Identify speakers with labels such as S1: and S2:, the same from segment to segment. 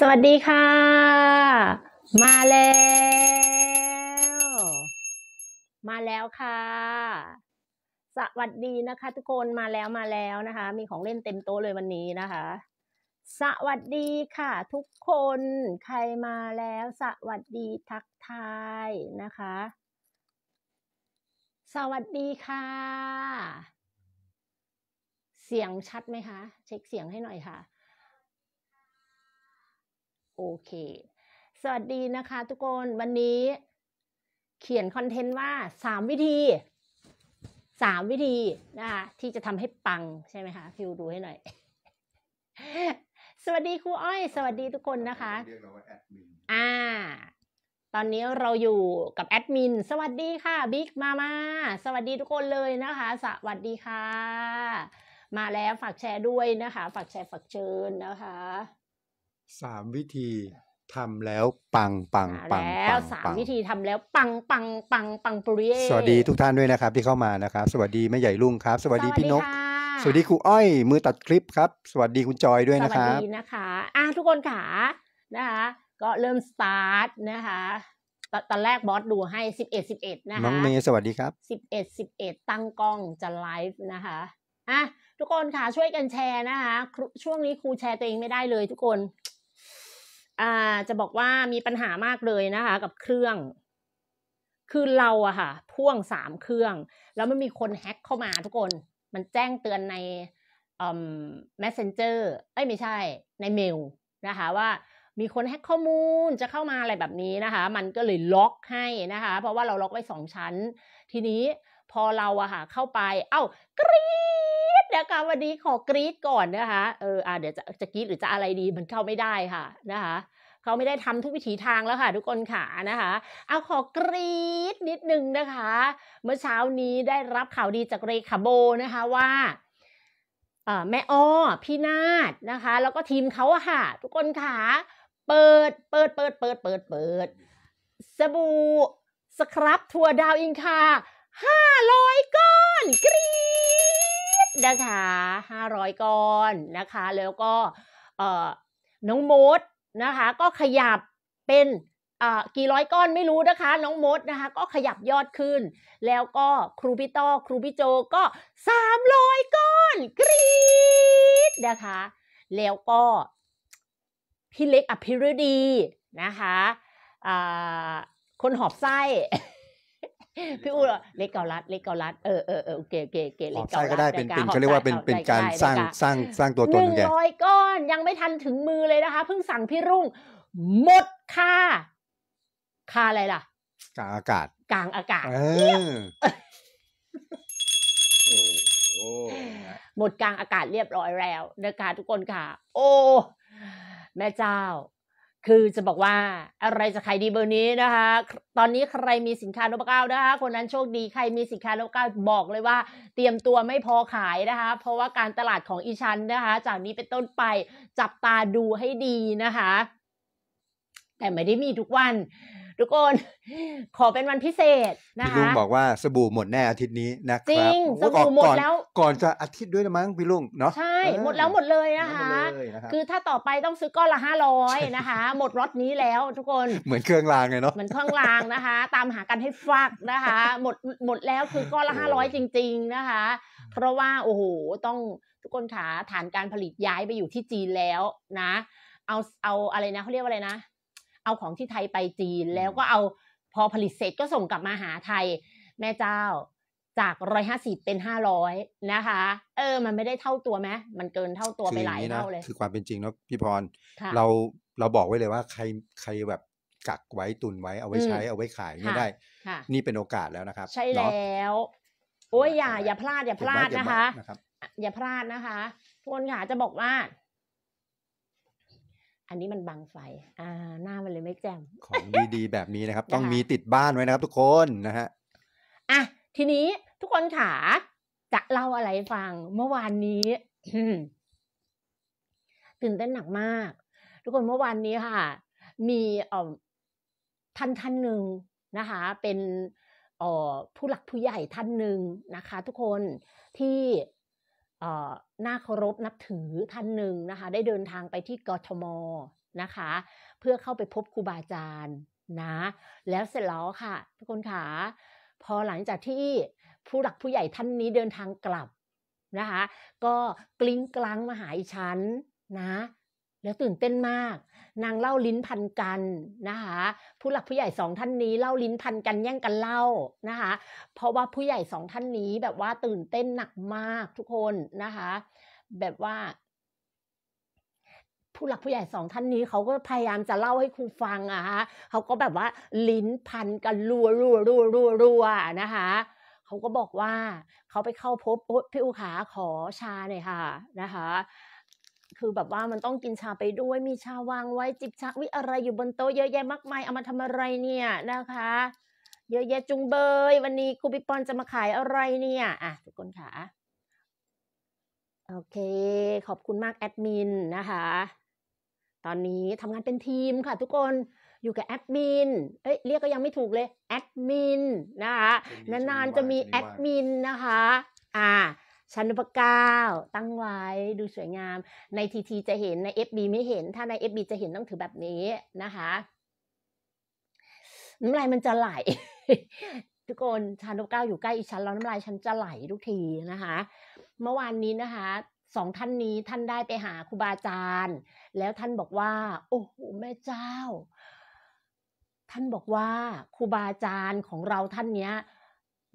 S1: สวัสดีค่ะ มาแล้ว มาแล้วค่ะ สวัสดีนะคะ ทุกคนมาแล้วมาแล้วนะคะ มีของเล่นเต็มโต๊ะเลยวันนี้นะคะ สวัสดีค่ะทุกคนใครมาแล้วสวัสดีทักทายนะคะ สวัสดีค่ะ เสียงชัดไหมคะเช็คเสียงให้หน่อยค่ะโอเค สวัสดีนะคะ ทุกคน วันนี้ เขียนคอนเทนต์ว่า3วิธี3วิธีนะคะที่จะทำให้ปังใช่ไหมคะพิวดูให้หน่อย สวัสดีครูอ้อย สวัสดีทุกคนนะคะเรียกเราว่าแอดมินอ่า ตอนนี้เราอยู่กับแอดมิน สวัสดีค่ะบิ๊กมามาสวัสดีทุกคนเลยนะคะ สวัสดีค่ะ มาแล้วฝากแชร์ด้วยนะคะ ฝากแชร์ฝากเชิญนะคะ
S2: สามวิธีทำแล้วปังปังปังแล้วสามวิ
S1: ธีทำแล้ว ปัง ปัง ปัง ปังปุริเสวัสดี
S2: ทุกท่านด้วยนะครับที่เข้ามานะครับสวัสดีแม่ใหญ่ลุงครับ สวัสดีพี่นก สวัสดีครูอ้อยมือตัดคลิปครับ สวัสดีคุณจอยด้วยนะครับสวัสดี
S1: นะคะอ่าทุกคนขานะคะ ก็เริ่มสตาร์ทนะคะตอนแรกบอสดูให้สิบเอ็ดสิบเอ็ดนะคะน้องเมย์ส
S2: วัสดีครับสิ
S1: บเอ็ดสิบเอ็ดตั้งกล้องจะไลฟ์นะคะอ่ะทุกคนค่ะช่วยกันแชร์นะคะ ช่วงนี้ครูแชร์ตัวเองไม่ได้เลย ทุกคนอ่าจะบอกว่ามีปัญหามากเลยนะคะกับเครื่อง คือเราอะค่ะ พ่วงสามเครื่อง แล้วมันมีคนแฮ็กเข้ามาทุกคน มันแจ้งเตือนใน messenger เอ้ยไม่ใช่ในเมลนะคะ ว่ามีคนแฮ็กข้อมูลจะเข้ามาอะไรแบบนี้นะคะ มันก็เลยล็อกให้นะคะ เพราะว่าเราล็อกไว้สองชั้น ทีนี้พอเราอะค่ะเข้าไปเอา้า กรี๊นะคะวันนี้ ขอกรีดก่อนนะคะเอออ่าเดี๋ยวจะจะกรีดหรือจะอะไรดีมันเข้าไม่ได้ค่ะนะคะเขาไม่ได้ทำทุกวิถีทางแล้วค่ะทุกคนค่ะนะคะเอาขอกรีดนิดนึงนะคะ เมื่อเช้านี้ได้รับข่าวดีจากเรคาโบนะคะว่าแม่อ้อพี่นาดนะคะ แล้วก็ทีมเขาอะค่ะทุกคนค่ะเปิดเปิดเปิดเปิดเปิดเปิด สบู่สครับ ทัวดาวอินคาห้าร้อยก้อนกรี๊นะคะห้าร้อยก้อนนะคะแล้วก็น้องมดนะคะก็ขยับเป็นกี่ร้อยก้อนไม่รู้นะคะน้องมดนะคะก็ขยับยอดขึ้น แล้วก็ครูพี่ต้อครูพี่โจก็สามร้อยก้อนกรี๊ดนะคะแล้วก็ พี่เล็กอภิรดีนะคะคนหอบไส้พี่อู๋เล็กเกาลัดเล็กเกาลัดเออเออเออโอเคโอเคโอเคเล็กเกาลัดใช่ก็ได้เป็นเป็นเขาเรียกว่าเป็นเป็นการสร้างสร้างสร้างตัวตนหนึ่งร้อยก้อนยังไม่ทันถึงมือเลยนะคะเพิ่งสั่งพี่รุ่ง หมดค่าค่าอะไรล่ะกลางอากาศกลางอากาศหมดกลางอากาศเรียบร้อยแล้วนะคะทุกคนค่ะ โอ้แม่เจ้าคือจะบอกว่าอะไรจะขายดีเบอร์นี้นะคะ ตอนนี้ใครมีสินค้านบเก้านะคะ คนนั้นโชคดีใครมีสินค้านบเก้าบอกเลยว่า เตรียมตัวไม่พอขายนะคะ เพราะว่าการตลาดของอีชันนะคะ จากนี้เป็นต้นไปจับตาดูให้ดีนะคะ แต่ไม่ได้มีทุกวันทุกคนขอเป็นวันพิเศษนะคะพี่ลุงบอก
S2: ว่าสบู่หมดแน่อาทิตย์นี้นะ ครับจริงสบู่หมดแล้วก่อนจะอาทิตย์ด้วยนะมั้งพี่ลุงเนาะใช
S1: ่หมดแล้วหมดเลยนะคะคือถ้าต่อไปต้องซื้อก้อนละห้าร้อยนะคะ หมดรถนี้แล้วทุกคนเหม
S2: ือนเครื่องรางไงเนาะเหมือนเ
S1: ครื่องรางนะคะ ตามหากันให้ฟักนะคะหมดหมดแล้วคือก้อนละห้าร้อยจริง ๆนะคะ เพราะว่าโอ้โหต้องทุกคนขาฐานการผลิตย้ายไปอยู่ที่จีนแล้วนะเอาเอาอะไรนะเขาเรียกว่าอะไรนะเอาของที่ไทยไปจีนแล้วก็เอาพอผลิตเสร็จก็ส่งกลับมาหาไทย แม่เจ้าจากร้อยห้าสิบเป็นห้าร้อยนะคะ เออมันไม่ได้เท่าตัวไหมมันเกินเท่าตัวไปหลายเท่าเลยคือ
S2: ความเป็นจริงเนาะพี่พรเราเราบอกไว้เลยว่าใครใครแบบกักไว้ตุนไว้เอาไว้ใช้เอาไว้ขายไม่ได้ นี่เป็นโอกาสแล้วนะครับใช่แล
S1: ้ว โอ้ยอย่า อย่าพลาดอย่าพลาดนะคะอย่าพลาดนะคะทุกคนค่ะจะบอกว่าอันนี้มันบังไฟ อ่า หน้ามันเลยไม่แจ่ม
S2: ของดีๆแบบนี้นะครับต้องมีติดบ้านไว้นะครับทุกคนนะฮะ
S1: อ่ะทีนี้ทุกคนขาจะเล่าอะไรฟังเมื่อวานนี้ ตื่นเต้นหนักมาก ทุกคนเมื่อวานนี้ค่ะ มีอ่อท่านท่านหนึ่งนะคะ เป็นอ่อผู้หลักผู้ใหญ่ท่านหนึ่งนะคะ ทุกคนที่น่าเคารพนับถือท่านหนึ่งนะคะ ได้เดินทางไปที่กทมนะคะ เพื่อเข้าไปพบครูบาอาจารย์นะ แล้วเสร็จแล้วค่ะทุกคนค่ะ พอหลังจากที่ผู้หลักผู้ใหญ่ท่านนี้เดินทางกลับนะคะ ก็กลิ้งกลางมาหาอีฉันนะแล้วตื่นเต้นมากนางเล่าลิ้นพันกันนะคะ ผู้หลักผู้ใหญ่สองท่านนี้เล่าลิ้นพันกันแย่งกันเล่านะคะ เพราะว่าผู้ใหญ่สองท่านนี้ แบบว่าตื่นเต้นหนักมากทุกคนนะคะ แบบว่า ผู้หลักผู้ใหญ่สองท่านนี้เขาก็พยายามจะเล่าให้ครูฟังอะฮะเขาก็แบบว่าลิ้นพันกันรัวรัวรัวรัวรัวนะคะเขาก็บอกว่าเขาไปเข้าพบพี่อุขาขอชาหน่อยค่ะ นะคะคือแบบว่ามันต้องกินชาไปด้วยมีชาวางไว้จิบชาวิอะไรอยู่บนโต๊ะเยอะแยะมากมายเอามาทำอะไรเนี่ยนะคะ เยอะแยะจุงเบย วันนี้ครูปิปอนจะมาขายอะไรเนี่ยอ่ะทุกคนค่ะโอเคขอบคุณมากแอดมินนะคะ ตอนนี้ทำงานเป็นทีมค่ะทุกคนอยู่กับแอดมินเอ้ยเรียกก็ยังไม่ถูกเลย แอดมินนะคะนานๆจะมีแอดมินนะคะอ่าชั้นอุปก้าตั้งไว้ดูสวยงาม ในทีทีจะเห็นใน FB ไม่เห็นถ้าใน FB จะเห็นต้องถือแบบนี้นะคะ น้ำลายมันจะไหลทุกคนชั้นอุปก้าอยู่ใกล้อีชั้นแล้วน้ำลายฉันจะไหลทุกทีนะคะ เมื่อวานนี้นะคะสองท่านนี้ท่านได้ไปหาครูบาอาจารย์แล้วท่านบอกว่า โอ้โหแม่เจ้า ท่านบอกว่าครูบาอาจารย์ของเราท่านเนี้ย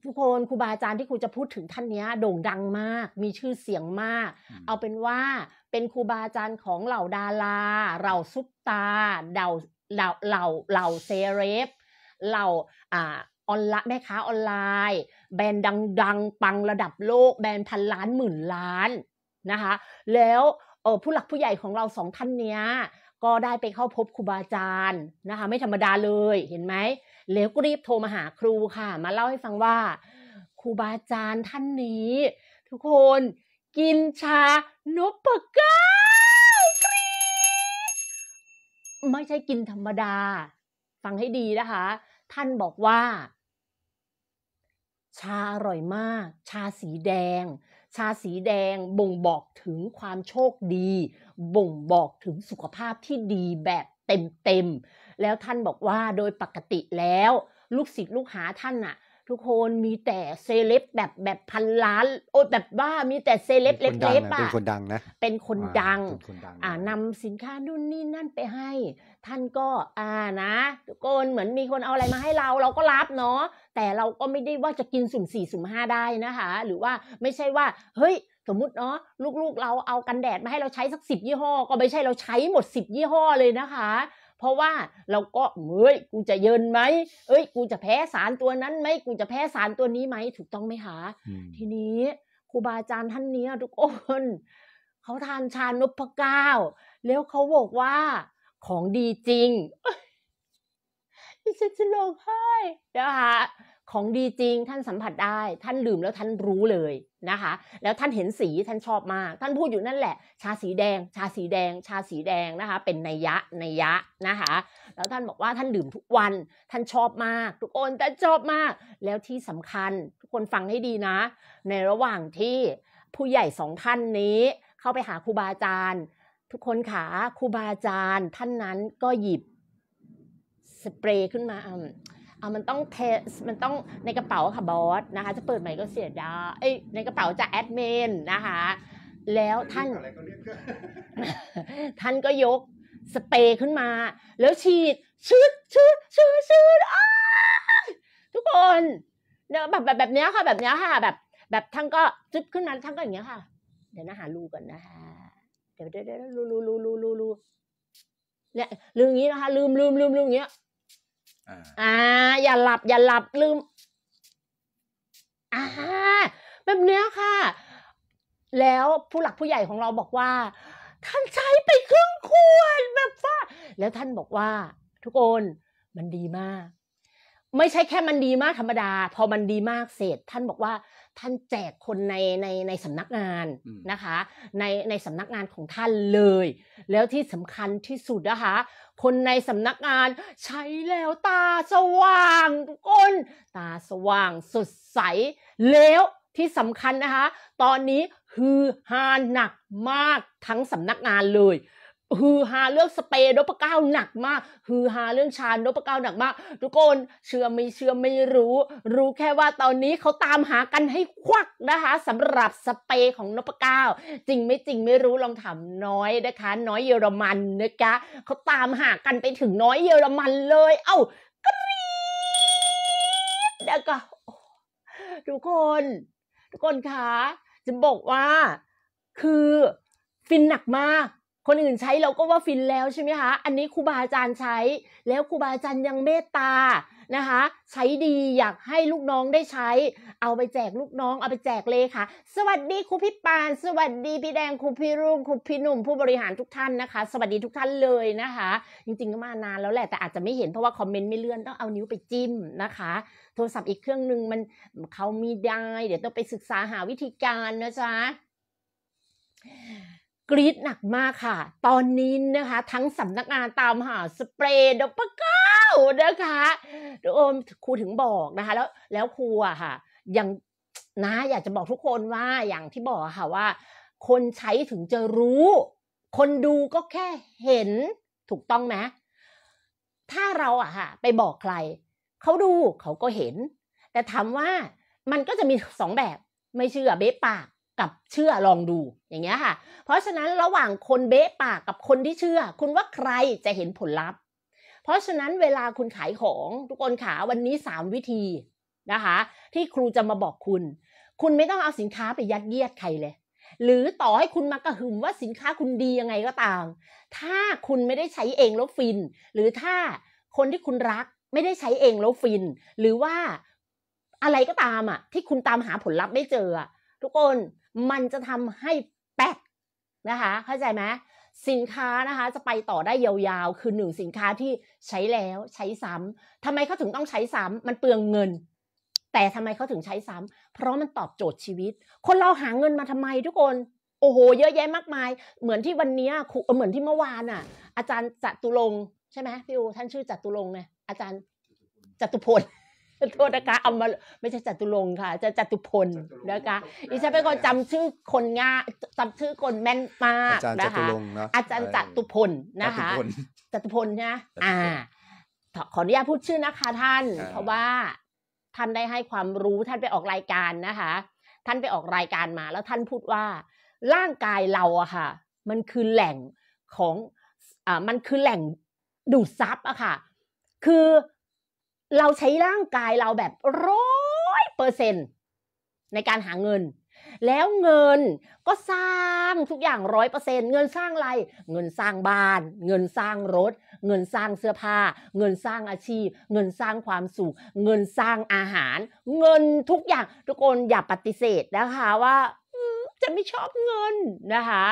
S1: ทุกคนครูบาอาจารย์ที่ครูจะพูดถึงท่านนี้โด่งดังมาก มีชื่อเสียงมาก เอาเป็นว่าเป็นครูบาอาจารย์ของเหล่าดาราเหล่าซุปตาเหล่าเหล่าเหล่าเหล่าเซเรฟเหล่าอ่าออนไลน์แม่ค้าออนไลน์ แบรนด์ดังๆปังระดับโลกแบรนด์พันล้านหมื่นล้านนะคะแล้วผู้หลักผู้ใหญ่ของเราสองท่านเนี้ย ก็ได้ไปเข้าพบครูบาอาจารย์นะคะไม่ธรรมดาเลยเห็นไหมแล้วก็รีบโทรมาหาครูค่ะมาเล่าให้ฟังว่า ครูบาอาจารย์ท่านนี้ทุกคนกินชานบปก้าไม่ใช่กินธรรมดา ฟังให้ดีนะคะ ท่านบอกว่า ชาอร่อยมาก ชาสีแดง ชาสีแดงบ่งบอกถึงความโชคดี บ่งบอกถึงสุขภาพที่ดีแบบเต็มเต็มแล้วท่านบอกว่าโดยปกติแล้วลูกศิษย์ลูกหาท่านอะทุกคนมีแต่เซเลบแบบแบบพันล้าน โอ้ แบบว่ามีแต่เซเลบเล็กๆอ่ะเป็นคนดังนะ เป็นคนดังอ่านำสินค้านู่นนี่นั่นไปให้ ท่านก็อ่านะ ทุกคนเหมือนมีคนเอาอะไรมาให้เรา เราก็รับเนาะแต่เราก็ไม่ได้ว่าจะกินสุ่มสี่สุ่มห้าได้นะคะ หรือว่าไม่ใช่ว่า เฮ้ย สมมติเนาะลูกๆเราเอากันแดดมาให้เราใช้สักสิบยี่ห้อก็ไม่ใช่เราใช้หมดสิบยี่ห้อเลยนะคะเพราะว่าเราก็ เฮ้ยกูจะเยินไหม เอ้ยกูจะแพ้สารตัวนั้นไหมกูจะแพ้สารตัวนี้ไหม ถูกต้องไหมคะทีนี้ ครูบาอาจารย์ท่านนี้ทุกคนเขาทานชานพเก้าแล้วเขาบอกว่าของดีจริงดิฉันจะลองให้นะคะของดีจริง ท่านสัมผัสได้ ท่านดื่มแล้วท่านรู้เลยนะคะแล้วท่านเห็นสีท่านชอบมาก ท่านพูดอยู่นั่นแหละ ชาสีแดง ชาสีแดงชาสีแดง นะคะ เป็นนัยยะนัยยะนะคะแล้วท่านบอกว่าท่านดื่มทุกวันท่านชอบมาก ทุกคนท่านชอบมาก แล้วที่สำคัญ ทุกคนฟังให้ดีนะ ในระหว่างที่ผู้ใหญ่สองท่านนี้ เข้าไปหาครูบาอาจารย์ทุกคนขาครูบาอาจารย์ท่านนั้นก็หยิบสเปรย์ขึ้นมาอ่มันต้องเทสมันต้อง ในกระเป๋าค่ะ บอสนะคะ จะเปิดใหม่ก็เสียดายเอ้ยในกระเป๋าจะแอดเมนนะคะแล้วท่าน ท่านก็ยกสเปรย์ขึ้นมา แล้วฉีดชืดชืดชืดชืดทุกคนเนี่ยแบบแบบแบบเนี้ยค่ะแบบเนี้ยค่ะ แบบแบบท่านก็จึ๊บขึ้นมาท่านก็อย่างเงี้ยค่ะเดี๋ยวนะหาลูก่อนนะคะเดี๋ยวเดี๋ยวเดี๋ยวรูรูรูรูรูรูเนี่ยลืมอย่างนี้นะคะลืมลืมลืมลืมอย่างเงี้ยอ่า อย่าหลับอย่าหลับลืม อ่าแบบเนี้ยค่ะ แล้วผู้หลักผู้ใหญ่ของเราบอกว่า ท่านใช้ไปครึ่งขวดแบบว่า แล้วท่านบอกว่าทุกคนมันดีมาก ไม่ใช่แค่มันดีมากธรรมดา พอมันดีมากเสร็จ ท่านบอกว่าท่านแจกคนในในในสำนักงานนะคะในในสำนักงานของท่านเลย แล้วที่สำคัญที่สุดนะคะคนในสำนักงานใช้แล้วตาสว่างทุกคน ตาสว่างสดใส แล้วที่สำคัญนะคะตอนนี้คือฮาหนักมากทั้งสำนักงานเลยฮือฮาเรื่องสเปรย์นพเก้า หนักมากฮือฮาเรื่องชานนพเก้าหนักมาก ทุกคนเชื่อไม่เชื่อไม่รู้ รู้แค่ว่าตอนนี้เขาตามหากันให้ควักนะคะ สำหรับสเปรย์ของนพเก้า จริงไม่จริงไม่รู้ลองถามน้อยนะคะ น้อยเยอรมันนะคะเขาตามหากันไปถึงน้อยเยอรมันเลย เอ้ากรี๊ดแล้วก็ทุกคน ทุกคนคะจะบอกว่า คือฟินหนักมากคนอื่นใช้เราก็ว่าฟินแล้ว ใช่ไหมคะ อันนี้ครูบาอาจารย์ใช้แล้วครูบาอาจารย์ยังเมตตานะคะใช้ดีอยากให้ลูกน้องได้ใช้ เอาไปแจกลูกน้องเอาไปแจกเลยค่ะ สวัสดีครูพี่ปาน สวัสดีพี่แดงครูพี่รุ่งครูพี่หนุ่มผู้บริหารทุกท่านนะคะ สวัสดีทุกท่านเลยนะคะ จริงๆก็มานานแล้วแหละ แต่อาจจะไม่เห็นเพราะว่าคอมเมนต์ไม่เลื่อนต้องเอานิ้วไปจิ้มนะคะ โทรศัพท์อีกเครื่องหนึ่งมันเขามีได้เดี๋ยวต้องไปศึกษาหาวิธีการนะจ๊ะกรี๊ดหนักมากค่ะ ตอนนี้นะคะ ทั้งสำนักงานตามหาสเปรย์ดอกปะเก้านะคะเดี๋ยวครูถึงบอกนะคะ แล้วแล้วครูอะค่ะยังนะอยากจะบอกทุกคนว่าอย่างที่บอกค่ะว่า คนใช้ถึงจะรู้ คนดูก็แค่เห็น ถูกต้องไหมถ้าเราอะค่ะไปบอกใคร เขาดูเขาก็เห็น แต่ถามว่ามันก็จะมีสองแบบไม่เชื่อเบ๊ปากกับเชื่อลองดูอย่างเงี้ยค่ะเพราะฉะนั้นระหว่างคนเบ๊ะปากกับคนที่เชื่อ คุณว่าใครจะเห็นผลลัพธ์ เพราะฉะนั้นเวลาคุณขายของทุกคนขาวันนี้ 3 วิธีนะคะ ที่ครูจะมาบอกคุณ คุณไม่ต้องเอาสินค้าไปยัดเยียดใครเลย หรือต่อให้คุณมากระหึ่มว่าสินค้าคุณดียังไงก็ตาม ถ้าคุณไม่ได้ใช้เองแล้วฟิน หรือถ้าคนที่คุณรักไม่ได้ใช้เองแล้วฟิน หรือว่าอะไรก็ตามอ่ะที่คุณตามหาผลลัพธ์ไม่เจอทุกคนมันจะทำให้แป๊กนะคะเข้าใจไหมสินค้านะคะจะไปต่อได้ยาวๆคือหนึ่งสินค้าที่ใช้แล้วใช้ซ้ำทำไมเขาถึงต้องใช้ซ้ำมันเปลืองเงิน แต่ทำไมเขาถึงใช้ซ้ำเพราะมันตอบโจทย์ชีวิต คนเราหาเงินมาทำไมทุกคน โอ้โหเยอะแยะมากมายเหมือนที่วันนี้ครูเหมือนที่เมื่อวานอ่ะอาจารย์จัตุรงใช่ไหมพี่อูท่านชื่อจัตุรงเนี่ยอาจารย์จัตุพลโทษนะคะเอามาไม่ใช่จัตุรงค่ะ จะจัตุพลนะคะ อีฉันเป็นคนจำชื่อคนง่าจำชื่อคนแม่นมากนะคะอาจารย์จัตุพลนะคะ จัตุพลนะอ่า ขออนุญาตพูดชื่อนะคะ ท่าน เพราะว่าท่านได้ให้ความรู้ท่านไปออกรายการนะคะ ท่านไปออกรายการมา แล้วท่านพูดว่า ร่างกายเราอะค่ะ มันคือแหล่งของ อ่า มันคือแหล่งดูดซับอะค่ะ คือเราใช้ร่างกายเราแบบร้อยเปอร์เซ็นในการหาเงิน แล้วเงินก็สร้างทุกอย่างร้อยเปอร์เซ็นเงินสร้างอะไร เงินสร้างบ้าน เงินสร้างรถ เงินสร้างเสื้อผ้า เงินสร้างอาชีพ เงินสร้างความสุขเงินสร้างอาหาร เงินทุกอย่าง ทุกคนอย่าปฏิเสธนะคะว่าจะไม่ชอบเงินนะคะ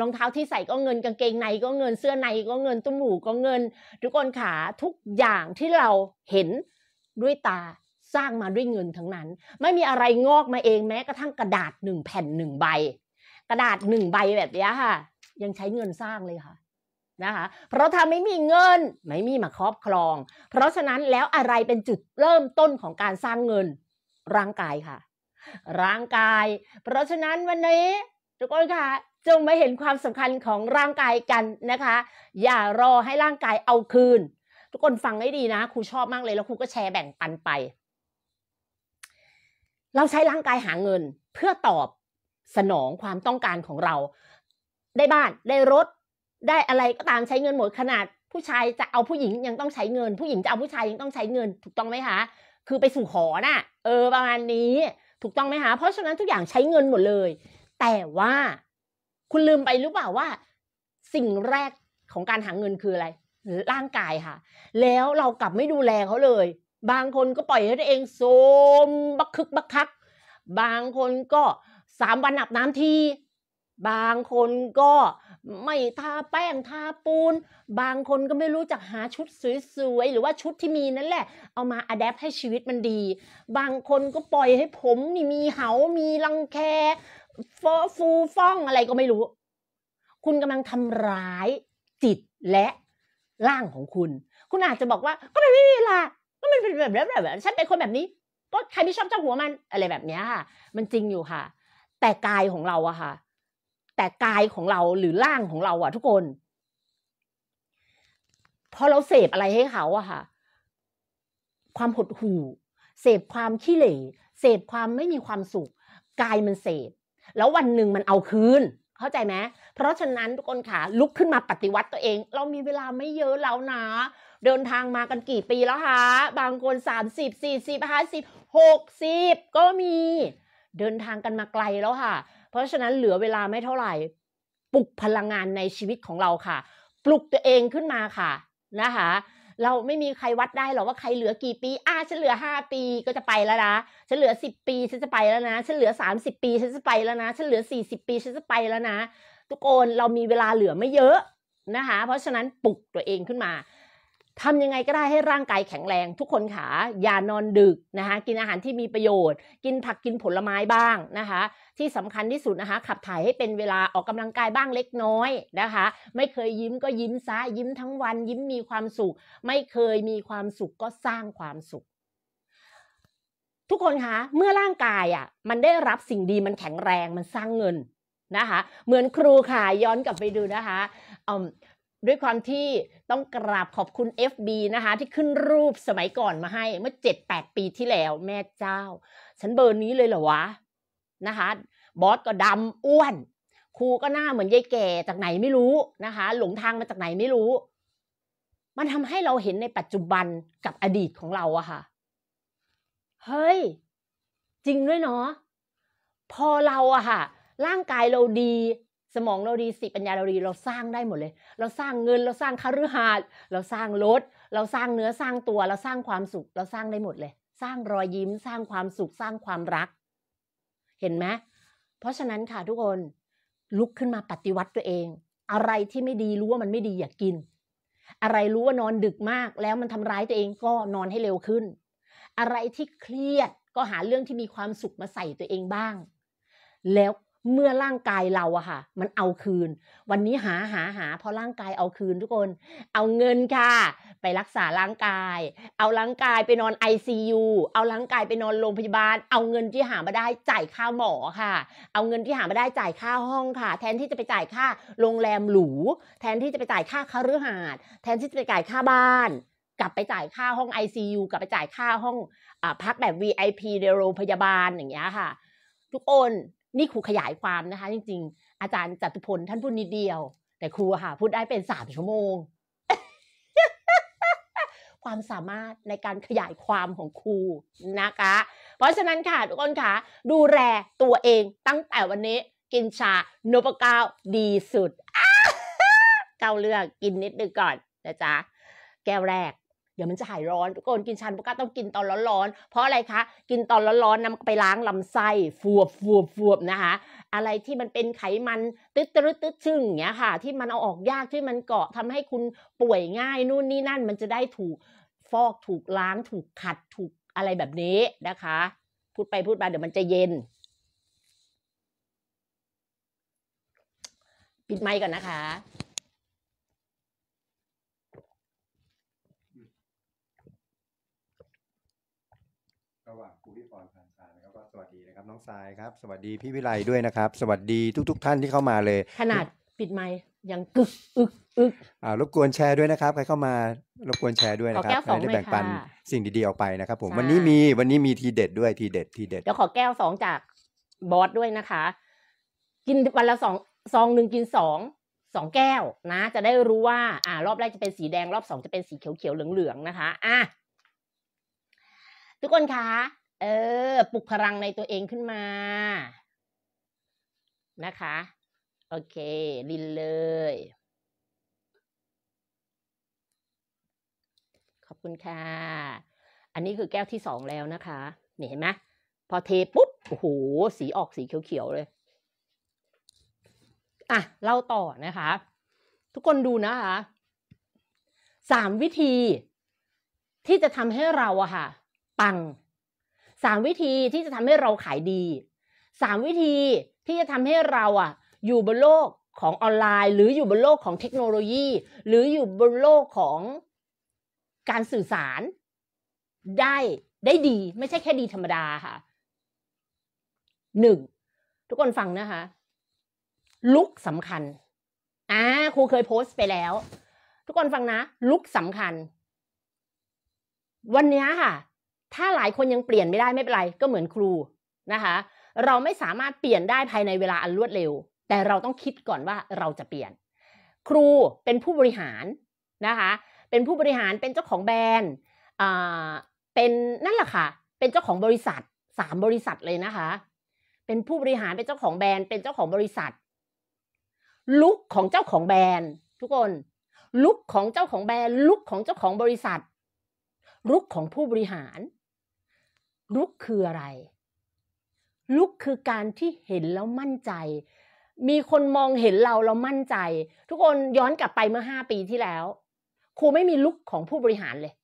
S1: รองเท้าที่ใส่ก็เงินกางเกงในก็เงินเสื้อในก็เงินตุ้มหูก็เงิน ทุกคนขาทุกอย่างที่เราเห็นด้วยตาสร้างมาด้วยเงินทั้งนั้น ไม่มีอะไรงอกมาเองแม้กระทั่งกระดาษหนึ่งแผ่นหนึ่งใบ กระดาษหนึ่งใบแบบนี้ค่ะ ยังใช้เงินสร้างเลยค่ะ นะคะเพราะถ้าไม่มีเงินไม่มีมาครอบครอง เพราะฉะนั้นแล้วอะไรเป็นจุดเริ่มต้นของการสร้างเงิน ร่างกายค่ะร่างกาย เพราะฉะนั้นวันนี้ทุกคนค่ะจงมาเห็นความสำคัญของร่างกายกันนะคะ อย่ารอให้ร่างกายเอาคืน ทุกคนฟังให้ดีนะ ครูชอบมากเลย แล้วครูก็แชร์แบ่งปันไป เราใช้ร่างกายหาเงิน เพื่อตอบสนองความต้องการของเรา ได้บ้าน ได้รถ ได้อะไรก็ตามใช้เงินหมดขนาดผู้ชายจะเอาผู้หญิงยังต้องใช้เงิน ผู้หญิงจะเอาผู้ชายยังต้องใช้เงิน ถูกต้องไหมคะ คือไปสู่ขอนะ่ะ เออ ประมาณนี้ ถูกต้องไหมคะ เพราะฉะนั้นทุกอย่างใช้เงินหมดเลย แต่ว่าคุณลืมไปหรือเปล่าว่าสิ่งแรกของการหาเงินคืออะไรร่างกายค่ะ แล้วเรากลับไม่ดูแลเขาเลย บางคนก็ปล่อยให้ตัวเองโซมบักคึกบักคัก บางคนก็สามวันอับน้ำทีบางคนก็ไม่ทาแป้ง ทาปูน บางคนก็ไม่รู้จักหาชุดสวยๆหรือว่าชุดที่มีนั่นแหละ เอามาอัดแอปให้ชีวิตมันดี บางคนก็ปล่อยให้ผมนี่มีเหา มีรังแคฟฟูฟ่องอะไรก็ไม่รู้ คุณกำลังทำร้าย จิตและ ร่างของคุณ คุณอาจจะบอกว่า ก็ไม่มีเวลาก็มันเป็นแบบแบบแบบ ฉันเป็นคนแบบนี้ ก็ใครไม่ชอบเจ้าหัวมัน อะไรแบบนี้ค่ะ มันจริงอยู่ค่ะ แต่กายของเราอะค่ะ แต่กายของเราหรือร่างของเราอะทุกคนพอเราเสพอะไรให้เขาอะค่ะ ความหดหู่ เสพความขี้เหร่เสพความไม่มีความสุข กายมันเสพแล้ววันหนึ่งมันเอาคืนเข้าใจไหม เพราะฉะนั้นทุกคนขาลุกขึ้นมาปฏิวัติตัวเอง เรามีเวลาไม่เยอะแล้วนะเดินทางมากันกี่ปีแล้วคะบางคน30 40 50 60ก็มี เดินทางกันมาไกลแล้วค่ะ เพราะฉะนั้นเหลือเวลาไม่เท่าไหร่ ปลุกพลังงานในชีวิตของเราค่ะ ปลุกตัวเองขึ้นมาค่ะนะคะเราไม่มีใครวัดได้หรอกว่าใครเหลือกี่ปีอ่าฉันเหลือห้าปีก็จะไปแล้วนะ ฉันเหลือสิบปีฉันจะไปแล้วนะ ฉันเหลือสามสิบปีฉันจะไปแล้วนะ ฉันเหลือสี่สิบปีฉันจะไปแล้วนะ ทุกคนเรามีเวลาเหลือไม่เยอะนะคะ เพราะฉะนั้นปลุกตัวเองขึ้นมาทำยังไงก็ได้ให้ร่างกายแข็งแรง ทุกคนขาอย่านอนดึกนะคะกินอาหารที่มีประโยชน์ กินผักกินผลไม้บ้างนะคะที่สำคัญที่สุดนะคะขับถ่ายให้เป็นเวลาออกกำลังกายบ้างเล็กน้อยนะคะไม่เคยยิ้มก็ยิ้มซะยิ้มทั้งวันยิ้มมีความสุข ไม่เคยมีความสุขก็สร้างความสุข ทุกคนคะเมื่อร่างกายอะ่ะมันได้รับสิ่งดีมันแข็งแรงมันสร้างเงินนะคะเหมือนครูค่ะย้อนกลับไปดูนะคะด้วยความที่ต้องกราบขอบคุณ FB นะคะ ที่ขึ้นรูปสมัยก่อนมาให้เมื่อ 7-8 ปีที่แล้วแม่เจ้า ฉันเบอร์นี้เลยเหรอวะนะคะบอสก็ดำอ้วนครูก็หน้าเหมือนยายแก่จากไหนไม่รู้นะคะ หลงทางมาจากไหนไม่รู้ มันทำให้เราเห็นในปัจจุบันกับอดีตของเราอะค่ะเฮ้ย จริงด้วยเนาะพอเราอะค่ะ ร่างกายเราดีสมองเราดีสติปัญญาเราดีเราสร้างได้หมดเลย เราสร้างเงินเราสร้างคฤหาสน์เราสร้างรถ เราสร้างเนื้อสร้างตัวเราสร้างความสุข เราสร้างได้หมดเลย สร้างรอยยิ้มสร้างความสุขสร้างความรัก เห็นไหมเพราะฉะนั้นค่ะทุกคน ลุกขึ้นมาปฏิวัติตัวเอง อะไรที่ไม่ดีรู้ว่ามันไม่ดีอย่ากกิน อะไรรู้ว่านอนดึกมาก แล้วมันทำร้ายตัวเองก็นอนให้เร็วขึ้น อะไรที่เครียดก็หาเรื่องที่มีความสุขมาใส่ตัวเองบ้าง แล้วเมื่อร่างกายเราอะค่ะ มันเอาคืน วันนี้หาหาหาพอร่างกายเอาคืนทุกคนเอาเงินค่ะไปรักษาร่างกาย เอาร่างกายไปนอน ICU เอาร่างกายไปนอนโรงพยาบาล เอาเงินที่หามาได้จ่ายค่าหมอค่ะ เอาเงินที่หามาได้จ่ายค่าห้องค่ะ แทนที่จะไปจ่ายค่าโรงแรมหรูแทนที่จะไปจ่ายค่าคารือหาด แทนที่จะไปจ่ายค่าบ้านกลับไปจ่ายค่าห้อง ICU กลับไปจ่ายค่าห้องอพักแบบ VIP ในโรงพยาบาลอย่างเงี้ยค่ะ ทุกคนนี่ครูขยายความนะคะจริงๆ อาจารย์จตุพลท่านพูดนิดเดียว แต่ครูค่ะพูดได้เป็นสามชั่วโมง ความสามารถในการขยายความของครูนะคะ เพราะฉะนั้นค่ะทุกคนค่ะ ดูแลตัวเองตั้งแต่วันนี้กินชาโนปก้าวดีสุด เก้าเลือกกินนิดนึงก่อนนะจ๊ะแก้วแรกเดี๋ยวมันจะหายร้อนก่อนกินชานมก้าต้องกินตอนร้อนๆเพราะอะไรคะกินตอนร้อนๆนำไปล้างลำไส้ฟูบฟูบฟูบนะคะ อะไรที่มันเป็นไขมันตึ๊ดตึ๊ดตึ๊ดชึ่งอย่างเงี้ยค่ะ ที่มันเอาออกยากที่มันเกาะทำให้คุณป่วยง่ายนู่นนี่นั่น มันจะได้ถูกฟอกถูกล้างถูกขัดถูกอะไรแบบนี้นะคะ พูดไปพูดมาเดี๋ยวมันจะเย็น ปิดไมค์ก่อนนะคะ
S2: ับน้องสายครับสวัสดีพี่วิไลด้วยนะครับ สวัสดีทุกๆทท่านที่เข้ามาเลย ขนาด
S1: ปิดไมค์ยังกึกอึกอึก
S2: อ่ารบกวนแชร์ด้วยนะครับใครเข้ามารบกวนแชร์ด้วยนะครัขอบแก้วสองได้แบ่งปันสิ่งดีๆออกไปนะครับผมวันนี้มีวันนี้มีทีเด็ดด้วยทีเด็ด ทีเด็ดเดี๋ยว
S1: ขอแก้วสองจากบอสด้วยนะคะ กินวันละสองซองหนึ่งกินสองสองแก้ว นะจะได้รู้ว่าอ่ารอบแรกจะเป็นสีแดง รอบสองจะเป็นสีเขียวเขียวเหลืองเหลืองนะคะอ่ะทุกคนคะเออ ปลุกพลังในตัวเองขึ้นมานะคะ โอเคลินเลย ขอบคุณค่ะ อันนี้คือแก้วที่สองแล้วนะคะเห็นไหมพอเทปุ๊บโอ้โหสีออกสีเขียวๆเลย อ่ะเล่าต่อนะคะ ทุกคนดูนะคะสามวิธี ที่จะทำให้เราอะค่ะ ปังสามวิธีที่จะทำให้เราขายดี สามวิธีที่จะทำให้เราอ่ะ อยู่บนโลกของออนไลน์ หรืออยู่บนโลกของเทคโนโลยี หรืออยู่บนโลกของการสื่อสาร ได้ได้ดีไม่ใช่แค่ดีธรรมดาค่ะหนึ่งทุกคนฟังนะคะ ลุกสำคัญอ่าครูเคยโพสต์ไปแล้ว ทุกคนฟังนะ ลุกสำคัญ วันนี้ค่ะถ้าหลายคนยังเปลี่ยนไม่ได้ไม่เป็นไร ก็เหมือนครูนะคะ เราไม่สามารถเปลี่ยนได้ภายในเวลาอันรวดเร็ว แต่เราต้องคิดก่อนว่าเราจะเปลี่ยน ครูเป็นผู้บริหารนะคะเป็นผู้บริหารเป็นเจ้าของแบรนด์เป็นนั่นแหละค่ะเป็นเจ้าของบริษัทสามบริษัทเลยนะคะ เป็นผู้บริหารเป็นเจ้าของแบรนด์เป็นเจ้าของบริษัท ลุกของเจ้าของแบรนด์ทุกคน ลุกของเจ้าของแบรนด์ลุกของเจ้าของบริษัท ลุกของผู้บริหารลุกคืออะไร ลุกคือการที่เห็นแล้วมั่นใจ มีคนมองเห็นเราเรามั่นใจ ทุกคนย้อนกลับไปเมื่อห้าปีที่แล้วครูไม่มีลุกของผู้บริหารเลย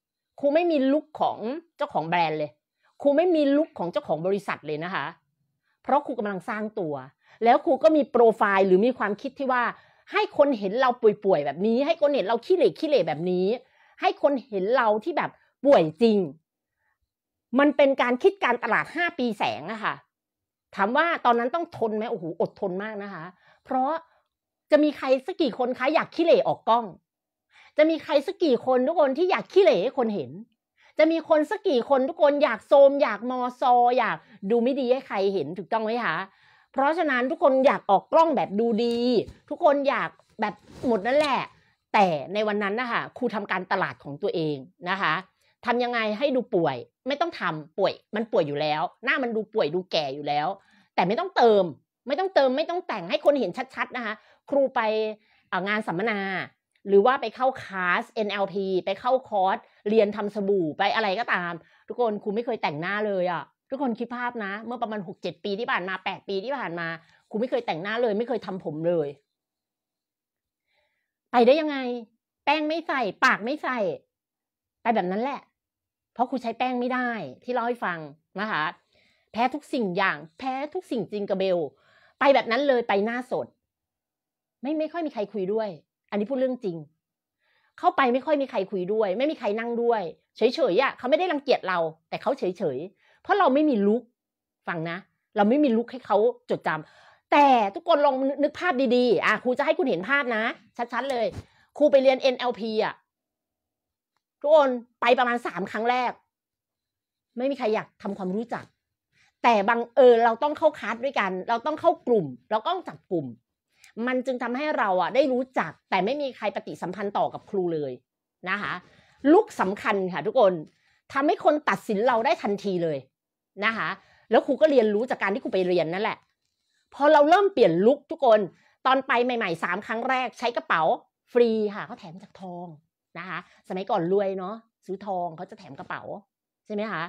S1: ครูไม่มีลุกของเจ้าของแบรนด์เลยครูไม่มีลุกของเจ้าของบริษัทเลยนะคะ เพราะครูกำลังสร้างตัว แล้วครูก็มีโปรไฟล์ หรือมีความคิดที่ว่า ให้คนเห็นเราป่วยๆแบบนี้ ให้คนเห็นเราขี้เหร่ขี้เหร่แบบนี้ ให้คนเห็นเราที่แบบป่วยจริงมันเป็นการคิดการตลาดห้าปีแสงอะค่ะ ถามว่าตอนนั้นต้องทนไหมโอ้โหอดทนมากนะคะ เพราะจะมีใครสักกี่คนคะอยากขี้เหร่ออกกล้อง จะมีใครสักกี่คนทุกคนที่อยากขี้เหร่ให้คนเห็น จะมีคนสักกี่คนทุกคนอยากโซม อยากมอซออยากดูไม่ดีให้ใครเห็นถูกต้องไหมคะเพราะฉะนั้นทุกคนอยากออกกล้องแบบดูดี ทุกคนอยากแบบหมดนั่นแหละแต่ในวันนั้นนะคะครูทำการตลาดของตัวเองนะคะทำยังไงให้ดูป่วย ไม่ต้องทำป่วยมันป่วยอยู่แล้ว หน้ามันดูป่วยดูแก่อยู่แล้ว แต่ไม่ต้องเติม ไม่ต้องเติมไม่ต้องแต่งให้คนเห็นชัด ๆ นะคะ ครูไปงานสัมมนา หรือว่าไปเข้าคลาส NLP ไปเข้าคอร์สเรียนทำสบู่ไปอะไรก็ตาม ทุกคนครูไม่เคยแต่งหน้าเลยอะ่ะ ทุกคนคิดภาพนะ เมื่อประมาณหกเจ็ดปีที่ผ่านมาแปดปีที่ผ่านมาครูไม่เคยแต่งหน้าเลย ไม่เคยทำผมเลย ไปได้ยังไงแป้งไม่ใส่ปากไม่ใส่ไปแบบนั้นแหละเพราะครูใช้แป้งไม่ได้ ที่เล่าให้ฟังนะคะแพ้ทุกสิ่งอย่าง แพ้ทุกสิ่งจริงกับเบล ไปแบบนั้นเลยไปหน้าสดไม่ไม่ค่อยมีใครคุยด้วย อันนี้พูดเรื่องจริง เข้าไปไม่ค่อยมีใครคุยด้วย ไม่มีใครนั่งด้วยเฉยๆอ่ะเขาไม่ได้รังเกียจเราแต่เขาเฉยๆเพราะเราไม่มีลุกฟังนะ เราไม่มีลุกให้เขาจดจำ แต่ทุกคนลองนึกภาพดีๆ อ่ะครูจะให้คุณเห็นภาพนะ ชัด ๆเลยครูไปเรียน NLP อ่ะทุกคนไปประมาณสามครั้งแรก ไม่มีใครอยากทำความรู้จัก แต่บางเออเราต้องเข้าคัสด้วยกัน เราต้องเข้ากลุ่ม เราต้องจับกลุ่ม มันจึงทำให้เราอ่ะได้รู้จักแต่ไม่มีใครปฏิสัมพันธ์ต่อกับครูเลยนะคะลุกสำคัญค่ะทุกคนทำให้คนตัดสินเราได้ทันทีเลยนะคะแล้วครูก็เรียนรู้จากการที่ครูไปเรียนนั่นแหละพอเราเริ่มเปลี่ยนลุกทุกคนตอนไปใหม่ๆสามครั้งแรกใช้กระเป๋าฟรีค่ะเขาแถมจากทองนะคะสมัยก่อนรวยเนาะซื้อทองเขาจะแถมกระเป๋า ใช่ไหมคะ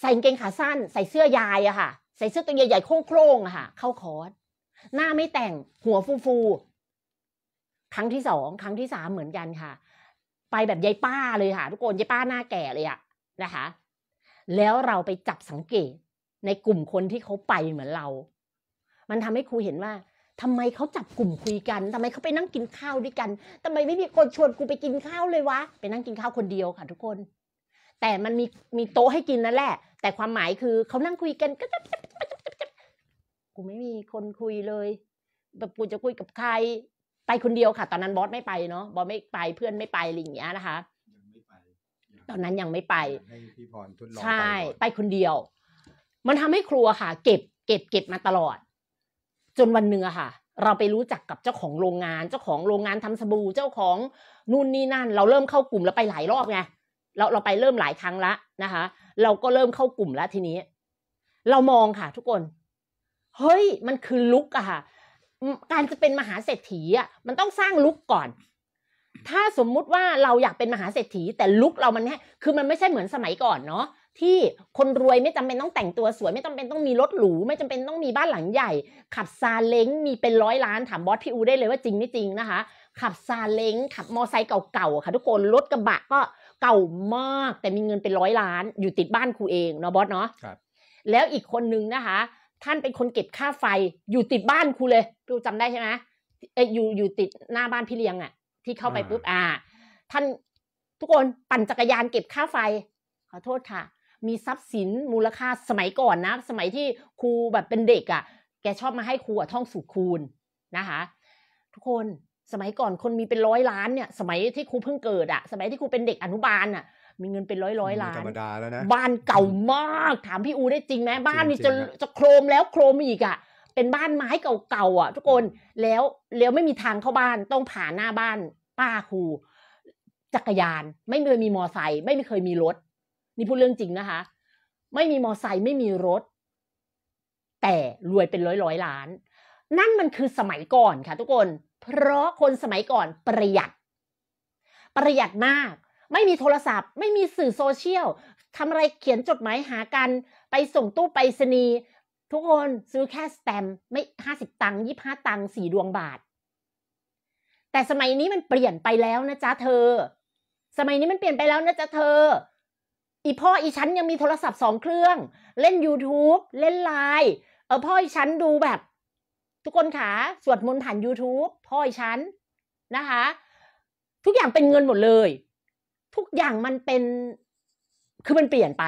S1: ใส่กางเกงขาสั้น ใส่เสื้อยายอะค่ะ ใส่เสื้อตัวใหญ่ๆ โคร่งๆอะค่ะ เข้าคอร์สหน้าไม่แต่งหัวฟูๆ ครั้งที่สอง ครั้งที่สามเหมือนกันค่ะไปแบบยายป้าเลยค่ะ ทุกคนยายป้าหน้าแก่เลยอะนะคะ แล้วเราไปจับสังเกตในกลุ่มคนที่เขาไปเหมือนเรา มันทำให้ครูเห็นว่าทำไมเขาจับกลุ่มคุยกันทำไมเขาไปนั่งกินข้าวด้วยกันทำไมไม่มีคนชวนกูไปกินข้าวเลยวะ ไปนั่งกินข้าวคนเดียวค่ะทุกคน แต่มันมีมีโต๊ะให้กินนั่นแหละ แต่ความหมายคือเขานั่งคุยกันก็กูไม่มีคนคุยเลยแบบกูจะคุยกับใคร ไปคนเดียวค่ะ ตอนนั้นบอสไม่ไปเนาะ บอสไม่ไปเพื่อนไม่ไปอะไรอย่างเงี้ยนะคะ ตอนนั้นยังไม่ไป ใช่ ไปคนเดียว มันทำให้ครัวค่ะเก็บเก็บเก็บมาตลอดจนวันเนื้อค่ะ เราไปรู้จักกับเจ้าของโรงงานเจ้าของโรงงานทำสบู่เจ้าของนู่นนี่นั่น เราเริ่มเข้ากลุ่มแล้วไปหลายรอบไงเราเราไปเริ่มหลายครั้งละนะคะ เราก็เริ่มเข้ากลุ่มแล้วทีนี้ เรามองค่ะ ทุกคน เฮ้ยมันคือลุกอะค่ะ การจะเป็นมหาเศรษฐีอะมันต้องสร้างลุกก่อน ถ้าสมมุติว่าเราอยากเป็นมหาเศรษฐีแต่ลุกเรามันแค่คือมันไม่ใช่เหมือนสมัยก่อนเนาะที่คนรวยไม่จำเป็นต้องแต่งตัวสวย ไม่จำาเป็นต้องมีรถหรูไม่จำเป็นต้องมีบ้านหลังใหญ่ ขับซาเล้งมีเป็นร้อยล้านถามบอสพี่อูได้เลยว่าจริงไม่จริงนะคะ ขับซาเล้งขับมอไซค์เก่าๆค่ะ ทุกคนรถกระบะก็เก่ามากแต่มีเงินเป็นร้อยล้าน อยู่ติดบ้านครูเองเนาะบอสเนาะครับแล้วอีกคนนึงนะคะ ท่านเป็นคนเก็บค่าไฟอยู่ติดบ้านครูเลยพี่อูจำได้ใช่ไหมเอออยู่อยู่ติดหน้าบ้านพี่เลี้ยงอ่ะ ที่เข้าไปปุ๊บอ่าท่านทุกคนปั่นจักรยานเก็บค่าไฟขอโทษค่ะมีทรัพย์สินมูลค่าสมัยก่อนนะ สมัยที่ครูแบบเป็นเด็กอะ่ะ แกชอบมาให้ครูท่องสูตรคูณนะคะทุกคนสมัยก่อนคนมีเป็นร้อยล้านเนี่ยสมัยที่ครูเพิ่งเกิดอะ่ะ สมัยที่ครูเป็นเด็กอนุบาลอะ่ะมีเงินเป็นร้อยร้อยล้านธรรมดาแล้วนะบ้านเก่ามากถามพี่อูได้จริงไหมบ้านนี้จะจะโครมแล้วโครมอีกอะ่ะเป็นบ้านไม้เก่าๆอ่ะ ทุกคนแล้วแล้วไม่มีทางเข้าบ้านต้องผ่านหน้าบ้านป้าครูจักรยาน ไม่เคยมีมอไซค์ไม่เคยมีรถนี่พูดเรื่องจริงนะคะ ไม่มีมอไซค์ไม่มีรถ แต่รวยเป็นร้อยร้อยล้าน นั่นมันคือสมัยก่อนค่ะทุกคน เพราะคนสมัยก่อนประหยัด ประหยัดมาก ไม่มีโทรศัพท์ ไม่มีสื่อโซเชียลทำอะไรเขียนจดหมายหากันไปส่งตู้ไปรษณีย์ทุกคนซื้อแค่สแตม ไม่ห้าสิบตังค์ยี่ห้าตังค์สี่ดวงบาท แต่สมัยนี้มันเปลี่ยนไปแล้วนะจ๊ะเธอ สมัยนี้มันเปลี่ยนไปแล้วนะจ๊ะเธออีพ่ออีฉันยังมีโทรศัพท์สองเครื่อง เล่น YouTube เล่นไลน์เออพ่ออีฉันดูแบบ ทุกคนขาสวดมนต์ผ่าน YouTube พ่ออีฉันนะคะทุกอย่างเป็นเงินหมดเลย ทุกอย่างมันเป็นคือมันเปลี่ยนไป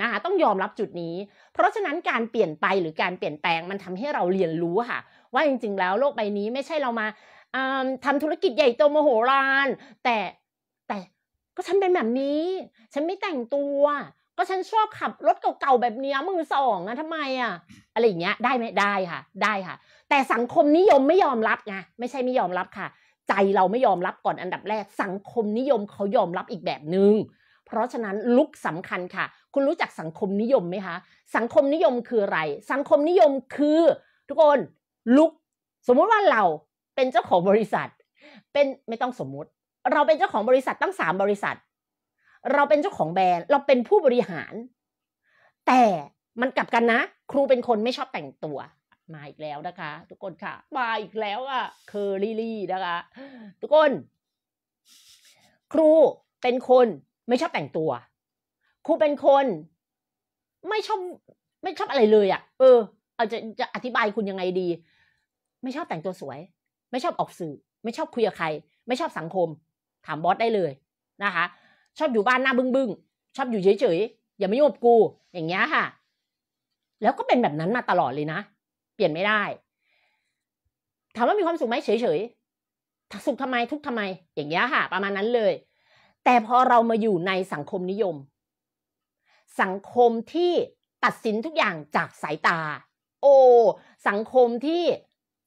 S1: นะคะต้องยอมรับจุดนี้ เพราะฉะนั้นการเปลี่ยนไปหรือการเปลี่ยนแปลงมันทำให้เราเรียนรู้ค่ะว่าจริงๆแล้วโลกใบนี้ไม่ใช่เรามาทำธุรกิจใหญ่โตมโหฬารแต่แต่ก็ฉันเป็นแบบนี้ ฉันไม่แต่งตัว ก็ฉันชอบขับรถเก่าๆแบบนี้มือสองอะทำไมอะอะไรอย่างเงี้ย ได้ไหมได้ค่ะ ได้ค่ะ แต่สังคมนิยมไม่ยอมรับไงไม่ใช่ไม่ยอมรับค่ะ ใจเราไม่ยอมรับก่อนอันดับแรก สังคมนิยมเขายอมรับอีกแบบหนึง่ง เพราะฉะนั้นลุกสำคัญค่ะ คุณรู้จักสังคมนิยมไหมคะ สังคมนิยมคืออะไร สังคมนิยมคือ ทุกคน ลุก สมมุติว่าเราเป็นเจ้าของบริษัท เป็นไม่ต้องสมมุติเราเป็นเจ้าของบริษัทตั้งสามบริษัท เราเป็นเจ้าของแบรนด์เราเป็นผู้บริหาร แต่มันกลับกันนะ ครูเป็นคนไม่ชอบแต่งตัวมาอีกแล้วนะคะ ทุกคนค่ะมาอีกแล้วอะเคอรี่ลี่นะคะ ทุกคน ครูเป็นคนไม่ชอบแต่งตัว ครูเป็นคนไม่ชอบ ไม่ชอบอะไรเลยอ่ะเออเอาจะจะอธิบายคุณยังไงดี ไม่ชอบแต่งตัวสวย ไม่ชอบออกสื่อ ไม่ชอบคุยกับใคร ไม่ชอบสังคมถามบอสได้เลยนะคะชอบอยู่บ้านหน้าบึง้งบึ้งชอบอยู่เฉยๆอย่าไมย่งยบกู อย่างเงี้ยค่ะ แล้วก็เป็นแบบนั้นมาตลอดเลยนะเปลี่ยนไม่ได้ถามว่ามีความสุขไหมเฉยๆสุขทำไมทุกทำไม อย่างเงี้ยค่ะ ประมาณนั้นเลย แต่พอเรามาอยู่ในสังคมนิยม สังคมที่ตัดสินทุกอย่างจากสายตา โอ้สังคมที่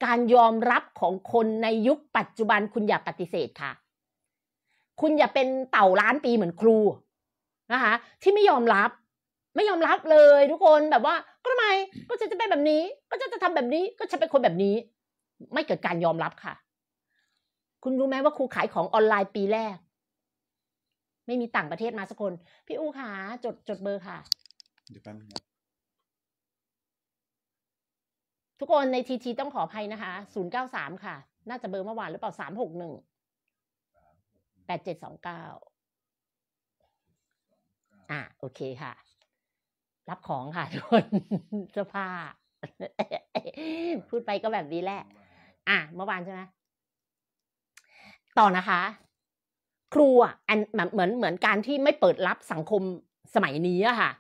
S1: การยอมรับของคนในยุคปัจจุบันคุณอย่าปฏิเสธค่ะคุณอย่าเป็นเต่าล้านปีเหมือนครูนะคะที่ไม่ยอมรับ ไม่ยอมรับเลยทุกคนแบบว่า ก็ทำไมก็จะจะเป็นแบบนี้ ก็จะจะทำแบบนี้ก็จะเป็นคนแบบนี้ ไม่เกิดการยอมรับค่ะ คุณรู้ไหมว่าครูขายของออนไลน์ปีแรก ไม่มีต่างประเทศมาสักคน พี่อูค่ะจดจดเบอร์ค่ะเดี๋ยวแป๊บนึงทุกคนในทีทีต้องขออภัยนะคะศูนย์เก้าสามค่ะ น่าจะเบอร์เมื่อวานหรือเปล่าสามหหกนึ่งแปดเจ็ดสองเก้า อ่ะโอเคค่ะ รับของค่ะทุกคนเสื้อผ้าพูดไปก็แบบนี้แหละอ่ะเมื่อวานใช่ไหมต่อนะคะ ครูอ่ะอันเหมือนเหมือนการที่ไม่เปิดรับสังคมสมัยนี้อะค่ะ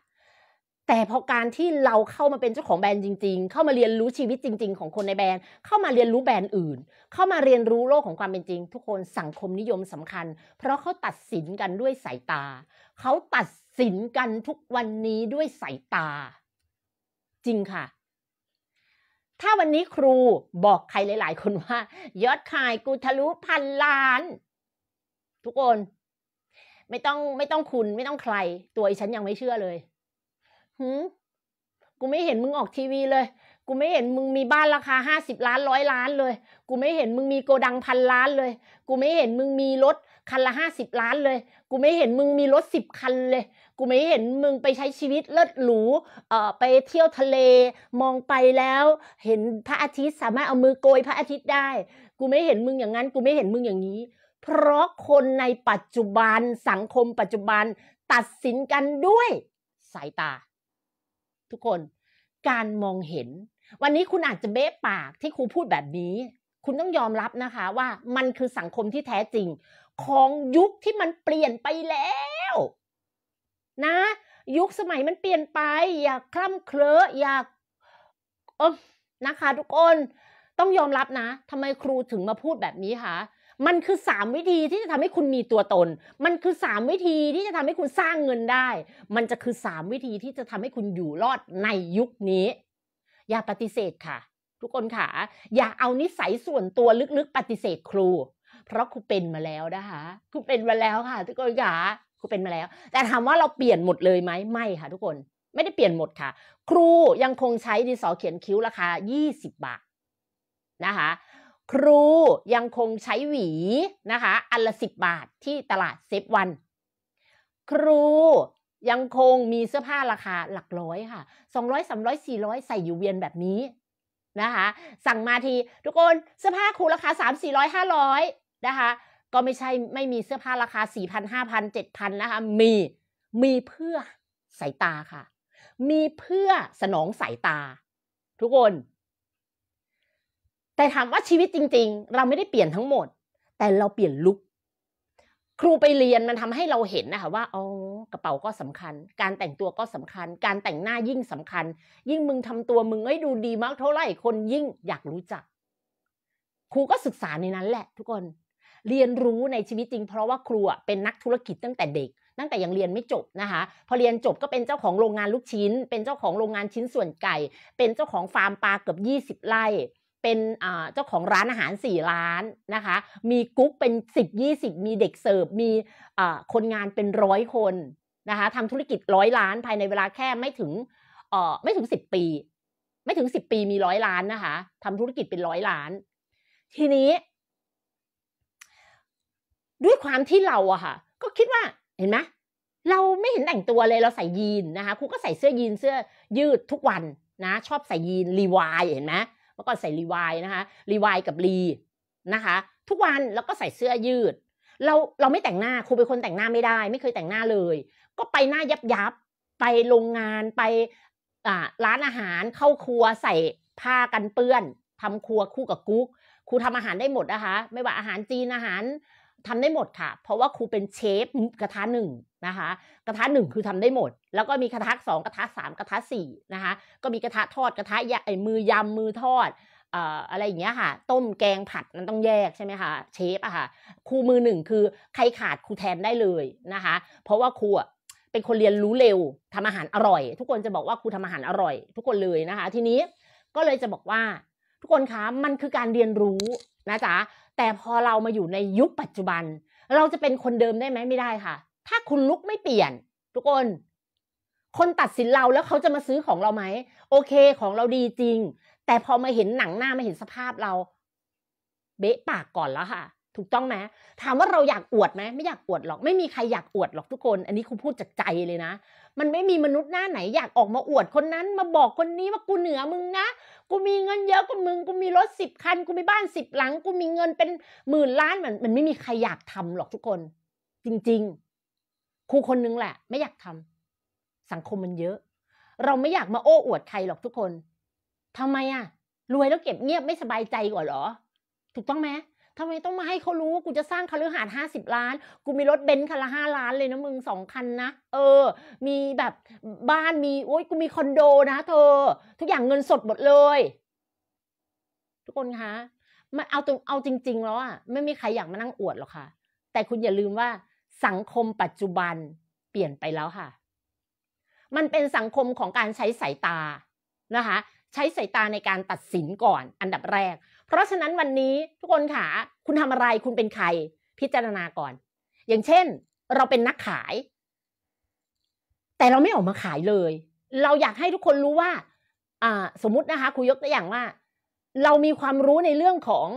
S1: แต่พอการที่เราเข้ามาเป็นเจ้าของแบรนด์จริงๆ เข้ามาเรียนรู้ชีวิตจริง ๆ ของคนในแบรนด์เข้ามาเรียนรู้แบรนด์อื่น เข้ามาเรียนรู้โลกของความเป็นจริง ทุกคนสังคมนิยมสำคัญ เพราะเขาตัดสินกันด้วยสายตาเขาตัดสินกันทุกวันนี้ด้วยสายตา จริงค่ะ ถ้าวันนี้ครูบอกใครหลาย ๆคนว่า ยอดขายกูทะลุพันล้าน ทุกคน ไม่ต้องไม่ต้องคุณไม่ต้องใครตัวฉันยังไม่เชื่อเลยหืมกูไม่เห็นมึงออกทีวีเลย กูไม่เห็นมึงมีบ้านราคาห้าสิบล้านร้อยล้านเลย กูไม่เห็นมึงมีโกดังพันล้านเลย กูไม่เห็นมึงมีรถคันละห้าสิบล้านเลย กูไม่เห็นมึงมีรถสิบคันเลย กูไม่เห็นมึงไปใช้ชีวิตเลิศหรู เอ่อไปเที่ยวทะเลมองไปแล้ว เห็นพระอาทิตย์สามารถเอามือโกยพระอาทิตย์ได้ กูไม่เห็นมึงอย่างนั้น กูไม่เห็นมึงอย่างนี้ เพราะคนในปัจจุบันสังคมปัจจุบันตัดสินกันด้วย สายตาทุกคนการมองเห็นวันนี้คุณอาจจะเบ๊ะปากที่ครูพูดแบบนี้ คุณต้องยอมรับนะคะ ว่ามันคือสังคมที่แท้จริง ของยุคที่มันเปลี่ยนไปแล้ว นะ ยุคสมัยมันเปลี่ยนไปอย่าคล่ำเคล้ออย่าเออนะคะ ทุกคน ต้องยอมรับนะทำไมครูถึงมาพูดแบบนี้คะมันคือ3วิธีที่จะทำให้คุณมีตัวตน มันคือ3วิธีที่จะทำให้คุณสร้างเงินได้ มันจะคือ3วิธีที่จะทำให้คุณอยู่รอดในยุคนี้ อย่าปฏิเสธค่ะ ทุกคนค่ะ อย่าเอานิสัยส่วนตัวลึกๆปฏิเสธครู เพราะครูเป็นมาแล้วนะคะ ครูเป็นมาแล้วค่ะ ทุกคนค่ะ ครูเป็นมาแล้ว แต่ถามว่าเราเปลี่ยนหมดเลยไหมไม่ค่ะ ทุกคน ไม่ได้เปลี่ยนหมดค่ะ ครูยังคงใช้ดินสอเขียนคิ้วราคา20บาทนะคะครูยังคงใช้หวีนะคะ อันละสิบบาทที่ตลาดเซฟวัน ครูยังคงมีเสื้อผ้าราคาหลักร้อยค่ะสองร้อยสามร้อยสี่ร้อยใส่อยู่เวียนแบบนี้นะคะ สั่งมาที ทุกคนเสื้อผ้าครูราคาสามสี่ร้อยห้าร้อยนะคะ ก็ไม่ใช่ไม่มีเสื้อผ้าราคาสี่พันห้าพันเจ็ดพันนะคะมีมีเพื่อสายตาค่ะ มีเพื่อสนองสายตา ทุกคนแต่ถามว่าชีวิตจริง ๆ เราไม่ได้เปลี่ยนทั้งหมด แต่เราเปลี่ยนลุก ครูไปเรียนมันทำให้เราเห็นนะคะว่าอ๋อกระเป๋าก็สำคัญ การแต่งตัวก็สำคัญ การแต่งหน้ายิ่งสำคัญ ยิ่งมึงทำตัวมึงให้ดูดีมากเท่าไหร่คนยิ่งอยากรู้จัก ครูก็ศึกษาในนั้นแหละทุกคนเรียนรู้ในชีวิตจริงเพราะว่าครูเป็นนักธุรกิจตั้งแต่เด็กตั้งแต่ยังเรียนไม่จบนะคะพอเรียนจบก็เป็นเจ้าของโรงงานลูกชิ้น เป็นเจ้าของโรงงานชิ้นส่วนไก่ เป็นเจ้าของฟาร์มปลาเกือบ20ไร่เป็นเจ้าของร้านอาหาร4ร้านนะคะ มีกุ๊กเป็น10 20มีเด็กเสิร์ฟ มีคนงานเป็นร้อยคนนะคะทำธุรกิจร้อยล้านภายในเวลาแค่ไม่ถึงไม่ถึง 10 ปี ไม่ถึง 10 ปีมีร้อยล้านนะคะทำธุรกิจเป็นร้อยล้าน ทีนี้ ด้วยความที่เราอะค่ะ ก็คิดว่าเห็นไหม เราไม่เห็นแต่งตัวเลยเราใส่ยีนนะคะครูก็ใส่เสื้อยีนเสื้อยืดทุกวันนะ ชอบใส่ยีนรีวายเห็นไหมมื่อก่อนใส่รีวายนะคะ รีวายกับรีนะคะ ทุกวันแล้วก็ใส่เสื้อยืดเราเราไม่แต่งหน้าครูเป็นคนแต่งหน้าไม่ได้ ไม่เคยแต่งหน้าเลย ก็ไปหน้ายับยับไปโรงงานไปร้านอาหาร เข้าครัวใส่ผ้ากันเปื้อน ทำครัวคู่กับกุ๊กครูทำอาหารได้หมดนะคะ ไม่ว่าอาหารจีน อาหาร ทำได้หมดค่ะ เพราะว่าครูเป็นเชฟกระทะหนึ่งนะคะกระทะหนึ่งคือทำได้หมด แล้วก็มีกระทะสองกระทะสามกระทะสี่นะคะก็มีกระทะทอดกระทะยไอ้มือยำมือทอดอะไรอย่างเงี้ยค่ะต้มแกงผัดมันต้องแยกใช่ไหมคะเชฟอะค่ะครูมือหนึ่งคือใครขาดครูแทนได้เลยนะคะเพราะว่าครูเป็นคนเรียนรู้เร็วทำอาหารอร่อย ทุกคนจะบอกว่าครูทำอาหารอร่อยทุกคนเลยนะคะทีนี้ก็เลยจะบอกว่าทุกคนคะมันคือการเรียนรู้นะจ๊ะแต่พอเรามาอยู่ในยุคปัจจุบัน เราจะเป็นคนเดิมได้ไหมไม่ได้ค่ะถ้าคุณลุกไม่เปลี่ยน ทุกคน คนตัดสินเราแล้วเขาจะมาซื้อของเราไหม โอเค ของเราดีจริง แต่พอมาเห็นหนังหน้ามาเห็นสภาพเรา เบะปากก่อนแล้วค่ะ ถูกต้องไหมถามว่าเราอยากอวดไหมไม่อยากอวดหรอก ไม่มีใครอยากอวดหรอกทุกคน อันนี้คุณพูดจากใจเลยนะ มันไม่มีมนุษย์หน้าไหน อยากออกมาอวดคนนั้น มาบอกคนนี้ว่ากูเหนือมึงนะกูมีเงินเยอะกว่ามึงกูมีรถสิบคันกูมีบ้านสิบหลังกูมีเงินเป็นหมื่นล้านมัน มันไม่มีใครอยากทำหรอกทุกคน จริงๆครูคนนึงแหละไม่อยากทำ สังคมมันเยอะ เราไม่อยากมาโอ้อวดใครหรอกทุกคน ทำไมอะรวยแล้วเก็บเงียบไม่สบายใจกว่าหรอ ถูกต้องไหมทำไมต้องมาให้เขารู้กูจะสร้างคาอหาดห้าสิบล้าน กูมีรถเบนซ์คันละห้าล้านเลยนะมึงสองคันนะ เออ มีแบบบ้านมี โอ้ยกูมีคอนโดนะเธอ ทุกอย่างเงินสดหมดเลย ทุกคนคะมันเอาตรงเอาจริงๆแล้วอ่ะไม่มีใครอยากมานั่งอวดหรอกค่ะ แต่คุณอย่าลืมว่าสังคมปัจจุบันเปลี่ยนไปแล้วค่ะ มันเป็นสังคมของการใช้สายตานะคะ ใช้สายตาในการตัดสินก่อนอันดับแรก เพราะฉะนั้นวันนี้ทุกคนค่ะ คุณทำอะไรคุณเป็นใคร พิจารณาก่อน อย่างเช่น เราเป็นนักขาย แต่เราไม่ออกมาขายเลย เราอยากให้ทุกคนรู้ว่า สมมตินะคะครูยกตัวอย่างว่า เรามีความรู้ในเรื่องของ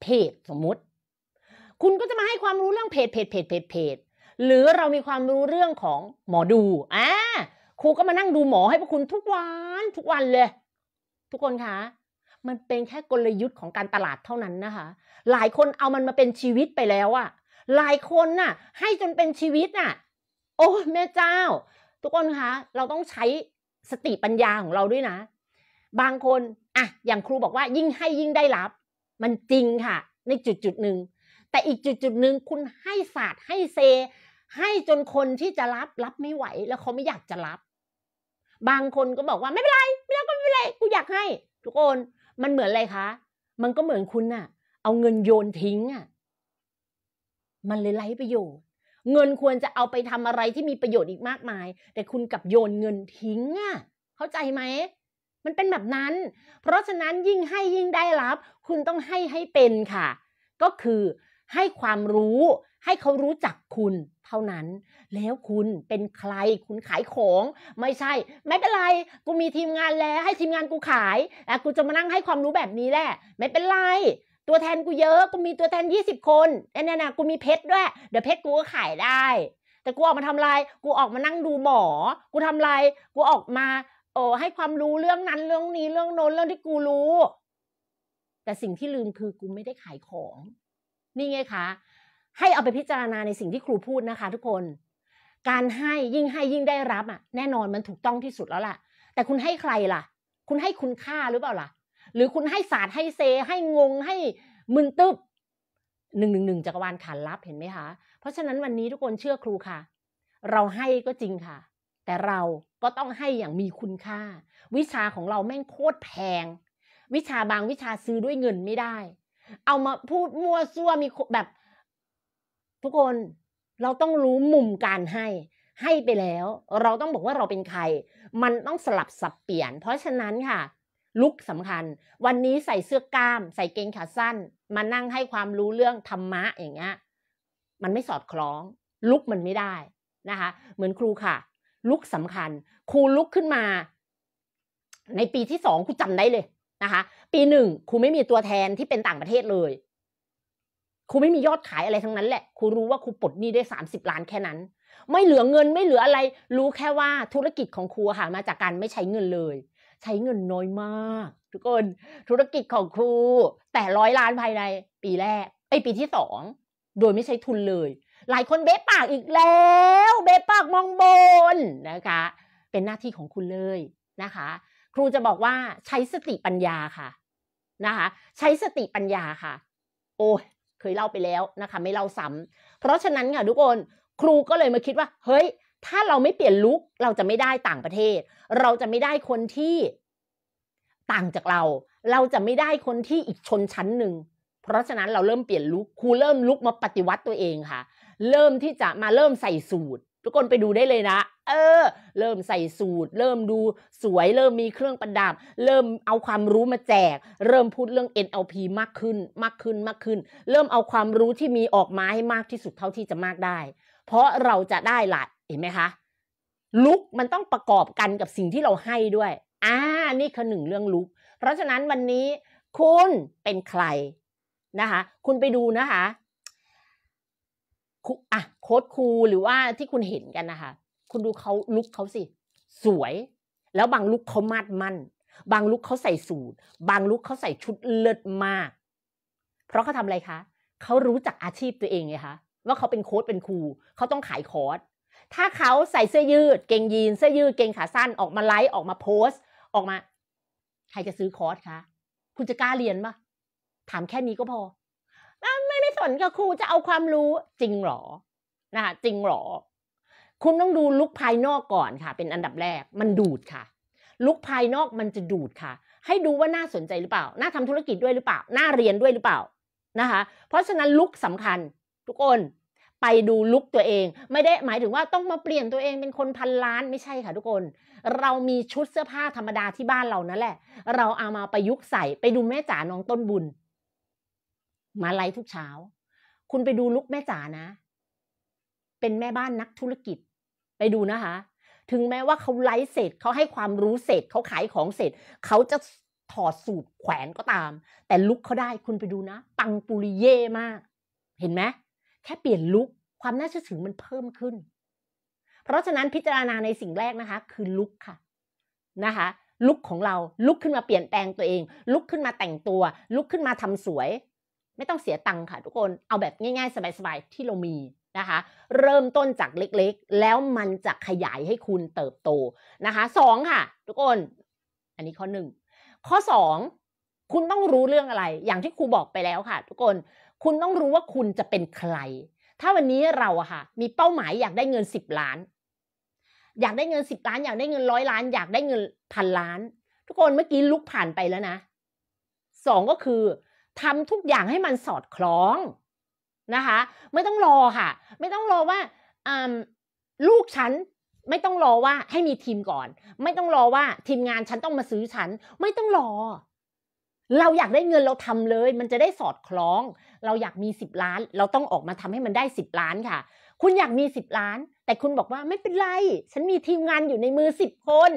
S1: เพจสมมุติคุณก็จะมาให้ความรู้เรื่องเพจเพจเพจเพจเพจหรือเรามีความรู้เรื่องของหมอดูอ่าครูก็มานั่งดูหมอให้พวกคุณทุกวัน ทุกวันเลย ทุกคนคะ มันเป็นแค่กลยุทธ์ของการตลาดเท่านั้นนะคะ หลายคนเอามันมาเป็นชีวิตไปแล้วอะหลายคนน่ะ ให้จนเป็นชีวิตน่ะ โอ้แม่เจ้า ทุกคนคะ เราต้องใช้สติปัญญาของเราด้วยนะ บางคนอะอย่างครูบอกว่ายิ่งให้ยิ่งได้รับ มันจริงค่ะ ในจุดจุดหนึ่งแต่อีกจุดจุดหนึ่งคุณให้ศาสตร์ ให้เซ ให้จนคนที่จะรับรับไม่ไหว แล้วเขาไม่อยากจะรับ บางคนก็บอกว่าไม่เป็นไร ไม่รับ ก็ไม่เป็นไรกูอยากให้ ทุกคน มันเหมือนอะไรคะ มันก็เหมือนคุณน่ะ เอาเงินโยนทิ้งอ่ะมันเลยไร้ประโยชน์ เงินควรจะเอาไปทำอะไรที่มีประโยชน์อีกมากมาย แต่คุณกลับโยนเงินทิ้งอ่ะเข้าใจไหม มันเป็นแบบนั้น เพราะฉะนั้นยิ่งให้ยิ่งได้รับ คุณต้องให้ให้เป็นค่ะ ก็คือให้ความรู้ให้เขารู้จักคุณ เท่านั้น แล้วคุณเป็นใครคุณขายของ ไม่ใช่ ไม่เป็นไร กูมีทีมงานแล้ว ให้ทีมงานกูขายแล่วกูจะมานั่งให้ความรู้แบบนี้แหละไม่เป็นไร ตัวแทนกูเยอะกูมีตัวแทน 20 คนแน่นะกูมีเพชรด้วย เดี๋ยวเพชรกูก็ขายได้ แต่กูออกมาทำไรกูออกมานั่งดูหมอ กูทำไรกูออกมาโอ้ให้ความรู้เรื่องนั้นเรื่องนี้เรื่องโน้นเรื่องที่กูรู้ แต่สิ่งที่ลืมคือกูไม่ได้ขายของนี่ไงคะให้เอาไปพิจารณาในสิ่งที่ครูพูดนะคะ ทุกคน การให้ยิ่งให้ยิ่งได้รับอ่ะ แน่นอนมันถูกต้องที่สุดแล้วล่ะ แต่คุณให้ใครล่ะ คุณให้คุณค่าหรือเปล่าล่ะ หรือคุณให้ศาสตร์ให้เซให้งง ให้มึนตึบหนึ่งหนึ่งหนึ่งจักรวาลขานรับเห็นไหมคะ เพราะฉะนั้นวันนี้ทุกคนเชื่อครูค่ะ เราให้ก็จริงค่ะ แต่เราก็ต้องให้อย่างมีคุณค่า วิชาของเราแม่งโคตรแพง วิชาบางวิชาซื้อด้วยเงินไม่ได้เอามาพูดมั่วซั่วมีแบบ ทุกคนเราต้องรู้มุมการให้ ให้ไปแล้ว เราต้องบอกว่าเราเป็นใคร มันต้องสลับสับเปลี่ยน เพราะฉะนั้นค่ะ ลุกสำคัญ วันนี้ใส่เสื้อกล้าม ใส่เกงขาสั้น มานั่งให้ความรู้เรื่องธรรมะอย่างเงี้ยมันไม่สอดคล้อง ลุกมันไม่ได้นะคะ เหมือนครูค่ะ ลุกสำคัญครูลุกขึ้นมา ในปีที่สองครูจำได้เลยะคะปีหนึ่งครูไม่มีตัวแทนที่เป็นต่างประเทศเลยครูไม่มียอดขายอะไรทั้งนั้นแหละ ครูรู้ว่าครูปลดหนี้ได้สสาิบล้านแค่นั้น ไม่เหลือเงินไม่เหลืออะไรรู้แค่ว่าธุรกิจของครูค่ะมาจากการไม่ใช้เงินเลย ใช้เงินน้อยมาก ทุกคนธุรกิจของครู แต่ร้อยล้านภายในปีแรกไอปีที่สองโดยไม่ใช้ทุนเลย หลายคนเบ๊ปากอีกแล้ว เบ๊ปากมองบนนะคะ เป็นหน้าที่ของคุณเลยนะคะครูจะบอกว่าใช้สติปัญญาค่ะนะคะใช้สติปัญญาค่ะ โอ้เคยเล่าไปแล้วนะคะ ไม่เล่าซ้ำ เพราะฉะนั้นค่ะทุกคน ครูก็เลยมาคิดว่า เฮ้ย ถ้าเราไม่เปลี่ยนลุกเราจะไม่ได้ต่างประเทศ เราจะไม่ได้คนที่ ต่างจากเรา เราจะไม่ได้คนที่อีกชนชั้นหนึ่งเพราะฉะนั้นเราเริ่มเปลี่ยนลุกครูเริ่มลุกมาปฏิวัติตัวเองค่ะ เริ่มที่จะมาเริ่มใส่สูตร ทุกคนไปดูได้เลยนะเออ เริ่มใส่สูตร เริ่มดูสวย เริ่มมีเครื่องประดับเริ่มเอาความรู้มาแจกเริ่มพูดเรื่อง NLP มากขึ้น มากขึ้นมากขึ้น เริ่มเอาความรู้ที่มีออกมาให้มากที่สุดเท่าที่จะมากได้ เพราะเราจะได้หละเห็นไหมคะ ลุกมันต้องประกอบกันกับสิ่งที่เราให้ด้วยอ่านี่คือหนึ่งเรื่องลุก เพราะฉะนั้นวันนี้คุณเป็นใครนะคะ คุณไปดูนะคะอ่ะโค้ดครูหรือว่าที่คุณเห็นกันนะคะคุณดูเขาลุกเขาสิสวย แล้วบางลุกเขามาดมั่นบางลุกเขาใส่สูทบางลุกเขาใส่ชุดเลิศมาก เพราะเขาทำอะไรคะ เขารู้จักอาชีพตัวเองไงคะ ว่าเขาเป็นโค้ดเป็นครูเขาต้องขายคอร์สถ้าเขาใส่เสื้อยืดเกงยีนเสื้อยืดเกงขาสั้นออกมาไลฟ์ออกมาโพสต์ออกมาใครจะซื้อคอร์สคะคุณจะกล้าเรียนปะถามแค่นี้ก็พอไม่ไม่สนกับครูจะเอาความรู้ จริงหรอนะคะจริงหรอคุณต้องดูลุกภายนอกก่อนค่ะ เป็นอันดับแรกมันดูดค่ะ ลุกภายนอกมันจะดูดค่ะ ให้ดูว่าน่าสนใจหรือเปล่าน่าทำธุรกิจด้วยหรือเปล่าน่าเรียนด้วยหรือเปล่านะคะ เพราะฉะนั้นลุกสำคัญทุกคนไปดูลุกตัวเอง ไม่ได้หมายถึงว่าต้องมาเปลี่ยนตัวเอง เป็นคนพันล้านไม่ใช่ค่ะทุกคน เรามีชุดเสื้อผ้าธรรมดาที่บ้านเรานั่นแหละ เราเอามาประยุกต์ใส่ ไปดูแม่จ๋าน้องต้นบุญ มาไลฟ์ทุกเช้า คุณไปดูลุกแม่จ๋านะ เป็นแม่บ้านนักธุรกิจไปดูนะคะ ถึงแม้ว่าเขาไลฟ์เสร็จเขาให้ความรู้เสร็จเขาขายของเสร็จ เขาจะถอดสูตรแขวนก็ตาม แต่ลุกเขาได้คุณไปดูนะปังปุริเย่มาก เห็นไหมแค่เปลี่ยนลุกความน่าเชื่อถือมันเพิ่มขึ้น เพราะฉะนั้นพิจารณาในสิ่งแรกนะคะ คือลุกค่ะ นะคะ ลุกของเราลุกขึ้นมาเปลี่ยนแปลงตัวเอง ลุกขึ้นมาแต่งตัว ลุกขึ้นมาทำสวย ไม่ต้องเสียตังค์ค่ะทุกคนเอาแบบง่าย ๆสบายๆที่เรามีนะคะเริ่มต้นจากเล็กๆ แล้วมันจะขยายให้คุณเติบโตนะคะสองค่ะ ทุกคนอันนี้ข้อหนึ่งข้อสองคุณต้องรู้เรื่องอะไร อย่างที่ครูบอกไปแล้วค่ะ ทุกคนคุณต้องรู้ว่าคุณจะเป็นใคร ถ้าวันนี้เราอะค่ะมีเป้าหมายอยากได้เงินสิบล้าน อยากได้เงินสิบล้าน อยากได้เงินร้อยล้านอยากได้เงินพันล้าน ทุกคน เมื่อกี้ลุกผ่านไปแล้วนะสองก็คือทำทุกอย่างให้มันสอดคล้องนะคะไม่ต้องรอค่ะ ไม่ต้องรอว่าลูกฉันไม่ต้องรอว่าให้มีทีมก่อน ไม่ต้องรอว่าทีมงานฉันต้องมาซื้อฉัน ไม่ต้องรอ เราอยากได้เงินเราทำเลย มันจะได้สอดคล้อง เราอยากมีสิบล้าน เราต้องออกมาทำให้มันได้สิบล้านค่ะ คุณอยากมีสิบล้าน แต่คุณบอกว่าไม่เป็นไรฉันมีทีมงานอยู่ในมือสิบคน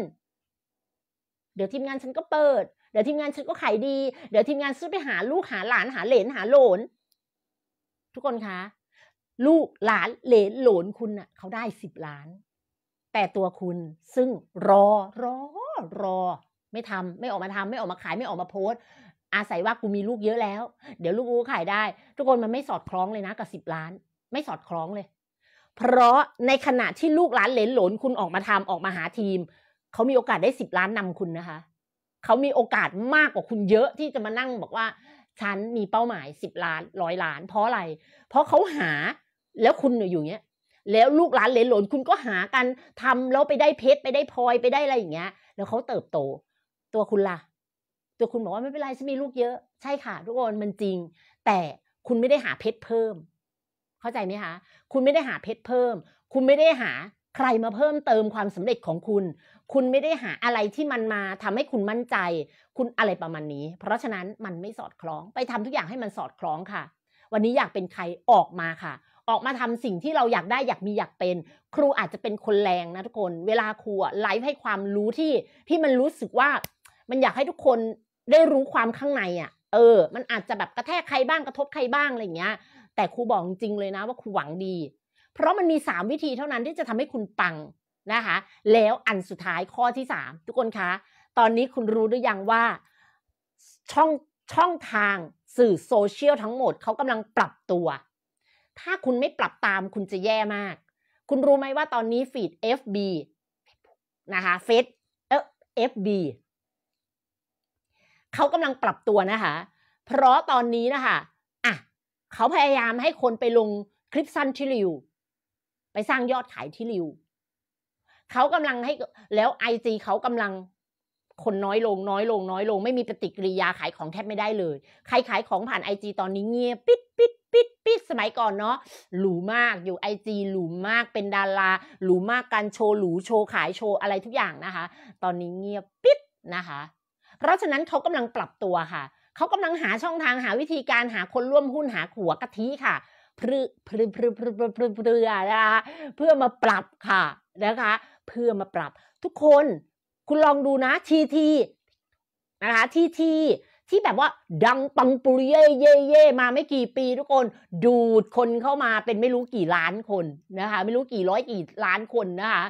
S1: เดี๋ยวทีมงานฉันก็เปิด เดี๋ยวทีมงานฉันก็ขายดี เดี๋ยวทีมงานซื้อไปหาลูกหาหลานหาเหลนหาโหลนทุกคนคะ ลูกหลานเหลนหลนคุณน่ะเขาได้สิบล้าน แต่ตัวคุณซึ่งรอรอรอ ไม่ทำไม่ออกมาทำไม่ออกมาขายไม่ออกมาโพสต์อาศัยว่ากูมีลูกเยอะแล้ว เดี๋ยวลูกกูขายได้ ทุกคนมันไม่สอดคล้องเลยนะกับสิบล้าน ไม่สอดคล้องเลย เพราะในขณะที่ลูกหลานเหลนหลนคุณออกมาทำออกมาหาทีมเขามีโอกาสได้สิบล้านนำคุณนะคะเขามีโอกาสมากกว่าคุณเยอะที่จะมานั่งบอกว่าฉันมีเป้าหมายสิบล้านร้อยล้านเพราะอะไร เพราะเขาหาแล้วคุณอยู่เงี้ย แล้วลูกหลานเลนหลนคุณก็หากันทำแล้วไปได้เพชรไปได้พลอยไปได้อะไรอย่างเงี้ย แล้วเขาเติบโต ตัวคุณล่ะตัวคุณบอกว่าไม่เป็นไรฉันมีลูกเยอะใช่ค่ะ ทุกคนมันจริง แต่คุณไม่ได้หาเพชรเพิ่ม เข้าใจไหมคะคุณไม่ได้หาเพชรเพิ่ม คุณไม่ได้หาใครมาเพิ่มเติมความสำเร็จของคุณ คุณไม่ได้หาอะไรที่มันมาทำให้คุณมั่นใจคุณอะไรประมาณนี้ เพราะฉะนั้นมันไม่สอดคล้อง ไปทำทุกอย่างให้มันสอดคล้องค่ะ วันนี้อยากเป็นใครออกมาค่ะ ออกมาทำสิ่งที่เราอยากได้อยากมีอยากเป็น ครูอาจจะเป็นคนแรงนะทุกคน เวลาครูไลฟ์ให้ความรู้ที่ที่มันรู้สึกว่า มันอยากให้ทุกคนได้รู้ความข้างในอะ่ะ เออ มันอาจจะแบบกระแทกใครบ้างกระทบใครบ้างอะไรเงี้ย แต่ครูบอกจริงเลยนะว่าครูหวังดี เพราะมันมีสามวิธีเท่านั้นที่จะทำให้คุณปังนะคะ แล้วอันสุดท้ายข้อที่สามทุกคนคะตอนนี้คุณรู้หรือยังว่าช่องช่องทางสื่อโซเชียลทั้งหมดเขากำลังปรับตัว ถ้าคุณไม่ปรับตามคุณจะแย่มาก คุณรู้ไหมว่าตอนนี้ฟีด FB นะคะเฟซเออ FB เขากำลังปรับตัวนะคะ เพราะตอนนี้นะคะอ่ะเขาพยายามให้คนไปลงคลิปสั้นที่ริวไปสร้างยอดขายที่ริวเขากำลังให้แล้ว IG เขากำลังคนน้อยลงน้อยลง น้อยลง ไม่มีปฏิกิริยาขายของแทบไม่ได้เลย ใครขายของผ่านไอจตอนนี้เงียบปิดปิดปิดปิดสมัยก่อนเนาะหรูมากอยู่ไอจีหรูมากเป็นดาราหรูมากการโชว์หรูโชว์ขายโชว์อะไรทุกอย่างนะคะ ตอนนี้เงียบปิดนะคะ เพราะฉะนั้นเขากำลังปรับตัวค่ะเขากำลังหาช่องทางหาวิธีการหาคนร่วมหุ้นหาหัวกะทิค่ะพือพรือพรือพรือพรือพรือพรือนะคะเพื่อมาปรับค่ะนะคะ เพื่อมาปรับ ทุกคนคุณลองดูนะทีทีนะคะทีทีที่แบบว่า ดังปังปุริเย่เย่เย่มาไม่กี่ปี ทุกคนดูดคนเข้ามาเป็นไม่รู้กี่ล้านคนนะคะไม่รู้กี่ร้อยกี่ล้านคนนะคะ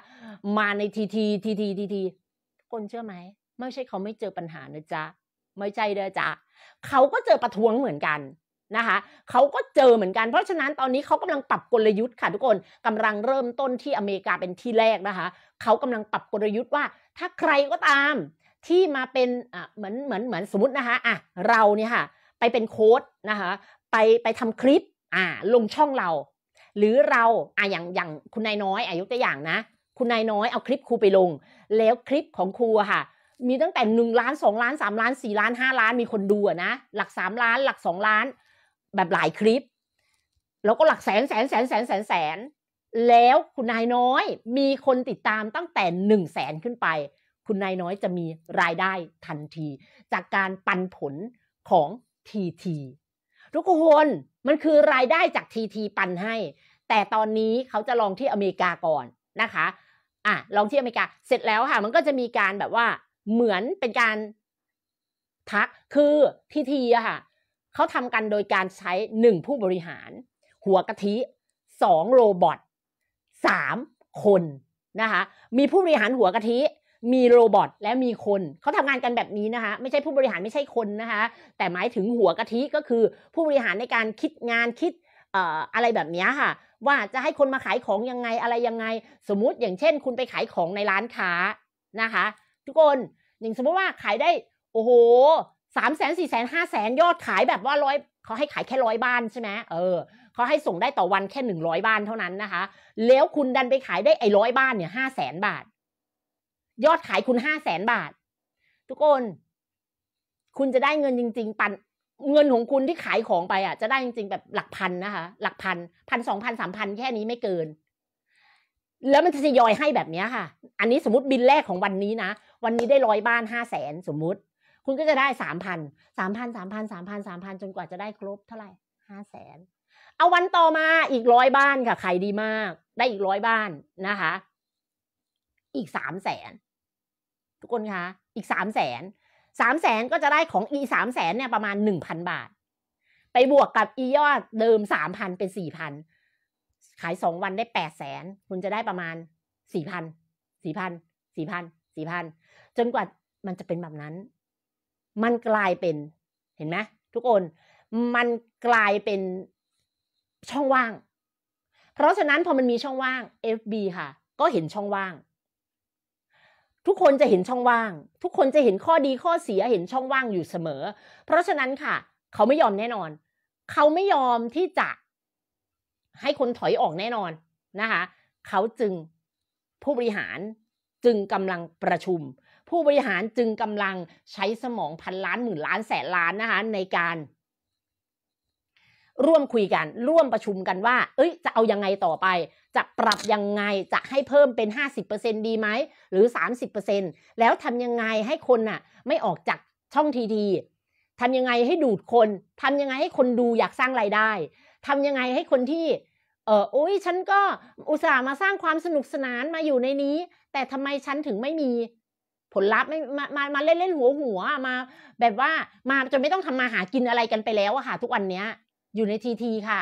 S1: มาในทีทีทีทีทีทีคนเชื่อไหมไม่ใช่เขาไม่เจอปัญหานะจ๊ะไม่ใช่เด้อจ๊ะเขาก็เจอประท้วงเหมือนกันนะคะเขาก็เจอเหมือนกันเพราะฉะนั้นตอนนี้เขากำลังปรับกลยุทธ์ค่ะ ทุกคนกำลังเริ่มต้นที่อเมริกาเป็นที่แรกนะคะ เขากำลังปรับกลยุทธ์ว่าถ้าใครก็ตามที่มาเป็นเหมือนเหมือนเหมือนสมมตินะคะอ่ะเราเนี่ยค่ะไปเป็นโค้ดนะคะไปไปทำคลิปอ่าลงช่องเรา หรือเราอ่ะอย่างอย่างคุณนายน้อยอายุตัวอย่างนะ คุณนายน้อยเอาคลิปครูไปลง แล้วคลิปของครูค่ะ มีตั้งแต่หนึ่งล้านสองล้านสามล้านสี่ล้านห้าล้านมีคนดูนะ หลักสามล้านหลักสองล้านแบบหลายคลิป แล้วก็หลักแสนแสนแสนแสนแสนแสนแล้วคุณนายน้อยมีคนติดตามตั้งแต่1นึ่งแสนขึ้นไป คุณนายน้อยจะมีรายได้ทันทีจากการปันผลของ TT ทุกคนมันคือรายได้จาก TT ปันให้ แต่ตอนนี้เขาจะลองที่อเมริกาก่อนนะคะอ่ะลองที่อเมริกาเสร็จแล้วค่ะ มันก็จะมีการแบบว่าเหมือนเป็นการทักคือทีทีอะค่ะเขาทำกันโดยการใช้หนึ่งผู้บริหาร หัวกะทิสองโรบอทสามคน นะคะ มีผู้บริหารหัวกะทิ มีโรบอทและมีคนเขาทำงานกันแบบนี้นะคะไม่ใช่ผู้บริหารไม่ใช่คนนะคะแต่หมายถึงหัวกะทิก็คือผู้บริหารในการคิดงานคิดอะไรแบบนี้ค่ะ ว่าจะให้คนมาขายของยังไงอะไรยังไง สมมุติอย่างเช่น คุณไปขายของในร้านค้านะคะ ทุกคนอย่างสมมติว่าขายได้โอ้โหสามแสนสี่แสนห้าแสนยอดขายแบบว่าร้อยเขาให้ขายแค่ร้อยบ้านใช่ไหมเออเขาให้ส่งได้ต่อวันแค่หนึ่งร้อยบ้านเท่านั้นนะคะ แล้วคุณดันไปขายได้ไอ้ร้อยบ้านเนี่ยห้าแสนบาท ยอดขายคุณห้าแสนบาท ทุกคน คุณจะได้เงินจริง ๆ ปันเงินของคุณที่ขายของไปอ่ะ จะได้จริง ๆแบบหลักพันนะคะหลักพันพันสองพันสามพันแค่นี้ไม่เกิน แล้วมันจะทยอยให้แบบนี้ค่ะ อันนี้สมมติบินแรกของวันนี้นะ วันนี้ได้ร้อยบ้านห้าแสนสมมติ คุณก็จะได้สามพันสามพันสามพันสามพันสามพันจนกว่าจะได้ครบเท่าไหร่ห้าแสนเอาวันต่อมาอีกร้อยบ้านค่ะขายดีมากได้อีกร้อยบ้านนะคะ อีกสามแสนทุกคนคะอีกสามแสนสามแสนก็จะได้ของอีสามแสนเนี่ยประมาณหนึ่งพันบาท ไปบวกกับอียอดเดิมสามพันเป็นสี่พันขายสองวันได้แปดแสนคุณจะได้ประมาณสี่พันสี่พันสี่พันสี่พันจนกว่ามันจะเป็นแบบนั้น มันกลายเป็นเห็นไหมทุกคนมันกลายเป็นช่องว่าง เพราะฉะนั้นพอมันมีช่องว่าง FB ค่ะ ก็เห็นช่องว่าง ทุกคนจะเห็นช่องว่าง ทุกคนจะเห็นข้อดีข้อเสีย เห็นช่องว่างอยู่เสมอ เพราะฉะนั้นค่ะ เขาไม่ยอมแน่นอน เขาไม่ยอมที่จะ ให้คนถอยออกแน่นอนนะคะ เขาจึงผู้บริหารจึงกำลังประชุม ผู้บริหารจึงกำลังใช้สมองพันล้านหมื่นล้านแสนล้านนะคะในการร่วมคุยกัน ร่วมประชุมกันว่า เอ้ยจะเอายังไงต่อไป จะปรับยังไงจะให้เพิ่มเป็น50%ดีไหมหรือ30%แล้วทำยังไงให้คนน่ะ ไม่ออกจากช่องทีทีทำยังไงให้ดูดคนทำยังไงให้คนดูอยากสร้างไรายได้ทำยังไงให้คนที่เอออุ้ยฉันก็อุตส่าห์มาสร้างความสนุกสนานมาอยู่ในนี้ แต่ทำไมฉันถึงไม่มี ผลลัพธ์ไม่มามามาเล่นเล่นหัวหัวมา แบบว่ามาจนไม่ต้องทำมาหากินอะไรกันไปแล้วอะค่ะทุกวันเนี้ยอยู่ในทีทีค่ะ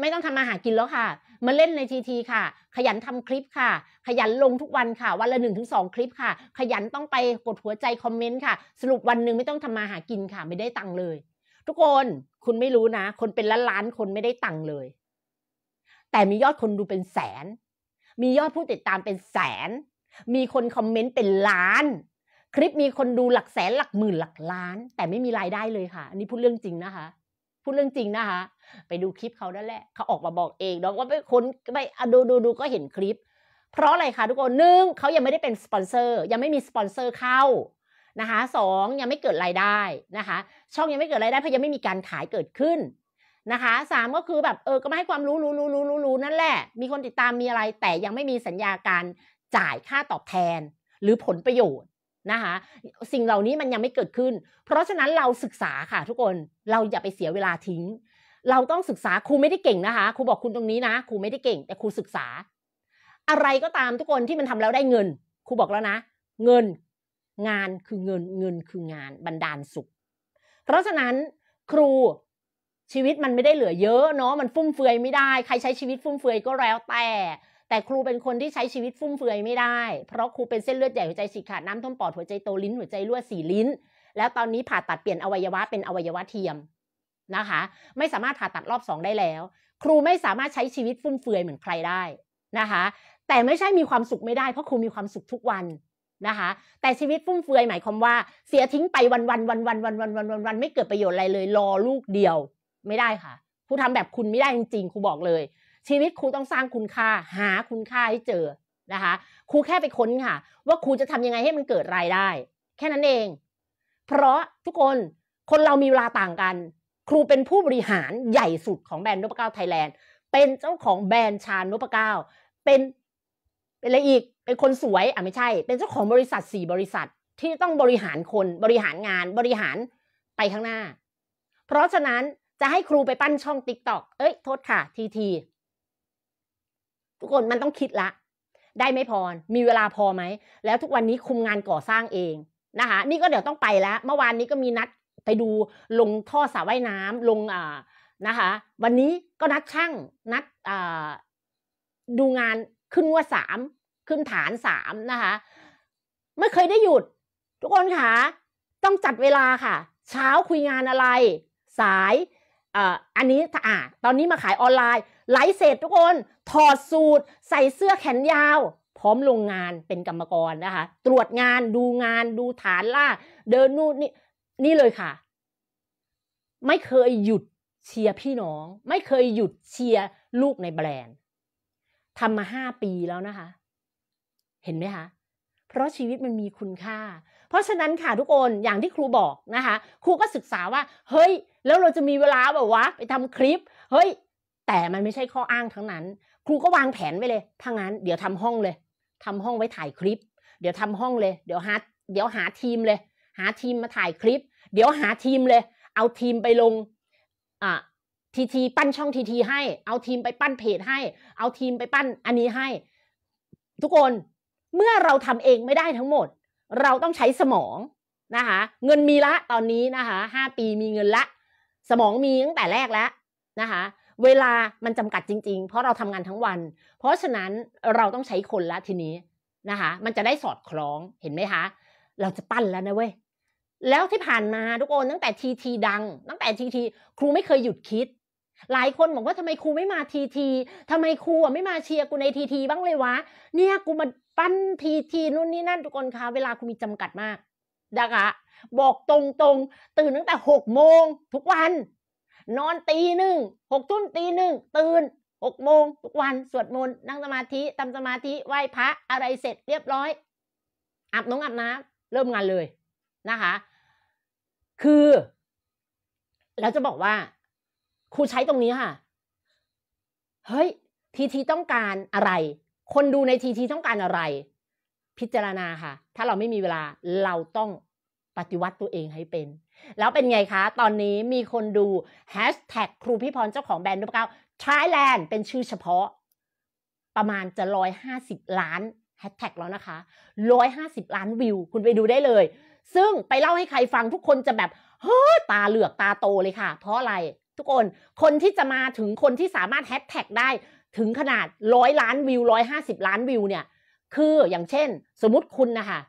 S1: ไม่ต้องทำมาหากินแล้วค่ะมาเล่นในทีทีค่ะ ขยันทำคลิปค่ะ ขยันลงทุกวันค่ะ วันละหนึ่งถึงสองคลิปค่ะ ขยันต้องไปกดหัวใจคอมเมนต์ค่ะ สรุปวันหนึ่งไม่ต้องทำมาหากินค่ะ ไม่ได้ตังค์เลย ทุกคนคุณไม่รู้นะ คนเป็นล้านล้านคนไม่ได้ตังค์เลย แต่มียอดคนดูเป็นแสน มียอดผู้ติดตามเป็นแสน มีคนคอมเมนต์เป็นล้าน คลิปมีคนดูหลักแสนหลักหมื่นหลักล้าน แต่ไม่มีรายได้เลยค่ะอันนี้พูดเรื่องจริงนะคะูดเรื่องจริงนะคะไปดูคลิปเขาได้แหละเขาออกมาบอกเองด้าะว่าไปค้นไปดูดูดูก็เห็นคลิป เพราะอะไรคะทุกคนหนึ่งเขายังไม่ได้เป็น สปอนเซอร์ยังไม่มีสปอนเซอร์เข้านะคะสองยังไม่เกิดรายได้นะคะช่องยังไม่เกิดรายได้ เพราะยังไม่มีการขายเกิดขึ้นนะคะสามก็คือแบบเออก็ไม่ให้ความรู้รู้รู้รู้รู้รู้นั่นแหละมีคนติดตามมีอะไรแต่ยังไม่มีสัญญาการจ่ายค่าตอบแทนหรือผลประโยชน์นะคะสิ่งเหล่านี้มันยังไม่เกิดขึ้น เพราะฉะนั้นเราศึกษาค่ะทุกคนเราอย่าไปเสียเวลาทิ้ง เราต้องศึกษาครูไม่ได้เก่งนะคะ ครูบอกคุณตรงนี้นะครูไม่ได้เก่ง แต่ครูศึกษา อะไรก็ตามทุกคนที่มันทำแล้วได้เงิน ครูบอกแล้วนะ เงิน งานคือเงินเงินคืองานบันดาลสุข เพราะฉะนั้นครูชีวิตมันไม่ได้เหลือเยอะเนาะมันฟุ่มเฟือยไม่ได้ ใครใช้ชีวิตฟุ่มเฟือยก็แล้วแต่แต่ครูเป็นคนที่ใช้ชีวิตฟุ่มเฟือยไม่ได้ เพราะครูเป็นเส้นเลือดใหญ่หัวใจฉีกขาดน้ำท่วมปอดหัวใจโตลิ้นหัวใจรั่วสี่ลิ้น แล้วตอนนี้ผ่าตัดเปลี่ยนอวัยวะเป็นอวัยวะเทียมนะคะ ไม่สามารถผ่าตัดรอบสองได้แล้ว ครูไม่สามารถใช้ชีวิตฟุ่มเฟือยเหมือนใครได้นะคะ แต่ไม่ใช่มีความสุขไม่ได้เพราะครูมีความสุขทุกวันนะคะ แต่ชีวิตฟุ่มเฟือยหมายความว่า เสียทิ้งไปวันวันวันวันวันวันวันวันวันไม่เกิดประโยชน์อะไรเลย รอลูกเดียวไม่ได้ค่ะครูทำแบบคุณไม่ได้จริงๆครูบอกเลยชีวิตครูต้องสร้างคุณค่า หาคุณค่าให้เจอนะคะ ครูแค่ไปค้นค่ะ ว่าครูจะทำยังไงให้มันเกิดรายได้ แค่นั้นเอง เพราะทุกคนคนเรามีเวลาต่างกัน ครูเป็นผู้บริหารใหญ่สุดของแบรนด์นพเก้าไทยแลนด์เป็นเจ้าของแบรนด์ชานนพเก้าเป็นเป็นอะไรอีก เป็นคนสวยอ่ะไม่ใช่ เป็นเจ้าของบริษัทสี่บริษัทที่ต้องบริหารคนบริหารงานบริหารไปข้างหน้า เพราะฉะนั้นจะให้ครูไปปั้นช่องติ๊กต็อกเอ้ยโทษค่ะทีทีทุกคนมันต้องคิดละได้ไม่พอมีเวลาพอไหมแล้วทุกวันนี้คุมงานก่อสร้างเองนะคะนี่ก็เดี๋ยวต้องไปแล้วเมื่อวานนี้ก็มีนัดไปดูลงท่อสระว่ายน้ำ ลงอ่านะคะวันนี้ก็นัดช่างนัดอ่าดูงานขึ้นว่าสามขึ้นฐานสามนะคะไม่เคยได้หยุด ทุกคนค่ะ ต้องจัดเวลาค่ะ เช้าคุยงานอะไร สายอันนี้อ่าตอนนี้มาขายออนไลน์ไลฟ์เสร็จทุกคนถอดสูตรใส่เสื้อแขนยาว พร้อมลงงานเป็นกรรมกรนะคะ ตรวจงานดูงานดูฐานล่าเดินนู่นนี่นี่เลยค่ะ ไม่เคยหยุดเชียร์พี่น้อง ไม่เคยหยุดเชียร์ลูกในแบรนด์ทำมาห้าปีแล้วนะคะ เห็นไหมคะเพราะชีวิตมันมีคุณค่า เพราะฉะนั้นค่ะทุกคนอย่างที่ครูบอกนะคะครูก็ศึกษาว่า เฮ้ยแล้วเราจะมีเวลาแบบวะไปทำคลิป เฮ้ยแต่มันไม่ใช่ข้ออ้างทั้งนั้น ครูก็วางแผนไว้เลยถ้างั้น เดี๋ยวทำห้องเลย ทำห้องไว้ถ่ายคลิป เดี๋ยวทำห้องเลย เดี๋ยวหา เดี๋ยวหาทีมเลย หาทีมมาถ่ายคลิป เดี๋ยวหาทีมเลย เอาทีมไปลงอ่ะทีทีปั้นช่องทีที ให้ เอาทีมไปปั้นเพจให้ เอาทีมไปปั้นอันนี้ให้ ทุกคนเมื่อเราทำเองไม่ได้ทั้งหมด เราต้องใช้สมองนะคะ เงินมีละตอนนี้นะคะห้าปีมีเงินละสมองมีตั้งแต่แรกแล้วนะคะ เวลามันจำกัดจริง ๆ เพราะเราทำงานทั้งวัน เพราะฉะนั้นเราต้องใช้คนละทีนี้นะคะ มันจะได้สอดคล้อง เห็นไหมคะ เราจะปั้นแล้วนะเว้ย แล้วที่ผ่านมา ทุกคนตั้งแต่ทีทีดังตั้งแต่ทีทีครูไม่เคยหยุดคิด หลายคนบอกว่าทำไมครูไม่มาทีทีทำไมครูไม่มาเชียร์กูในทีทีบ้างเลยวะ เนี่ยกูมาปั้นทีทีนู่นนี่นั่นทุกคนคะ เวลาครูมีจำกัดมากนะคะบอกตรงๆตื่นตั้งแต่หกโมงทุกวัน นอนตีหนึ่งหกทุ่มตีหนึ่งตื่นหกโมงทุกวัน สวดมนต์นั่งสมาธิทำสมาธิไหว้พระอะไรเสร็จเรียบร้อยอาบน้องอาบน้ำเริ่มงานเลยนะคะ คือแล้วจะบอกว่าครูใช้ตรงนี้ค่ะ เฮ้ยทีทีต้องการอะไร คนดูในทีทีต้องการอะไรพิจารณาค่ะ ถ้าเราไม่มีเวลาเราต้องปฏิวัติตัวเองให้เป็น แล้วเป็นไงคะ ตอนนี้มีคนดูแฮชแท็กครูพี่พรเจ้าของแบรนด์นพเก้าทายแลนด์เป็นชื่อเฉพาะ ประมาณจะร้อยห้าสิบล้านแฮชแท็กแล้วนะคะร้อยห้าสิบล้านวิวคุณไปดูได้เลย ซึ่งไปเล่าให้ใครฟังทุกคนจะแบบเฮ้ยตาเหลือกตาโตเลยค่ะ เพราะอะไร ทุกคนคนที่จะมาถึงคนที่สามารถแฮชแท็กได้ ถึงขนาดร้อยล้านวิวร้อยห้าสิบล้านวิวเนี่ยคืออย่างเช่นสมมติคุณนะคะ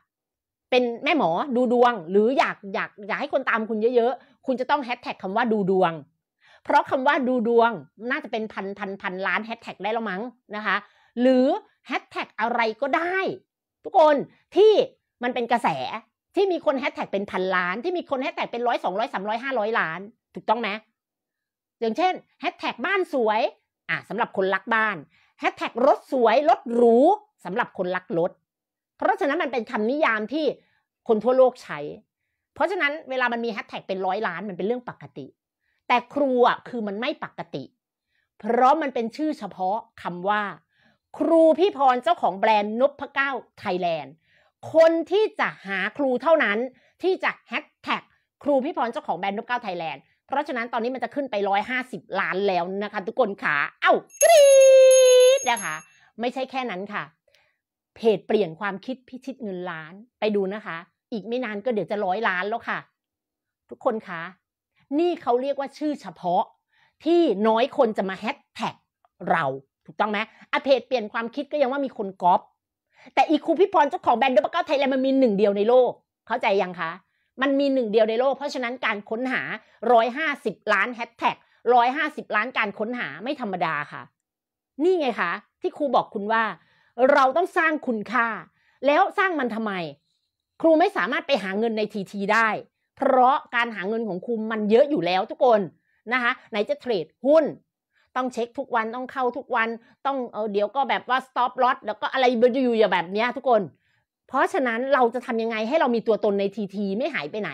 S1: เป็นแม่หมอดูดวงหรืออยากอยากอยากให้คนตามคุณเยอะๆ คุณจะต้องแฮชแท็กคำว่าดูดวง เพราะคำว่าดูดวงน่าจะเป็นพันพันพันล้านแฮชแท็กได้แล้วมั้งนะคะหรือแฮชแท็กอะไรก็ได้ ทุกคนที่มันเป็นกระแสที่มีคนแฮชแท็กเป็นพันล้าน ที่มีคนแฮชแท็กเป็นร้อยสองร้อยสามร้อยห้าร้อยล้าน ถูกต้องไหมอย่างเช่นแฮชแท็กบ้านสวยอ่ะสำหรับคนรักบ้านแฮชแท็กรถสวยรถหรูสำหรับคนรักรถ เพราะฉะนั้นมันเป็นคำนิยามที่คนทั่วโลกใช้ เพราะฉะนั้นเวลามันมีแฮชแท็กเป็นร้อยล้านมันเป็นเรื่องปกติ แต่ครูอ่ะคือมันไม่ปกติ เพราะมันเป็นชื่อเฉพาะคำว่า ครูพี่พรเจ้าของแบรนด์นพเก้าไทยแลนด์ คนที่จะหาครูเท่านั้นที่จะแฮชแท็กครูพี่พรเจ้าของแบรนด์นพเก้าไทยแลนด์ เพราะฉะนั้นตอนนี้มันจะขึ้นไป150 ล้านแล้วนะคะ ทุกคนขา เอา้ากรี๊ดนะคะ ไม่ใช่แค่นั้นค่ะเพจเปลี่ยนความคิดพิชิตเงินล้านไปดูนะคะ อีกไม่นานก็เดี๋ยวจะร้อยล้านแล้วค่ะ ทุกคนคะ นี่เขาเรียกว่าชื่อเฉพาะ ที่น้อยคนจะมาแฮชแท็กเรา ถูกต้องไหมอเพจเปลี่ยนความคิดก็ยังว่ามีคนก๊อปแต่อีครูพิพรเจ้าของแบรนด์ดับเบิลเก้าไทยแลนด์มันมีหนึ่งเดียวในโลก เข้าใจยังคะ มันมีหนึ่งเดียวในโลกเพราะฉะนั้นการค้นหาร้อยห้าสิบล้านแฮชแท็กร้อยห้าสิบล้านการค้นหาไม่ธรรมดาค่ะ นี่ไงคะที่ครูบอกคุณว่าเราต้องสร้างคุณค่า แล้วสร้างมันทำไมครูไม่สามารถไปหาเงินในทีทีได้ เพราะการหาเงินของครูมันเยอะอยู่แล้วทุกคนนะคะไหนจะเทรดหุ้นต้องเช็คทุกวันต้องเข้าทุกวันต้องเออเดี๋ยวก็แบบว่า stop loss แล้วก็อะไรอยู่อย่างแบบเนี้ยทุกคนเพราะฉะนั้นเราจะทำยังไงให้เรามีตัวตนในทีทีไม่หายไปไหน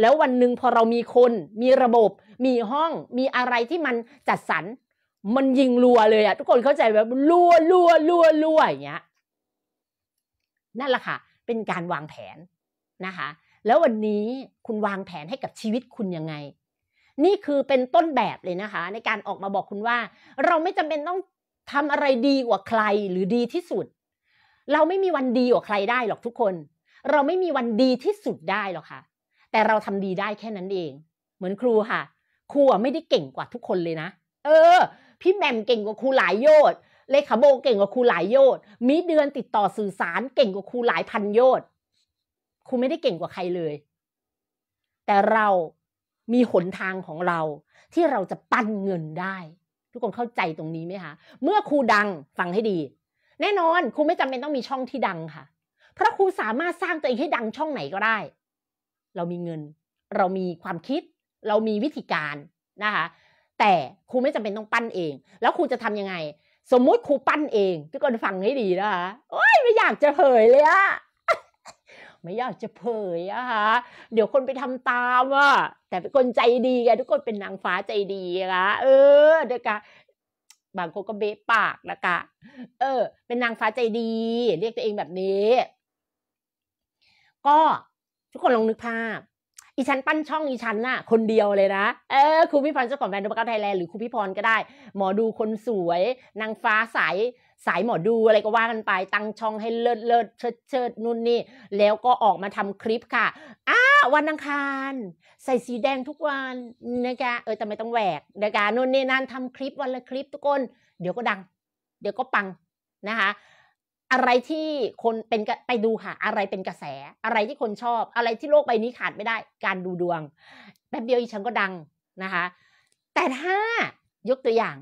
S1: แล้ววันหนึ่งพอเรามีคน มีระบบ มีห้อง มีอะไรที่มันจัดสรรมันยิงรัวเลยอะทุกคนเข้าใจแบบรัวรัวรัวรัวอย่างเงี้ย นั่นแหละค่ะ เป็นการวางแผนนะคะ แล้ววันนี้คุณวางแผนให้กับชีวิตคุณยังไง นี่คือเป็นต้นแบบเลยนะคะ ในการออกมาบอกคุณว่า เราไม่จำเป็นต้องทำอะไรดีกว่าใครหรือดีที่สุด เราไม่มีวันดีกว่าใครได้หรอกทุกคน เราไม่มีวันดีที่สุดได้หรอกค่ะ แต่เราทำดีได้แค่นั้นเอง เหมือนครูค่ะ ครูไม่ได้เก่งกว่าทุกคนเลยนะเออพี่แหม่มเก่งกว่าครูหลายโยดเลขาโบเก่งกว่าครูหลายโยดมี เดือนติดต่อสื่อสารเก่งกว่าครูหลายพันโยดครูไม่ได้เก่งกว่าใครเลย แต่เรามีหนทางของเราที่เราจะปั้นเงินได้ ทุกคนเข้าใจตรงนี้ไหมคะ เมื่อครูดังฟังให้ดี แน่นอนครูไม่จำเป็นต้องมีช่องที่ดังค่ะ เพราะครูสามารถสร้างตัวเองให้ดังช่องไหนก็ได้ เรามีเงิน เรามีความคิด เรามีวิธีการนะคะแต่ครูไม่จำเป็นต้องปั้นเอง แล้วครูจะทํำยังไง สมมุติครูปั้นเอง ทุกคนฟังให้ดีนะคะโอ้ยไม่อยากจะเผยเลยอะไม่อยากจะเผยอะคะเดี๋ยวคนไปทำตามอะแต่เป็นคนใจดีไงทุกคนเป็นนางฟ้าใจดีละเออเด็กะบางคนก็เบะปากละกะ เออ เป็นนางฟ้าใจดีเรียกตัวเองแบบนี้ ก็ทุกคนลองนึกภาพอีฉันปั้นช่องอีฉันน่ะคนเดียวเลยนะเออครูพิพรเจ้าของแบรนด์นัการไทยแลนด์หรือครูพิพรก็ได้ หมอดูคนสวยนางฟ้าใสาสายหมอดูอะไรก็ว่ากันไปตั้งช่องให้เลิศเลิศเชิดเชิดนู่นนี่ แล้วก็ออกมาทำคลิปค่ะอ้าวันอังคาร ใส่สีแดงทุกวันนะคะเออแต่ไม่ต้องแหวกนะคะนู่นนี่นั่นทำคลิปวันละคลิปทุกคนเดี๋ยวก็ดังเดี๋ยวก็ปังนะคะอะไรที่คนเป็นไปดูหาอะไรเป็นกระแส อะไรที่คนชอบ อะไรที่โลกใบนี้ขาดไม่ได้ การดูดวงแป๊บเดียวอีฉันก็ดังนะคะ แต่ถ้า ยกตัวอย่าง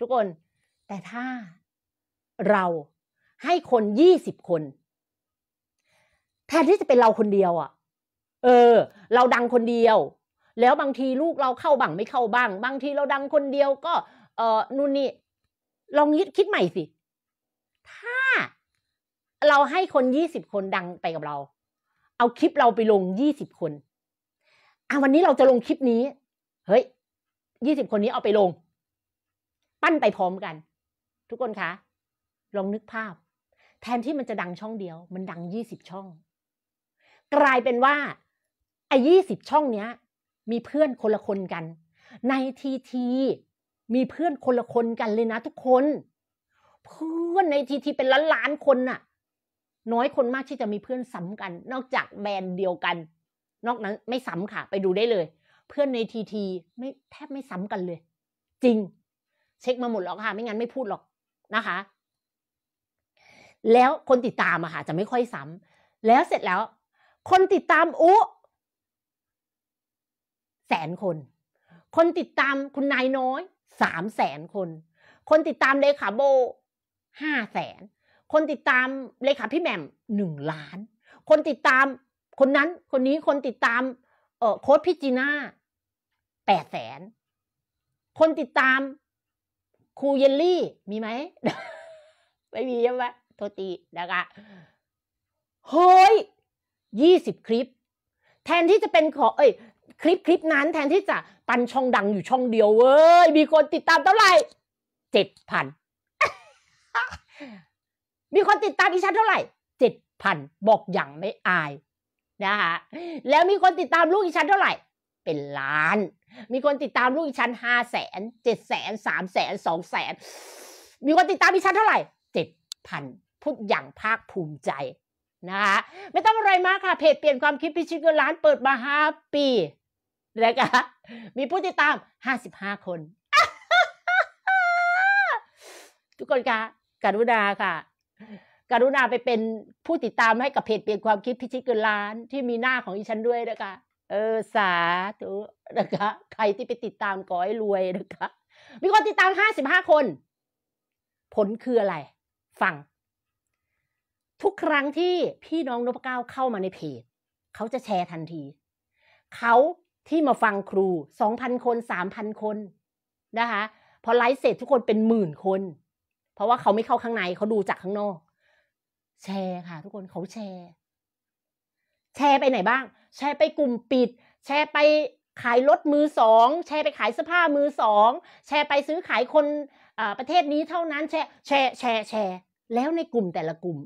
S1: ทุกคน แต่ถ้าเราให้คนยี่สิบคน แทนที่จะเป็นเราคนเดียวอะ่ะ เออ เราดังคนเดียว แล้วบางทีลูกเราเข้าบังไม่เข้าบ้าง บางทีเราดังคนเดียวก็ เออนู่นนี่ลองคิดใหม่สิถ้าเราให้คนยี่สิบคนดังไปกับเรา เอาคลิปเราไปลงยี่สิบคนอ่ะวันนี้เราจะลงคลิปนี้ เฮ้ยยี่สิบคนนี้เอาไปลง ปั้นไปพร้อมกัน ทุกคนคะลองนึกภาพ แทนที่มันจะดังช่องเดียว มันดังยี่สิบช่อง กลายเป็นว่าไอ้ยี่สิบช่องเนี้ย มีเพื่อนคนละคนกัน ในทีทีมีเพื่อนคนละคนกันเลยนะทุกคนเพื่อนในทีทีเป็นล้านล้านคนน่ะ น้อยคนมากที่จะมีเพื่อนซ้ำกัน นอกจากแบรนด์เดียวกัน นอกนั้นไม่ซ้ำค่ะ ไปดูได้เลย เพื่อนในทีทีไม่แทบไม่ซ้ำกันเลย จริง เช็คมาหมดแล้วค่ะ ไม่งั้นไม่พูดหรอกนะคะ แล้วคนติดตามอะค่ะ จะไม่ค่อยซ้ำแล้วเสร็จแล้ว คนติดตามอุแสนคน คนติดตามคุณนายน้อยสามแสนคน คนติดตามเลขาโบห้าแสนคนติดตามเลขาพี่แหม่มหนึ่งล้าน คนติดตาม คนนั้น คนนี้คนติดตาม เออโค้ดพี่จีน่าแปดแสนคนติดตามครูเยลลี่มีไหมไม่มีใช่ไหมโทษตีนะคะเฮ้ยยี่สิบคลิป แทนที่จะเป็นขอ เอ้ยคลิปคลิปนั้น แทนที่จะปันช่องดังอยู่ช่องเดียวเว้ยมีคนติดตามเท่าไหร่เจ็ดพันมีคนติดตามอิชันเท่าไหร่เจ็ดพันบอกอย่างไม่อายนะคะแล้วมีคนติดตามลูกอิชันเท่าไหร่ เป็นล้าน มีคนติดตามลูกอิชันห้าแสนเจ็ดแสนสามแสนสองแสนมีคนติดตามอิชันเท่าไหร่เจ็ดพันพูดอย่างภาคภูมิใจ นะคะไม่ต้องอะไรมากค่ะเพจเปลี่ยนความคิดพิชิตเงินล้าน เปิดมาห้าปีนะคะมีผู้ติดตามห้าสิบห้าคนทุกคนคะกรุณาค่ะ กรุณาไปเป็นผู้ติดตามให้กับเพจเปลี่ยนความคิดพิชิตเกินล้าน ที่มีหน้าของอีฉันด้วยนะคะเออสาธุนะคะใครที่ไปติดตามก้อให้รวยนะคะ มีคนติดตามห้าสิบห้าคน ผลคืออะไร ฟัง ทุกครั้งที่พี่น้องนพเก้าเข้ามาในเพจเขาจะแชร์ทันที เขาที่มาฟังครูสองพันคนสามพันคน นะคะพอไลฟ์เสร็จทุกคนเป็นหมื่นคนเพราะว่าเขาไม่เข้าข้างในเขาดูจากข้างนอก แชร์ ค่ะ ทุกคนเขาแชร์ แชร์ไปไหนบ้าง แชร์ไปกลุ่มปิด แชร์ไปขายรถมือสองแชร์ไปขายเสื้อผ้ามือสองแชร์ไปซื้อขายคนประเทศนี้เท่านั้น แชร์แชร์แชร์ แชร์ แล้วในกลุ่มแต่ละกลุ่ม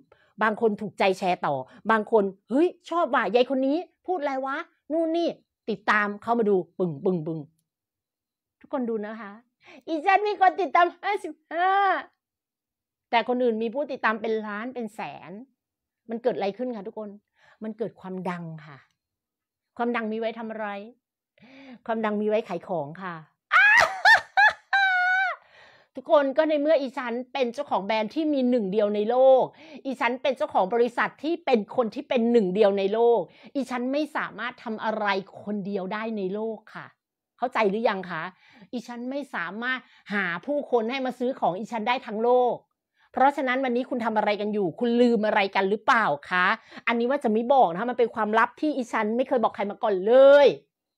S1: บางคนถูกใจแชร์ต่อ บางคนเฮ้ยชอบว่ะยายคนนี้ พูดอะไรวะนู่นนี่ ติดตามเข้ามาดูปึ่งปึ่งปึ่งทุกคนดูนะคะอีฉันมีคนติดตามห้าสิบห้าแต่คนอื่นมีผู้ติดตามเป็นล้านเป็นแสน มันเกิดอะไรขึ้นคะทุกคน มันเกิดความดังค่ะ ความดังมีไว้ทำอะไร ความดังมีไว้ขายของค่ะ ทุกคนก็ในเมื่ออีชันเป็นเจ้าของแบรนด์ที่มีหนึ่งเดียวในโลก อีชันเป็นเจ้าของบริษัทที่เป็นคนที่เป็นหนึ่งเดียวในโลก อีชันไม่สามารถทำอะไรคนเดียวได้ในโลกค่ะ เข้าใจหรือยังคะอีชันไม่สามารถหาผู้คนให้มาซื้อของอีชันได้ทั้งโลกเพราะฉะนั้นวันนี้คุณทำอะไรกันอยู่ คุณลืมอะไรกันหรือเปล่าคะอันนี้ว่าจะไม่บอกนะคะมันเป็นความลับที่อีฉัน ไม่เคยบอกใครมาก่อนเลย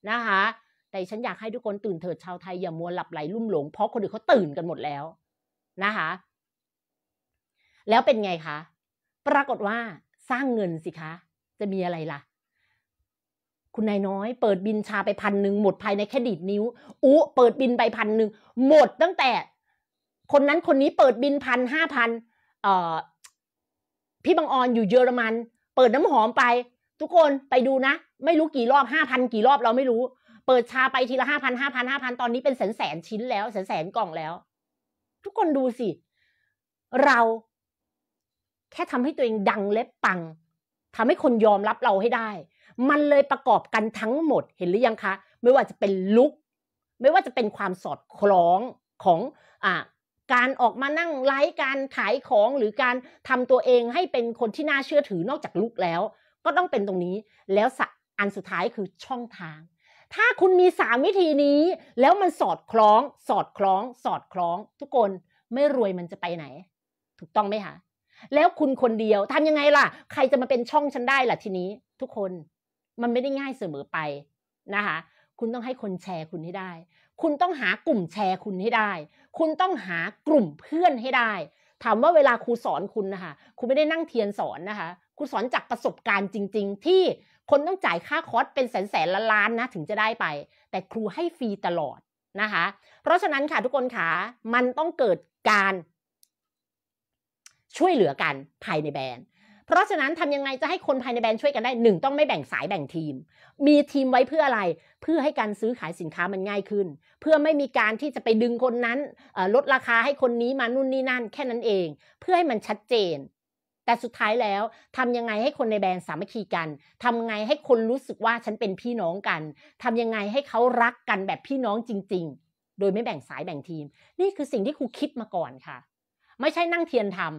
S1: นะคะแต่ฉันอยากให้ทุกคนตื่นเถิดชาวไทย อย่ามัวหลับไหลลุ่มหลง เพราะคนอื่นเขาตื่นกันหมดแล้วนะคะ แล้วเป็นไงคะ ปรากฏว่า สร้างเงินสิคะ จะมีอะไรล่ะ คุณนายน้อยเปิดบินชาไปพันหนึ่งหมดภายในแค่ดีดนิ้วอุเปิดบินไปพันหนึ่งหมดตั้งแต่คนนั้นคนนี้เปิดบินพันห้าพันพี่บางออนอยู่เยอรมัน เปิดน้ำหอมไป ทุกคนไปดูนะ ไม่รู้กี่รอบห้าพันกี่รอบเราไม่รู้ เปิดชาไปทีละห้าพันห้าพันห้าพันตอนนี้ เป็นแสนแสนชิ้นแล้วแสนแสนกล่องแล้ว ทุกคนดูสิเราแค่ทำให้ตัวเองดังเล็บปัง ทำให้คนยอมรับเราให้ได้ มันเลยประกอบกันทั้งหมดเห็นหรือยังคะ ไม่ว่าจะเป็นลุก ไม่ว่าจะเป็นความสอดคล้องของ อ่าการออกมานั่งไลฟ์การขายของหรือการทำตัวเองให้เป็นคนที่น่าเชื่อถือนอกจากลุกแล้ว ก็ต้องเป็นตรงนี้ แล้วอันสุดท้ายคือช่องทาง ถ้าคุณมีสามวิธีนี้ แล้วมันสอดคล้อง สอดคล้อง สอดคล้อง ทุกคนไม่รวยมันจะไปไหน ถูกต้องไหมคะแล้วคุณคนเดียวทำยังไงล่ะ ใครจะมาเป็นช่องฉันได้ล่ะทีนี้ทุกคนมันไม่ได้ง่ายเสมอไปนะคะ คุณต้องให้คนแชร์คุณให้ได้คุณต้องหากลุ่มแชร์คุณให้ได้ คุณต้องหากลุ่มเพื่อนให้ได้ ถามว่าเวลาครูสอนคุณนะคะคุณไม่ได้นั่งเทียนสอนนะคะ ครูสอนจากประสบการณ์จริงๆ ที่คนต้องจ่ายค่าคอร์สเป็นแสนแสนล้านนะถึงจะได้ไป แต่ครูให้ฟรีตลอดนะคะ เพราะฉะนั้นค่ะทุกคนคะมันต้องเกิดการ ช่วยเหลือกันภายในแบรนด์เพราะฉะนั้นทำยังไงจะให้คนภายในแบรนด์ช่วยกันได้หนึ่งต้องไม่แบ่งสายแบ่งทีม มีทีมไว้เพื่ออะไรเพื่อให้การซื้อขายสินค้ามันง่ายขึ้น เพื่อไม่มีการที่จะไปดึงคนนั้นลดราคาให้คนนี้มานู่นนี่นั่นแค่นั้นเอง เพื่อให้มันชัดเจน แต่สุดท้ายแล้วทำยังไงให้คนในแบรนด์สามัคคีกันทำไงให้คนรู้สึกว่าฉันเป็นพี่น้องกันทำยังไงให้เขารักกันแบบพี่น้องจริงๆ โดยไม่แบ่งสายแบ่งทีม นี่คือสิ่งที่ครูคิดมาก่อนค่ะ ไม่ใช่นั่งเทียนทำ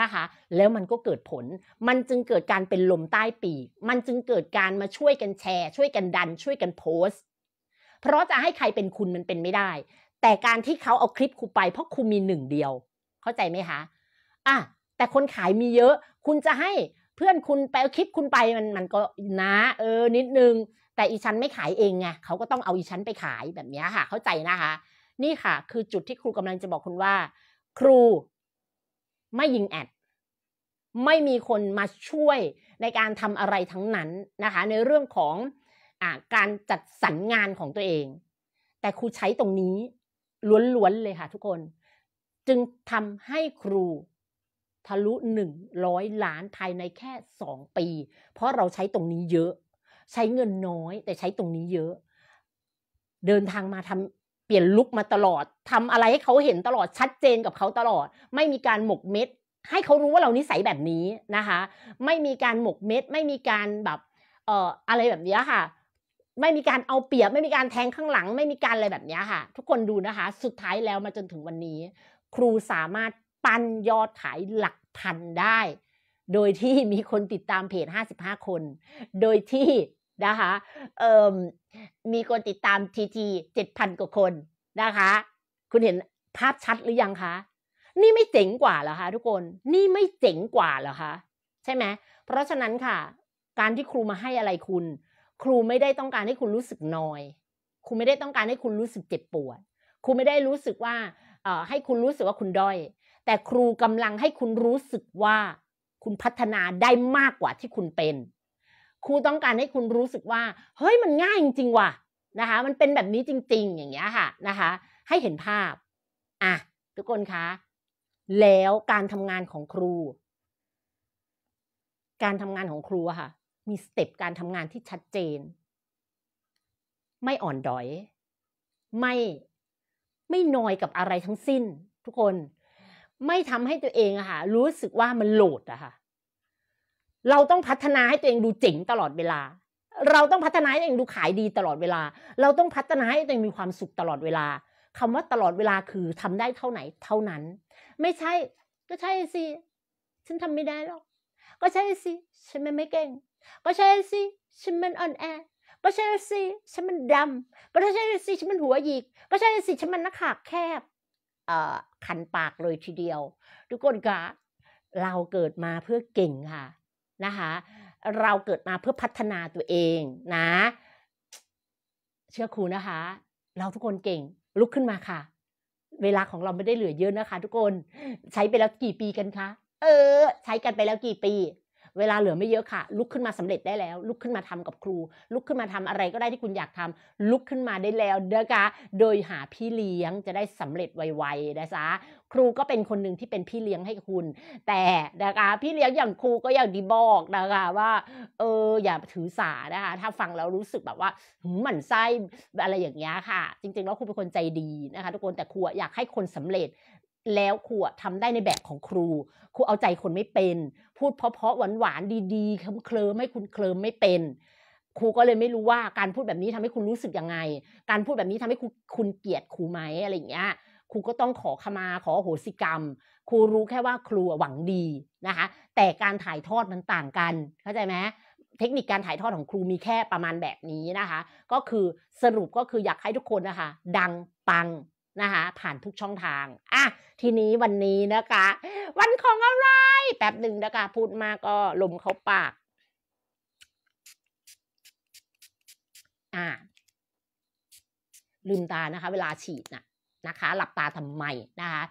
S1: นะคะแล้วมันก็เกิดผลมันจึงเกิดการเป็นลมใต้ปีกมันจึงเกิดการมาช่วยกันแชร์ ช่วยกันดัน ช่วยกันโพสต์เพราะจะให้ใครเป็นคุณมันเป็นไม่ได้ แต่การที่เขาเอาคลิปครูไป เพราะครูมีหนึ่งเดียว เข้าใจไหมคะอ่ะแต่คนขายมีเยอะ คุณจะให้ เพื่อนคุณไปเอาคลิปคุณไปมันมันก็นะ เออนิดนึงแต่อีชั้นไม่ขายเองไงเขาก็ต้องเอาอีชั้นไปขายแบบนี้ค่ะ เข้าใจนะคะ นี่ค่ะคือจุดที่ครูกำลังจะบอกคุณว่า ครูไม่ยิงแอด ไม่มีคนมาช่วยในการทำอะไรทั้งนั้นนะคะในเรื่องของอการจัดสรรงานของตัวเอง แต่ครูใช้ตรงนี้ล้วนๆเลยค่ะทุกคน จึงทำให้ครูทะลุ 100 ล้านภายในแค่ 2 ปี เพราะเราใช้ตรงนี้เยอะ ใช้เงินน้อยแต่ใช้ตรงนี้เยอะ เดินทางมาทเปลี่ยนลุกมาตลอดทำอะไรให้เขาเห็นตลอดชัดเจนกับเขาตลอด ไม่มีการหมกเม็ด ให้เขารู้ว่าเรานิสัยแบบนี้นะคะ ไม่มีการหมกเม็ด ไม่มีการแบบ เอ่อ อะไรแบบนี้ค่ะ ไม่มีการเอาเปรียบไม่มีการแทงข้างหลัง ไม่มีการอะไรแบบนี้ค่ะ ทุกคนดูนะคะ สุดท้ายแล้วมาจนถึงวันนี้ ครูสามารถปั้นยอดขายหลักพันได้ โดยที่มีคนติดตามเพจ55คน โดยที่นะคะมีคนติดตามทีทีเจ็ดพันกว่าคนนะคะ คุณเห็นภาพชัดหรือยังคะ นี่ไม่เจ๋งกว่าเหรอคะทุกคน นี่ไม่เจ๋งกว่าเหรอคะใช่ไหมเพราะฉะนั้นค่ะ การที่ครูมาให้อะไรคุณ ครูไม่ได้ต้องการให้คุณรู้สึกนอยครูไม่ได้ต้องการให้คุณรู้สึกเจ็บปวดครูไม่ได้รู้สึกว่าให้คุณรู้สึกว่าคุณด้อย แต่ครูกำลังให้คุณรู้สึกว่าคุณพัฒนาได้มากกว่าที่คุณเป็นครูต้องการให้คุณรู้สึกว่าเฮ้ยมันง่ายจริง ๆ ว่ะนะคะ มันเป็นแบบนี้จริง ๆ อย่างเงี้ยค่ะนะคะ ให้เห็นภาพอ่ะทุกคนคะแล้วการทำงานของครู การทำงานของครูค่ะ มีสเต็ปการทำงานที่ชัดเจน ไม่อ่อนดอย ไม่ไม่นอยกับอะไรทั้งสิ้น ทุกคนไม่ทำให้ตัวเองอะค่ะรู้สึกว่ามันโหลดอะค่ะเราต้องพัฒนาให้ตัวเองดูเจ๋งตลอดเวลา เราต้องพัฒนาให้ตัวเองดูขายดีตลอดเวลา เราต้องพัฒนาให้ตัวเองมีความสุขตลอดเวลาคำว่าตลอดเวลาคือทำได้เท่าไหน เท่านั้น ไม่ใช่ ก็ใช่สิ ฉันทำไม่ได้หรอก ก็ใช่สิฉันมันไม่เก่ง ก็ใช่สิ ฉันมันอ่อนแอ ก็ใช่สิ ฉันมันดำก็ใช่สิ ฉันมันหัวหยิกก็ใช่สิ ฉันมันหน้าขากแคบ เอ่อคันปากเลยทีเดียว ทุกคนคะเราเกิดมาเพื่อเก่งค่ะนะคะ เราเกิดมาเพื่อพัฒนาตัวเองนะ เชื่อครูนะคะ เราทุกคนเก่ง ลุกขึ้นมาค่ะ เวลาของเราไม่ได้เหลือเยอะนะคะทุกคนใช้ไปแล้วกี่ปีกันคะ เออ ใช้กันไปแล้วกี่ปีเวลาเหลือไม่เยอะค่ะลุกขึ้นมาสำเร็จได้แล้วลุกขึ้นมาทำกับครูลุกขึ้นมาทำอะไรก็ได้ที่คุณอยากทำ ลุกขึ้นมาได้แล้วเด้อคะโดยหาพี่เลี้ยงจะได้สำเร็จไวๆนะจ๊ะครูก็เป็นคนหนึ่งที่เป็นพี่เลี้ยงให้คุณ แต่นะคะพี่เลี้ยงอย่างครูก็อย่างดีบอกนะคะว่า เอออย่าถือสานะคะถ้าฟังแล้วรู้สึกแบบว่าหมันไส้อะไรอย่างเงี้ยค่ะ จริงๆแล้วครูเป็นคนใจดีนะคะ ทุกคนแต่ครูอยากให้คนสำเร็จแล้วครูทำได้ในแบบของครู ครูเอาใจคนไม่เป็น พูดเพาะๆหวานๆดีๆเคลิ้มๆให้คุณเคลิ้มไม่เป็น ครูก็เลยไม่รู้ว่าการพูดแบบนี้ทำให้คุณรู้สึกยังไง การพูดแบบนี้ทำให้คุณเกลียด ครูไหมอะไรอย่างเงี้ยครูก็ต้องขอขมาขอโหสิกรรม ครูรู้แค่ว่าครูหวังดีนะคะแต่การถ่ายทอดมันต่างกันเข้าใจไหมเทคนิคการถ่ายทอดของครูมีแค่ประมาณแบบนี้นะคะ ก็คือสรุปก็คืออยากให้ทุกคนนะคะ ดังปังนะคะ ผ่านทุกช่องทางอ่ะทีนี้วันนี้นะคะ วันของอะไรแป๊บหนึ่งนะคะ พูดมากก็ลมเขาปากอ่ะลืมตานะคะ เวลาฉีดนะนะคะ หลับตาทำไมนะคะ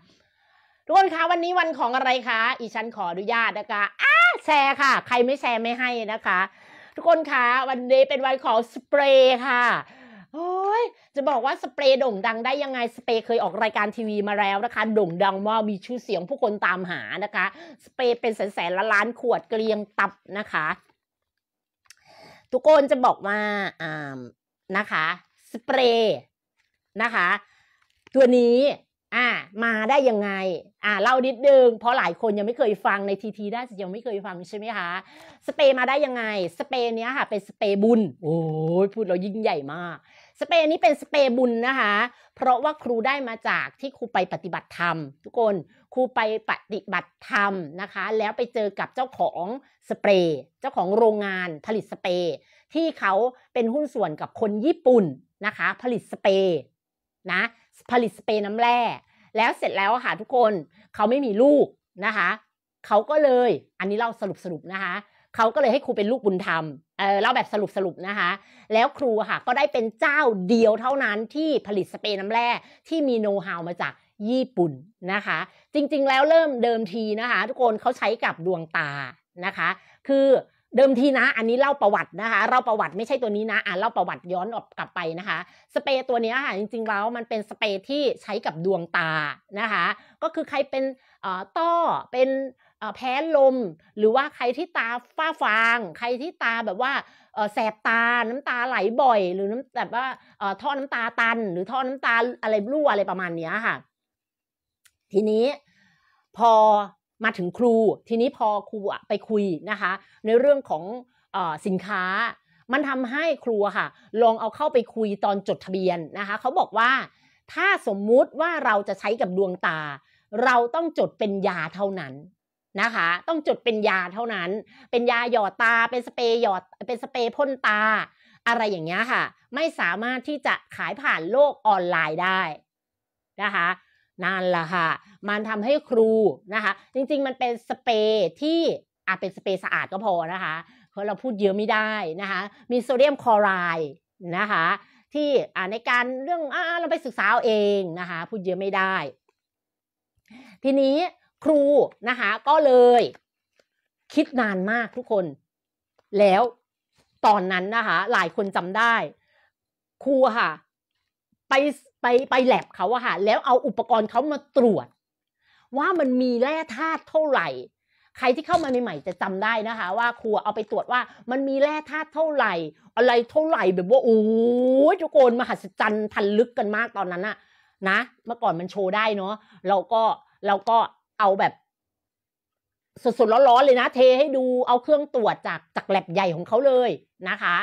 S1: ทุกคนคะวันนี้วันของอะไรคะ อีฉันขออนุญาตนะคะอ่ะแชร์ค่ะ ใครไม่แชร์ไม่ให้นะคะ ทุกคนคะวันนี้เป็นวันของสเปรย์ค่ะโอ้ยจะบอกว่าสเปรย์โด่งดังได้ยังไงสเปรย์เคยออกรายการทีวีมาแล้วนะคะโด่งดังมาามีชื่อเสียงผู้คนตามหานะคะสเปรย์เป็นแสนแสนละล้านขวดเกลียงตับนะคะ ทุกคนจะบอกว่าอ่านะคะสเปรย์นะคะ ตัวนี้อ่ามาได้ยังไง อ่าเล่านิดนึง เพราะหลายคนยังไม่เคยฟัง ในทีทีได้ยังไม่เคยฟังใช่ไหมคะสเปย์มาได้ยังไง สเปย์เนี้ยค่ะเป็นสเปย์บุญโอ้ยพูดเรายิ่งใหญ่มากสเปรย์นี้เป็นสเปรย์บุญนะคะ เพราะว่าครูได้มาจากที่ครูไปปฏิบัติธรรม ทุกคน ครูไปปฏิบัติธรรมนะคะ แล้วไปเจอกับเจ้าของสเปรย์ เจ้าของโรงงานผลิตสเปรย์ที่เขาเป็นหุ้นส่วนกับคนญี่ปุ่นนะคะ ผลิตสเปรย์นะผลิตสเปรย์น้ำแร่แล้วเสร็จแล้วค่ะทุกคนเขาไม่มีลูกนะคะ เขาก็เลยอันนี้เราสรุปสรุปนะคะเขาก็เลยให้ครูเป็นลูกบุญธรรมเออเล่าแบบสรุปสรุปนะคะแล้วครูค่ะก็ได้เป็นเจ้าเดียวเท่านั้นที่ผลิตสเปรย์น้ำแร่ที่มีโน้ตฮาวมาจากญี่ปุ่นนะคะ จริงๆ แล้วเริ่มเดิมทีนะคะ ทุกคนเขาใช้กับดวงตานะคะ คือเดิมทีนะ อันนี้เล่าประวัตินะคะเล่าประวัติไม่ใช่ตัวนี้นะอ่านเล่าประวัติย้อนกลับไปนะคะ สเปรย์ตัวนี้ค่ะจริงๆแล้วมันเป็นสเปรย์ที่ใช้กับดวงตานะคะก็คือใครเป็นต้อเป็นแพ้ลมหรือว่าใครที่ตาฝ้าฟาง ใครที่ตาแบบว่าแสบตาน้ำตาไหลบ่อย หรือน้ำแบบว่าท่อน้ำตาตันหรือท่อน้ำตาอะไรรั่วอะไรประมาณนี้ค่ะ ทีนี้พอมาถึงครู ทีนี้พอครูไปคุยนะคะ ในเรื่องของอสินค้า มันทำให้ครูค่ะ ลองเอาเข้าไปคุยตอนจดทะเบียนนะคะเขาบอกว่า ถ้าสมมุติว่าเราจะใช้กับดวงตา เราต้องจดเป็นยาเท่านั้นนะคะต้องจุดเป็นยาเท่านั้น เป็นยาหยอดตาเป็น สเปรย์หยอดเป็นสเปรย์พ่นตา อะไรอย่างเงี้ยค่ะ ไม่สามารถที่จะขายผ่านโลกออนไลน์ได้นะคะนั่นแหละค่ะมันทำให้ครูนะคะ จริง ๆ มันเป็นสเปรย์ที่อาจเป็นสเปรย์สะอาดก็พอนะคะเพราะเราพูดเยอะไม่ได้นะคะ มีโซเดียมคลอไรด์นะคะ ที่ในการเรื่องเราไปศึกษาเองนะคะ พูดเยอะไม่ได้ ทีนี้ครูนะคะก็เลย คิดนานมากทุกคน แล้วตอนนั้นนะคะ หลายคนจำได้ ครูค่ะ ไปไปไปแลบเขาอะค่ะแล้วเอาอุปกรณ์เขามาตรวจ ว่ามันมีแร่ธาตุเท่าไหร่ ใครที่เข้ามาใหม่ๆจะจำได้นะคะว่าครูเอาไปตรวจว่ามันมีแร่ธาตุเท่าไหร่ อะไรเท่าไหร่แบบว่าโอ้ยทุกคนมหัศจรรย์ทันลึกกันมากตอนนั้นอะนะ เมื่อก่อนมันโชว์ได้เนาะเราก็เราก็เอาแบบสดๆร้อนๆเลยนะ เทให้ดูเอาเครื่องตรวจจากจากแ l บใหญ่ของเขาเลยนะคะ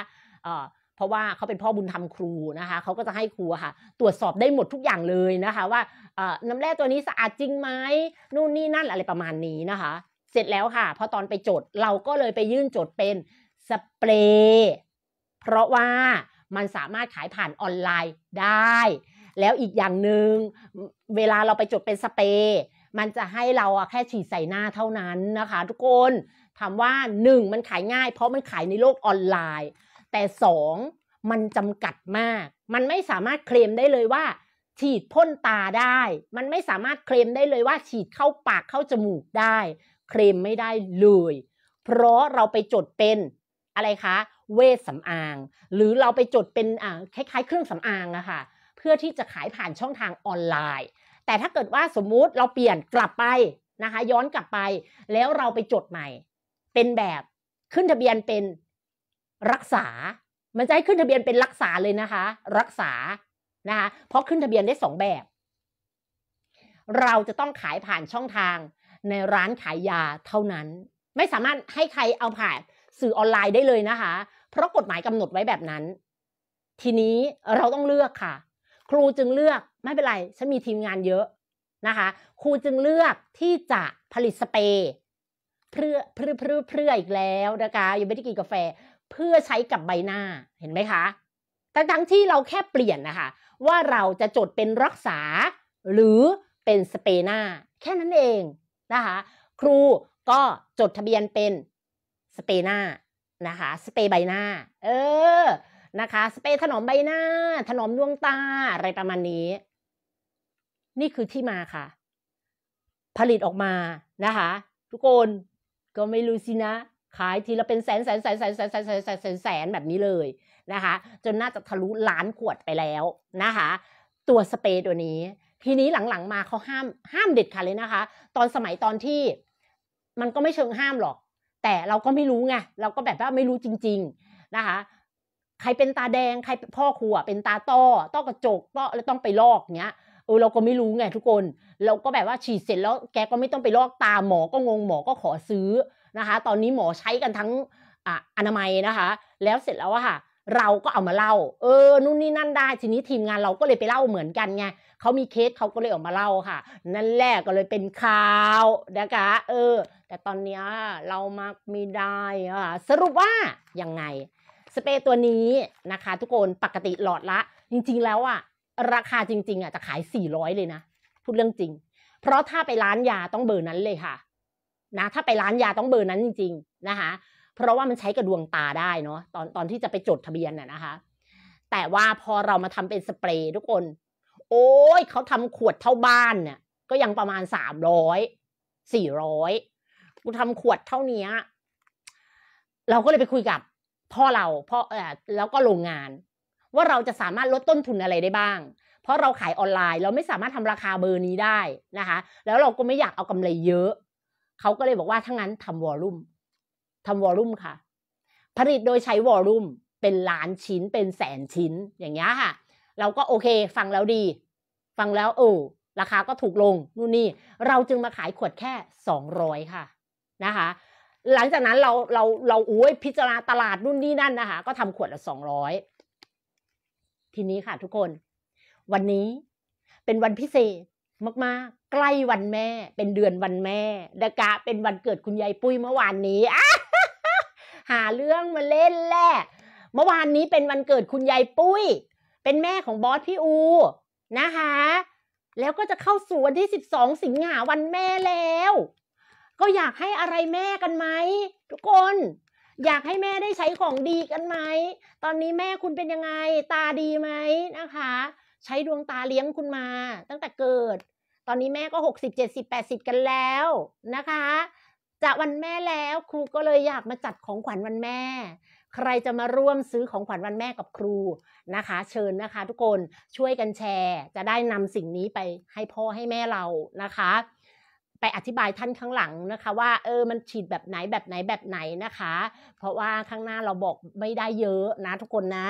S1: เอ่อเพราะว่าเขาเป็นพ่อบุญธรรมครูนะคะ เขาก็จะให้ครูค่ะ ตรวจสอบได้หมดทุกอย่างเลยนะคะ ว่าน้ำแร่ตัวนี้สะอาดจริงไหมนู่นนี่นั่นอะไรประมาณนี้นะคะ เสร็จแล้วค่ะพอตอนไปโจทย์เราก็เลยไปยื่นโจทย์เป็นสเปรย์เพราะว่ามันสามารถขายผ่านออนไลน์ได้ แล้วอีกอย่างหนึง่งเวลาเราไปจดเป็นสเปรย์มันจะให้เราอะแค่ฉีดใส่หน้าเท่านั้นนะคะทุกคนถามว่า 1 มันขายง่ายเพราะมันขายในโลกออนไลน์ แต่2มันจำกัดมาก มันไม่สามารถเคลมได้เลยว่าฉีดพ่นตาได้ มันไม่สามารถเคลมได้เลยว่าฉีดเข้าปากเข้าจมูกได้ เคลมไม่ได้เลย เพราะเราไปจดเป็นอะไรคะเวสสำอาง หรือเราไปจดเป็นคล้ายๆเครื่องสำอางอะค่ะเพื่อที่จะขายผ่านช่องทางออนไลน์แต่ถ้าเกิดว่าสมมุติเราเปลี่ยนกลับไปนะคะ ย้อนกลับไป แล้วเราไปจดใหม่ เป็นแบบขึ้นทะเบียนเป็นรักษา มันจะให้ขึ้นทะเบียนเป็นรักษาเลยนะคะ รักษานะคะเพราะขึ้นทะเบียนได้สองแบบเราจะต้องขายผ่านช่องทางในร้านขายยาเท่านั้น ไม่สามารถให้ใครเอาผ่าน สื่อออนไลน์ได้เลยนะคะ เพราะกฎหมายกำหนดไว้แบบนั้น ทีนี้เราต้องเลือกค่ะครูจึงเลือกไม่เป็นไรฉันมีทีมงานเยอะนะคะครูจึงเลือกที่จะผลิตสเปรย์เพื่อเพื่อเพื่อเพื่ออีกแล้วนะคะยังไม่ได้กินกาแฟเพื่อใช้กับใบหน้าเห็นไหมคะทั้งที่เราแค่เปลี่ยนนะคะว่าเราจะจดเป็นรักษาหรือเป็นสเปรย์หน้า แค่นั้นเองนะคะครูก็จดทะเบียนเป็นสเปรย์หน้านะคะสเปรย์ใบหน้า เออนะคะสเปรย์ถนอมใบหน้าถนอมดวงตาอะไรประมาณนี้ นี่คือที่มาค่ะ ผลิตออกมานะคะ ทุกคนก็ไม่รู้สินะขายทีละเป็นแสนแสนแสนแสนแสนแสนแสนแสนแสนแสนแบบนี้เลย นะคะ จนน่าจะทะลุล้านขวดไปแล้วนะคะ ตัวสเปรย์ตัวนี้ ทีนี้หลังๆ มาเขาห้ามห้ามเด็ดขาดเลยนะคะ ตอนสมัยตอนที่ มันก็ไม่เชิงห้ามหรอก แต่เราก็ไม่รู้ไงเราก็แบบว่าไม่รู้จริง ๆนะคะใครเป็นตาแดงใครพ่อครัวเป็นตาต้อต้อกระจกต้อแล้วต้องไปลอกเงี้ยเออเราก็ไม่รู้ไงทุกคน เราก็แบบว่าฉีดเสร็จแล้ว แกก็ไม่ต้องไปลอกตาหมอก็งงหมอก็ขอซื้อนะคะ ตอนนี้หมอใช้กันทั้งออนามัยนะคะ แล้วเสร็จแล้วอะค่ะ เราก็เอามาเล่าเออนู่นนี่นั่นได้ ทีนี้ทีมงานเราก็เลยไปเล่าเหมือนกันไงเขามีเคสเขาก็เลยออกมาเล่าค่ะ นั่นแหละก็เลยเป็นข่าวนะคะเออ แต่ตอนนี้เรามักไม่ได้อะสรุปว่ายังไงสเปรย์ตัวนี้นะคะทุกคนปกติหลอดละ จริงๆ แล้วอะราคาจริงๆอะจะขาย400เลยนะพูดเรื่องจริง เพราะถ้าไปร้านยาต้องเบอร์นั้นเลยค่ะนะถ้าไปร้านยาต้องเบอร์นั้นจริง ๆ นะคะ เพราะว่ามันใช้กระดวงตาได้เนาะตอนตอนที่จะไปจดทะเบียนอะนะคะ แต่ว่าพอเรามาทำเป็นสเปรย์ทุกคน โอ้ยเขาทำขวดเท่าบ้านเนี่ยก็ยังประมาณสามร้อยสี่ร้อยกูทำขวดเท่านี้เราก็เลยไปคุยกับพ่อเราเพ่อแล้วก็โรงงาน ว่าเราจะสามารถลดต้นทุนอะไรได้บ้าง เพราะเราขายออนไลน์เราไม่สามารถทำราคาเบอร์นี้ได้นะคะ แล้วเราก็ไม่อยากเอากำไรเยอะเขาก็เลยบอกว่าถ้างั้นทำวอลลุ่มทำวอลลุ่มค่ะ ผลิตโดยใช้วอลลุ่มเป็นล้านชิ้นเป็นแสนชิ้นอย่างเงี้ยค่ะ เราก็โอเค ฟังแล้วดี ฟังแล้วเออราคาก็ถูกลง นู่นนี่ เราจึงมาขายขวดแค่สองร้อยค่ะนะคะหลังจากนั้นเราเราเราอุ้ยพิจารณาตลาดนู่นนี่นั่นนะคะ ก็ทำขวดละสองร้อยทีนี้ค่ะทุกคน วันนี้เป็นวันพิเศษ มากๆ ใกล้วันแม่ เป็นเดือนวันแม่ดะกะเป็นวันเกิดคุณยายปุ้ยเมื่อวานนี้หาเรื่องมาเล่นแหละเมื่อวานนี้เป็นวันเกิดคุณยายปุ้ย เป็นแม่ของบอสพี่อูนะคะ แล้วก็จะเข้าสู่วันที่สองสิงหาวันแม่แล้วก็อยากให้อะไรแม่กันไหมทุกคนอยากให้แม่ได้ใช้ของดีกันไหมตอนนี้แม่คุณเป็นยังไง ตาดีไหมนะคะ ใช้ดวงตาเลี้ยงคุณมา ตั้งแต่เกิด ตอนนี้แม่ก็หกสิบเจ็ดสิบแปดสิบกันแล้วนะคะจะวันแม่แล้วครูก็เลยอยากมาจัดของขวัญวันแม่ ใครจะมาร่วมซื้อของขวัญวันแม่กับครูนะคะ เชิญนะคะ ทุกคนช่วยกันแชร์ จะได้นำสิ่งนี้ไปให้พ่อให้แม่เรานะคะไปอธิบายท่านข้างหลังนะคะ ว่า เออมันฉีดแบบไหนแบบไหนแบบไหนนะคะ เพราะว่าข้างหน้าเราบอกไม่ได้เยอะนะทุกคนนะ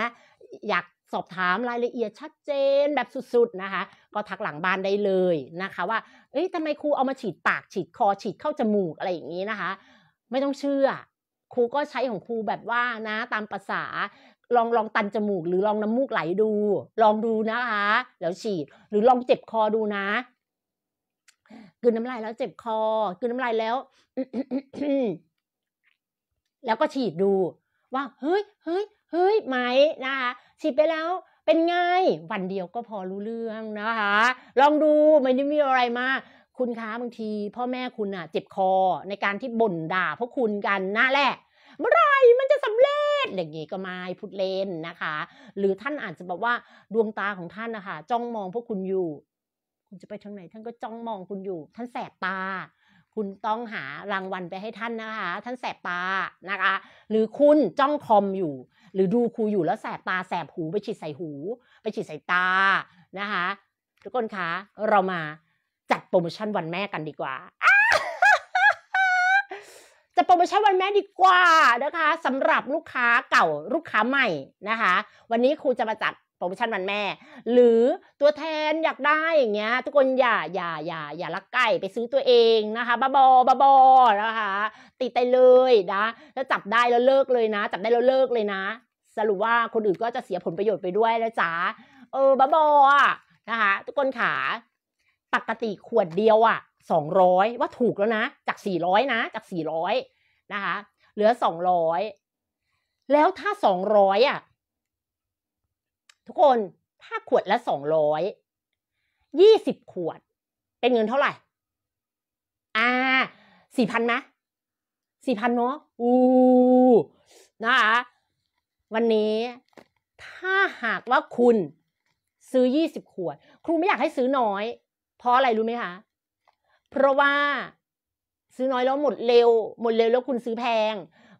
S1: อยากสอบถามรายละเอียดชัดเจนแบบสุดๆนะคะ ก็ทักหลังบ้านได้เลยนะคะ ว่า เอ๊ะทำไมครูเอามาฉีดปากฉีดคอฉีดเข้าจมูกอะไรอย่างนี้นะคะ ไม่ต้องเชื่อครูก็ใช้ของครูแบบว่านะตามภาษาลองลองตันจมูกหรือลองน้ำมูกไหลดู ลองดูนะคะแล้วฉีดหรือลองเจ็บคอดูนะกืนน้ำลายแล้วเจ็บคอกืนน้ำลายแล้วแล้วก็ฉีดดูว่าเฮ้ยเฮ้ยเฮ้ยไหมนะคะฉีดไปแล้ว เป็นไงวันเดียวก็พอรู้เรื่องนะคะลองดูไม่ได้มีอะไรมากคุณคะบางที พ่อแม่คุณอ่ะ เจ็บคอในการที่บ่นด่าพวกคุณกันน่าแหละเมื่อไรมันจะสำเร็จอย่างนี้ก็ไม่พูดเล่นนะคะ หรือท่านอาจจะบอกว่าดวงตาของท่านนะคะจ้องมองพวกคุณอยูุ่ณจะไปทางไหนท่านก็จ้องมองคุณอยู่ ท่านแสบตาคุณต้องหารางวัลไปให้ท่านนะคะ ท่านแสบตานะคะ หรือคุณจ้องคอมอยู่ หรือดูครูอยู่แล้วแสบตาแสบหู ไปฉีดใส่หู ไปฉีดใส่ตานะคะ ทุกคนคะเรามาจัดโปรโมชั่นวันแม่กันดีกว่าจะโปรโมชั่นวันแม่ดีกว่านะคะสำหรับลูกค้าเก่าลูกค้าใหม่นะคะ วันนี้ครูจะมาจัดรโมชั่นวันแม่ หรือตัวแทนอยากได้อย่างเงี้ยทุกคนอย่าอย่าอย่าอย่าลักไก่ไปซื้อตัวเองนะคะบาบอบาบอนะคะติดไปเลยนะ แล้วจับได้แล้วเลิกเลยนะจับได้แล้วเลิกเลยนะ สรุปว่าคนอื่นก็จะเสียผลประโยชน์ไปด้วยแล้วจ้าเออบาบอนะคะทุกคนขาปกติขวดเดียวอ่ะสองร้อยว่าถูกแล้วนะจากสี่ร้อยนะจากสี่ร้อยนะคะเหลือสองร้อยแล้วถ้าสองร้อยอ่ะทุกคนถ้าขวดละสองร้อยยี่สิบขวดเป็นเงินเท่าไหร่ อ่าสี่พันไหมสี่พันเนาะอู้นะคะวันนี้ ถ้าหากว่าคุณซื้อยี่สิบขวด ครูไม่อยากให้ซื้อน้อยเพราะอะไรรู้ไหมคะเพราะว่าซื้อน้อยแล้วหมดเร็วหมดเร็วแล้วคุณซื้อแพง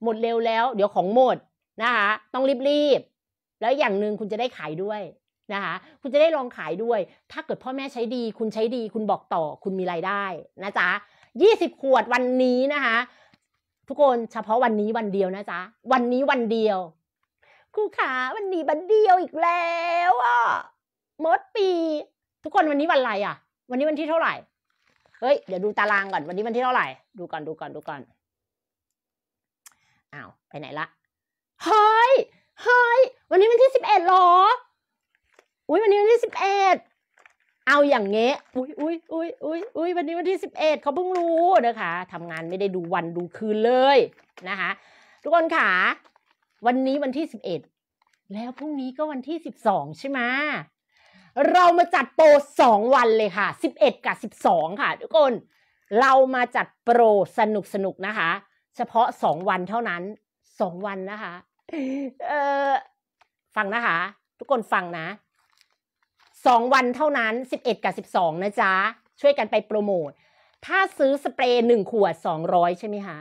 S1: หมดเร็วแล้วเดี๋ยวของหมดนะคะต้องรีบแล้วอย่างหนึ่งคุณจะได้ขายด้วยนะคะคุณจะได้ลองขายด้วย ถ้าเกิดพ่อแม่ใช้ดีคุณใช้ดีคุณบอกต่อ คุณมีรายได้นะจ๊ะยี่สิบขวดวันนี้นะคะ ทุกคนเฉพาะวันนี้วันเดียวนะจ๊ะวันนี้วันเดียวครูขาวันนี้วันเดียวอีกแล้วอ่ะมดปี ทุกคนวันนี้วันอะไรอ่ะ วันนี้วันที่เท่าไหร่เฮ้ยเดี๋ยวดูตารางก่อน วันนี้วันที่เท่าไหร่ดูก่อนดูก่อนดูก่อนอ้าวไปไหนละเฮ้ยเฮ้ย วันนี้วันที่สิบเอ็ดหรอ อุ้ยวันนี้วันที่สิบเอ็ดเอาอย่างเงี้ยอุ้ยอุ้ยอุ้ยอุ้ยอุ้ยวันนี้วันที่สิบเอ็ด เขาเพิ่งรู้นะคะทำงานไม่ได้ดูวันดูคืนเลยนะคะ ทุกคนค่ะ วันนี้วันที่สิบเอ็ด แล้วพรุ่งนี้ก็วันที่สิบสองใช่ไหมเรามาจัดโปรสองวันเลยค่ะ สิบเอ็ดกับสิบสองค่ะ ทุกคน เรามาจัดโปรสนุกสนุกนะคะ เฉพาะสองวันเท่านั้นสองวันนะคะเออ ฟังนะคะ ทุกคนฟังนะสองวันเท่านั้นสิบเอ็ดกับสสิบองนะจ๊ะช่วยกันไปโปรโมทถ้าซื้อสเปรย์หนึ่งขวดสองร้อยใช่ไหมคะ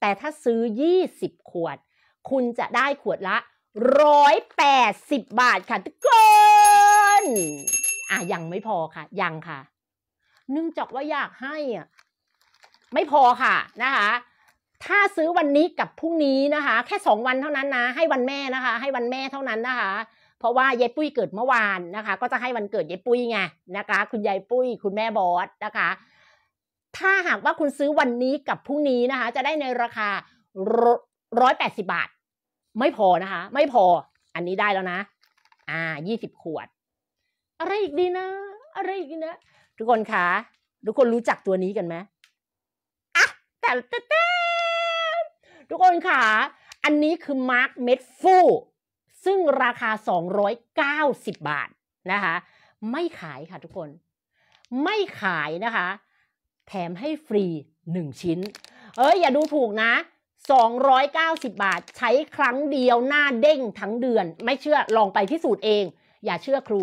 S1: แต่ถ้าซื้อยี่สิบขวด คุณจะได้ขวดละร้อยแปดสิบาทค่ะ ทุกคน อ่ะยังไม่พอค่ะ ยังค่ะเนื่องจากว่าอยากให้อ่ะไม่พอค่ะ นะคะถ้าซื้อวันนี้กับพรุ่งนี้นะคะ แค่ 2วันเท่านั้นนะ ให้วันแม่นะคะ ให้วันแม่เท่านั้นนะคะ เพราะว่ายายปุ้ยเกิดเมื่อวานนะคะ ก็จะให้วันเกิดยายปุ้ยไงนะคะ คุณยายปุ้ยคุณแม่บอสนะคะ ถ้าหากว่าคุณซื้อวันนี้กับพรุ่งนี้นะคะ จะได้ในราคาร้อยแปดสิบาท ไม่พอนะคะ ไม่พออันนี้ได้แล้วนะ อ่ายี่สิบขวดอะไรอีกดีนะอะไรอีกนะทุกคนคะทุกคนรู้จักตัวนี้กันไหมอ่ะแต่แต่ทุกคนค่ะ อันนี้คือมาร์กเม็ดฟูซึ่งราคา 290 บาทนะคะ ไม่ขายค่ะทุกคน ไม่ขายนะคะ แถมให้ฟรี 1 ชิ้น เอ้ยอย่าดูถูกนะ 290 บาท ใช้ครั้งเดียวหน้าเด้งทั้งเดือน ไม่เชื่อลองไปพิสูจน์เอง อย่าเชื่อครู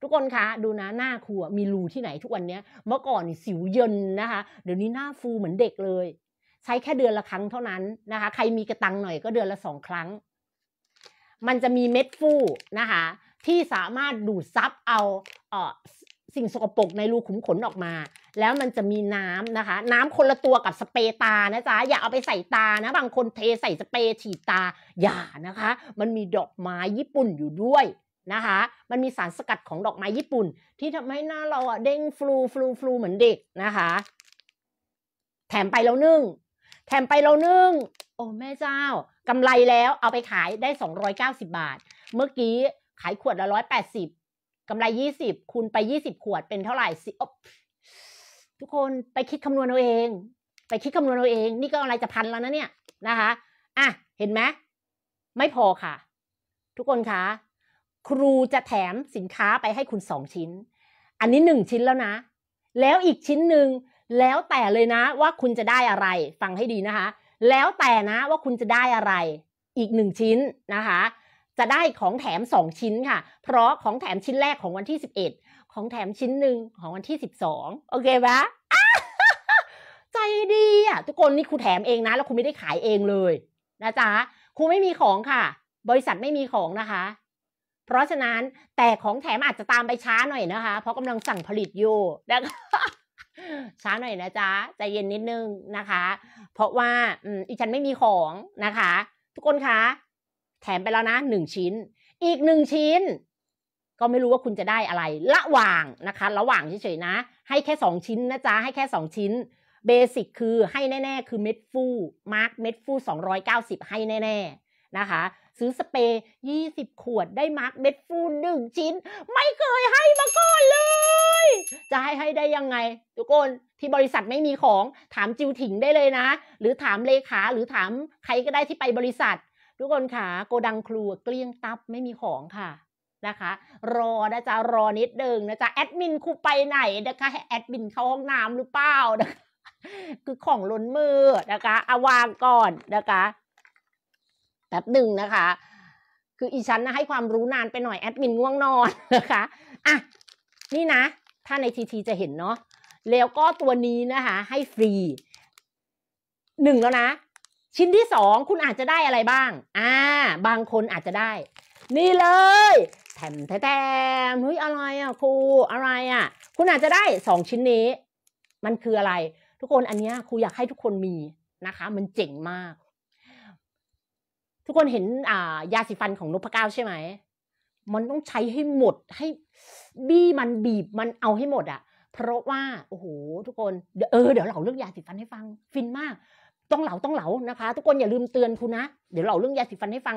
S1: ทุกคนคะดูนะ หน้าครูมีรูที่ไหนทุกวันนี้เมื่อก่อนสิวเยินนะคะ เดี๋ยวนี้หน้าฟูเหมือนเด็กเลยใช้แค่เดือนละครั้งเท่านั้นนะคะ ใครมีกระตังหน่อยก็เดือนละสองครั้ง มันจะมีเม็ดฟูนะคะ ที่สามารถดูดซับเอาเออสิ่งสกปรกในรูขุมขนออกมา แล้วมันจะมีน้ำนะคะ น้ำคนละตัวกับสเปรย์ตานะจ๊ะอย่าเอาไปใส่ตานะ บางคนเทใส่สเปรย์ฉีดตา อย่านะคะ มันมีดอกไม้ญี่ปุ่นอยู่ด้วยนะคะ มันมีสารสกัดของดอกไม้ญี่ปุ่น ที่ทำให้หน้าเราอะเด้งฟลูฟลูฟลูเหมือนเด็กนะคะ แถมไปแล้วนึ่งแถมไปเรานึ่งโอ้แม่เจ้า กำไรแล้ว เอาไปขายได้ 290 บาท เมื่อกี้ ขายขวดละ180กำไร 20คูณไป 20 ขวดเป็นเท่าไหร่สิทุกคนไปคิดคำนวณเอาเอง ไปคิดคำนวณเอาเอง นี่ก็อะไรจะพันแล้วนะเนี่ย นะคะอ่ะ เห็นไหม ไม่พอค่ะ ทุกคนคะ ครูจะแถมสินค้าไปให้คุณสองชิ้น อันนี้หนึ่งชิ้นแล้วนะ แล้วอีกชิ้นหนึ่งแล้วแต่เลยนะว่าคุณจะได้อะไรฟังให้ดีนะคะ แล้วแต่นะว่าคุณจะได้อะไร อีกหนึ่งชิ้นนะคะ จะได้ของแถม 2 ชิ้นค่ะ เพราะของแถมชิ้นแรกของวันที่ 11 ของแถมชิ้นหนึ่งของวันที่ 12 โอเคปะใจดีอ่ะทุกคนนี่ครูแถมเองนะ แล้วครูไม่ได้ขายเองเลยนะจ๊ะครูไม่มีของค่ะ บริษัทไม่มีของนะคะ เพราะฉะนั้นแต่ของแถมอาจจะตามไปช้าหน่อยนะคะ เพราะกำลังสั่งผลิตอยู่นะคะช้าหน่อยนะจ๊ะใจเย็นนิดนึงนะคะ เพราะว่าอีฉันไม่มีของนะคะทุกคนคะ แถมไปแล้วนะหนึ่งชิ้น อีกหนึ่งชิ้น ก็ไม่รู้ว่าคุณจะได้อะไร ระหว่างนะคะ ระหว่างเฉยๆนะ ให้แค่สองชิ้นนะจ๊ะให้แค่สองชิ้นเบสิกคือให้แน่ๆ คือเม็ดฟูมาร์กเม็ดฟู290 ให้แน่ ๆนะคะซื้อสเปรย์ 20 ขวด ได้มาร์กเม็ดฟูหนึ่งชิ้น ไม่เคยให้มาก่อนเลย จะให้ให้ได้ยังไง ทุกคนที่บริษัทไม่มีของถามจิวถิงได้เลยนะ หรือถามเลขาหรือถาม ใครก็ได้ที่ไปบริษัท ทุกคนค่ะโกดังครัวเกลี้ยงตับไม่มีของค่ะนะคะรอนะจ๊ะรอนิดเดิงนะจ๊ะแอดมินครูไปไหนนะคะให้แอดมินเข้าห้องน้ำหรือเปล่านะคะคือของล้นมือนะคะเอาวางก่อนนะคะแป๊บหนึ่งนะคะคืออีชั้นนะให้ความรู้นานไปหน่อยแอดมินง่วงนอนนะคะอ่ะนี่นะถ้าในทีทีจะเห็นเนาะแล้วก็ตัวนี้นะคะให้ฟรี หนึ่งแล้วนะ ชิ้นที่สองคุณอาจจะได้อะไรบ้างอ่าบางคนอาจจะได้ นี่เลย แถมแถมเฮ้ยอะไรอ่ะครูอะไรอ่ะ คุณอาจจะได้สองชิ้นนี้ มันคืออะไร ทุกคนอันนี้ครูอยากให้ทุกคนมีนะคะ มันเจ๋งมากทุกคนเห็นอ่า ยาสีฟันของนพก้าวใช่ไหม มันต้องใช้ให้หมดให้บี้มันบีบมันเอาให้หมดอะเพราะว่า โอ้โหทุกคนเออเดี๋ยวเราเรื่องยาสีฟันให้ฟังฟินมาก ต้องเหลาต้องเหลานะคะทุกคนอย่าลืมเตือนคุณนะ เดี๋ยวเราเรื่องยาสีฟันให้ฟัง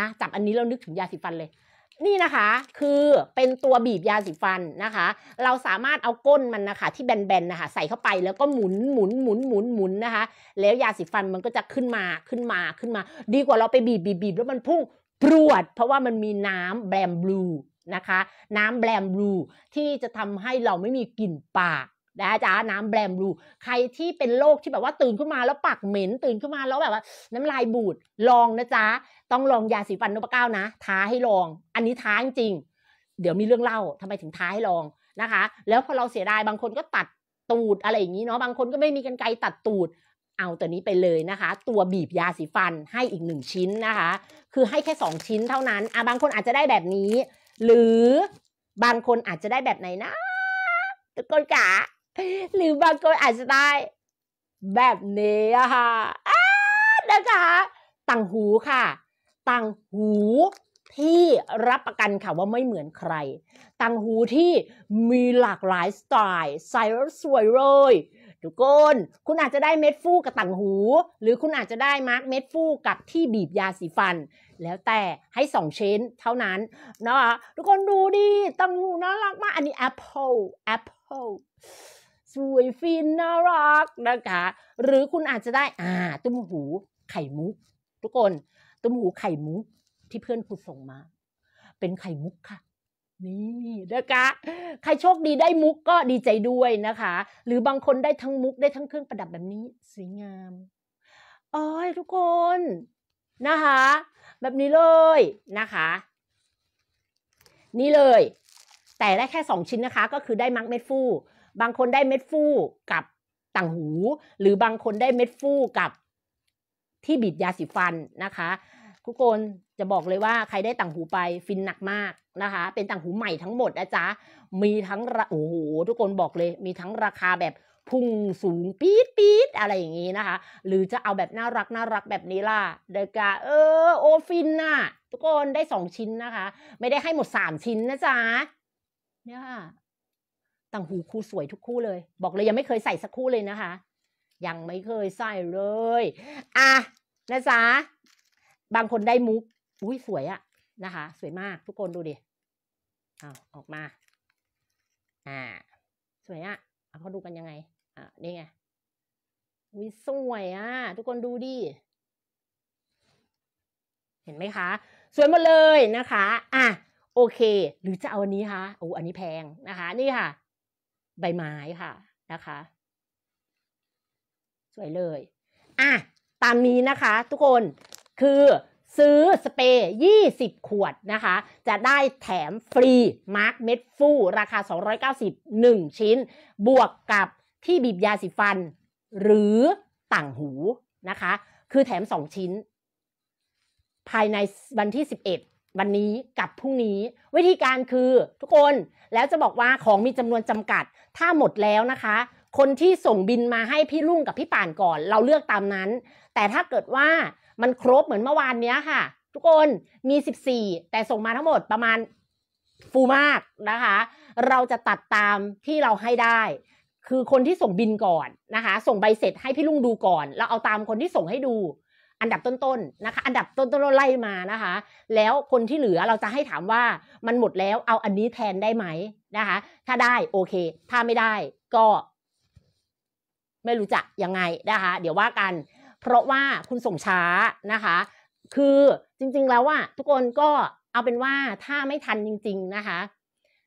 S1: นะจับอันนี้แล้วนึกถึงยาสีฟันเลยนี่นะคะคือเป็นตัวบีบยาสีฟันนะคะ เราสามารถเอาก้นมันนะคะ ที่แบนๆนะคะ ใส่เข้าไปแล้วก็หมุนหมุนหมุนหมุนหมุนนะคะ แล้วยาสีฟันมันก็จะขึ้นมาขึ้นมาขึ้นมา ดีกว่าเราไปบีบบีบบีบแล้วมันพุ่งปรวดเพราะว่ามันมีน้ำแบมบลูนะคะ น้ำแบมบลูที่จะทำให้เราไม่มีกลิ่นปากนะจ๊ะน้ำแบรมบลูใครที่เป็นโรคที่แบบว่าตื่นขึ้นมาแล้วปากเหม็นตื่นขึ้นมาแล้วแบบว่า น้ำลายบูดลองนะจ๊ะต้องลองยาสีฟันนพเก้านะท้าให้ลอง อันนี้ท้าจริงเดี๋ยวมีเรื่องเล่าทำไมถึงท้าให้ลองนะคะ แล้วพอเราเสียดาย บางคนก็ตัดตูดอะไรอย่างนี้เนาะบางคนก็ไม่มีกันไกตัดตูดเอาตัวนี้ไปเลยนะคะ ตัวบีบยาสีฟันให้อีกหนึ่งชิ้นนะคะ คือให้แค่ 2 ชิ้นเท่านั้นอ่ะบางคนอาจจะได้แบบนี้ หรือบางคนอาจจะได้แบบไหนนะะุกนกะาหรือบางคนอาจจะได้ แบบนี้อะค่ะนะคะต่างหูค่ะต่างหูที่รับประกันค่ะว่าไม่เหมือนใครต่างหูที่มีหลากหลายสไตล์ใส่สวยเลย ทุกคนคุณอาจจะได้เม็ดฟูกับต่างหู หรือคุณอาจจะได้มาร์กเม็ดฟูกับที่บีบยาสีฟัน แล้วแต่ให้สองเชนเท่านั้นนะะทุกคนดูดิต่างหูน่ารักมาก อันนี้ Apple Apple สวยฟินน่ารักนะคะหรือคุณอาจจะได้อ่าตุ้มหูไข่มุก ทุกคนต้มหูไข่มุกที่เพื่อนคุณส่งมา เป็นไข่มุกค่ะ นี่นะคะใครโชคดีได้มุกก็ดีใจด้วยนะคะ หรือบางคนได้ทั้งมุกได้ทั้งเครื่องประดับแบบนี้สวยงามโอ้ยทุกคนนะคะ แบบนี้เลยนะคะ นี่เลย แต่ได้แค่สองชิ้นนะคะ ก็คือได้มักเม็ดฟูบางคนได้เม็ดฟูกับต่างหู หรือบางคนได้เม็ดฟูกับที่บีบยาสีฟันนะคะ ทุกคนจะบอกเลยว่าใครได้ต่างหูไป ฟินหนักมากนะคะ เป็นต่างหูใหม่ทั้งหมดนะจ๊ะมีทั้งโอ้โหทุกคนบอกเลย มีทั้งราคาแบบ พุ่งสูงปี๊ดปี๊ดอะไรอย่างนี้นะคะ หรือจะเอาแบบน่ารักน่ารักแบบนี้ล่ะเดกาเออโอฟินน่ะทุกคนได้สองชิ้นนะคะ ไม่ได้ให้หมดสามชิ้นนะจ๊ะเนี่ยต่างหูคู่สวยทุกคู่เลย บอกเลยยังไม่เคยใส่สักคู่เลยนะคะยังไม่เคยใส่เลย อ่ะนะจ๊ะบางคนได้มุก อุ้ยสวยอะนะคะ สวยมากทุกคนดูดิเอาออกมา อ่า สวยอะเขาดูกันยังไง อ่านี่ไง อุ้ยสวยอะ ทุกคนดูดิ เห็นไหมคะ สวยหมดเลยนะคะ อ่ะ โอเค หรือจะเอาอันนี้คะโอ้อันนี้แพงนะคะ นี่ค่ะ ใบไม้ค่ะ นะคะสวยเลย อ่ะ ตามนี้นะคะทุกคน คือซื้อสเปรย์20 ขวดนะคะ จะได้แถมฟรี มาร์กเม็ดฟูราคา 290 1ชิ้น บวกกับที่บีบยาสีฟัน หรือต่างหูนะคะ คือแถม 2 ชิ้น ภายในวันที่ 11 วันนี้กับพรุ่งนี้ วิธีการคือทุกคน แล้วจะบอกว่าของมีจำนวนจำกัด ถ้าหมดแล้วนะคะคนที่ส่งบินมาให้พี่รุ่งกับพี่ป่านก่อนเราเลือกตามนั้น แต่ถ้าเกิดว่ามันครบเหมือนเมื่อวานเนี้ยค่ะ ทุกคนมีสสิบี่แต่ส่งมาทั้งหมดประมาณฟูมากนะคะ เราจะตัดตามที่เราให้ได้ คือคนที่ส่งบินก่อนนะคะ ส่งใบเสร็จให้พี่ลุงดูก่อนเราเอาตามคนที่ส่งให้ดู อันดับต้นๆนะคะ อันดับต้นๆไล่มานะคะ แล้วคนที่เหลือเราจะให้ถามว่ามันหมดแล้วเอาอันนี้แทนได้ไหมนะคะ ถ้าได้โอเค ถ้าไม่ได้ก็ไม่รู้จกยังไงนะคะ เดี๋ยวว่ากัน เพราะว่าคุณส่งช้านะคะ คือจริงๆแล้วว่า ทุกคนก็เอาเป็นว่าถ้าไม่ทันจริง ๆนะคะ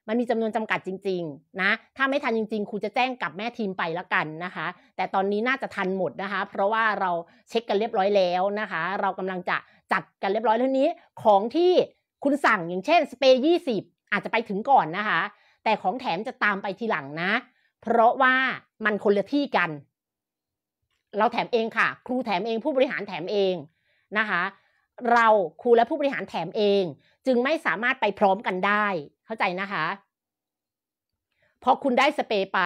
S1: มันมีจำนวนจำกัดจริง ๆนะถ้าไม่ทันจริงๆครูจะแจ้งกับแม่ทีมไปละกันนะคะ แต่ตอนนี้น่าจะทันหมดนะคะ เพราะว่าเราเช็คกันเรียบร้อยแล้วนะคะ เรากำลังจะจัดกันเรียบร้อยเท่านี้ของที่คุณสั่งอย่างเช่นสเปรย์ยี่สิบอาจจะไปถึงก่อนนะคะ แต่ของแถมจะตามไปทีหลังนะเพราะว่ามันคนละที่กัน เราแถมเองค่ะ ครูแถมเองผู้บริหารแถมเองนะคะ เราครูและผู้บริหารแถมเอง จึงไม่สามารถไปพร้อมกันได้ เข้าใจนะคะพอคุณได้สเปรย์ไป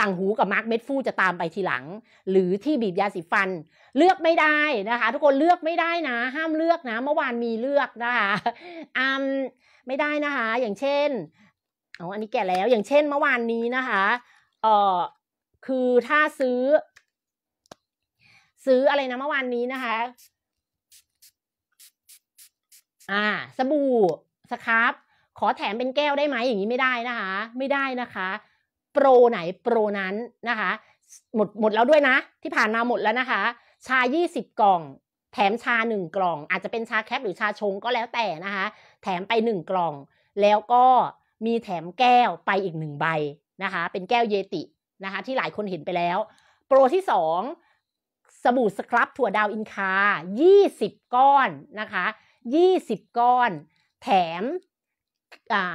S1: ต่างหูกับมาร์กเม็ดฟูจะตามไปทีหลัง หรือที่บีบยาสีฟัน เลือกไม่ได้นะคะทุกคนเลือกไม่ได้นะ ห้ามเลือกนะเมื่อวานมีเลือกนะคะอืมไม่ได้นะคะ อย่างเช่นอ๋ออันนี้แก่แล้ว อย่างเช่นเมื่อวานนี้นะคะเออคือถ้าซื้อ ซื้ออะไรนะเมื่อวานนี้นะคะอ่าสบู่สครับ ขอแถมเป็นแก้วได้ไหมอย่างนี้ไม่ได้นะคะ ไม่ได้นะคะโปรไหนโปรนั้นนะคะหมดหมดแล้วด้วยนะ ที่ผ่านมาหมดแล้วนะคะ ชา20 กล่องแถมชา1กล่อง อาจจะเป็นชาแคปหรือชาชงก็แล้วแต่นะคะ แถมไป 1 กล่อง แล้วก็มีแถมแก้วไปอีกหนึ่งใบนะคะเป็นแก้วเยตินะคะที่หลายคนเห็นไปแล้ว โปรที่2สบู่สครับถั่วดาวอินคา20 ก้อนนะคะ 20 ก้อน แถม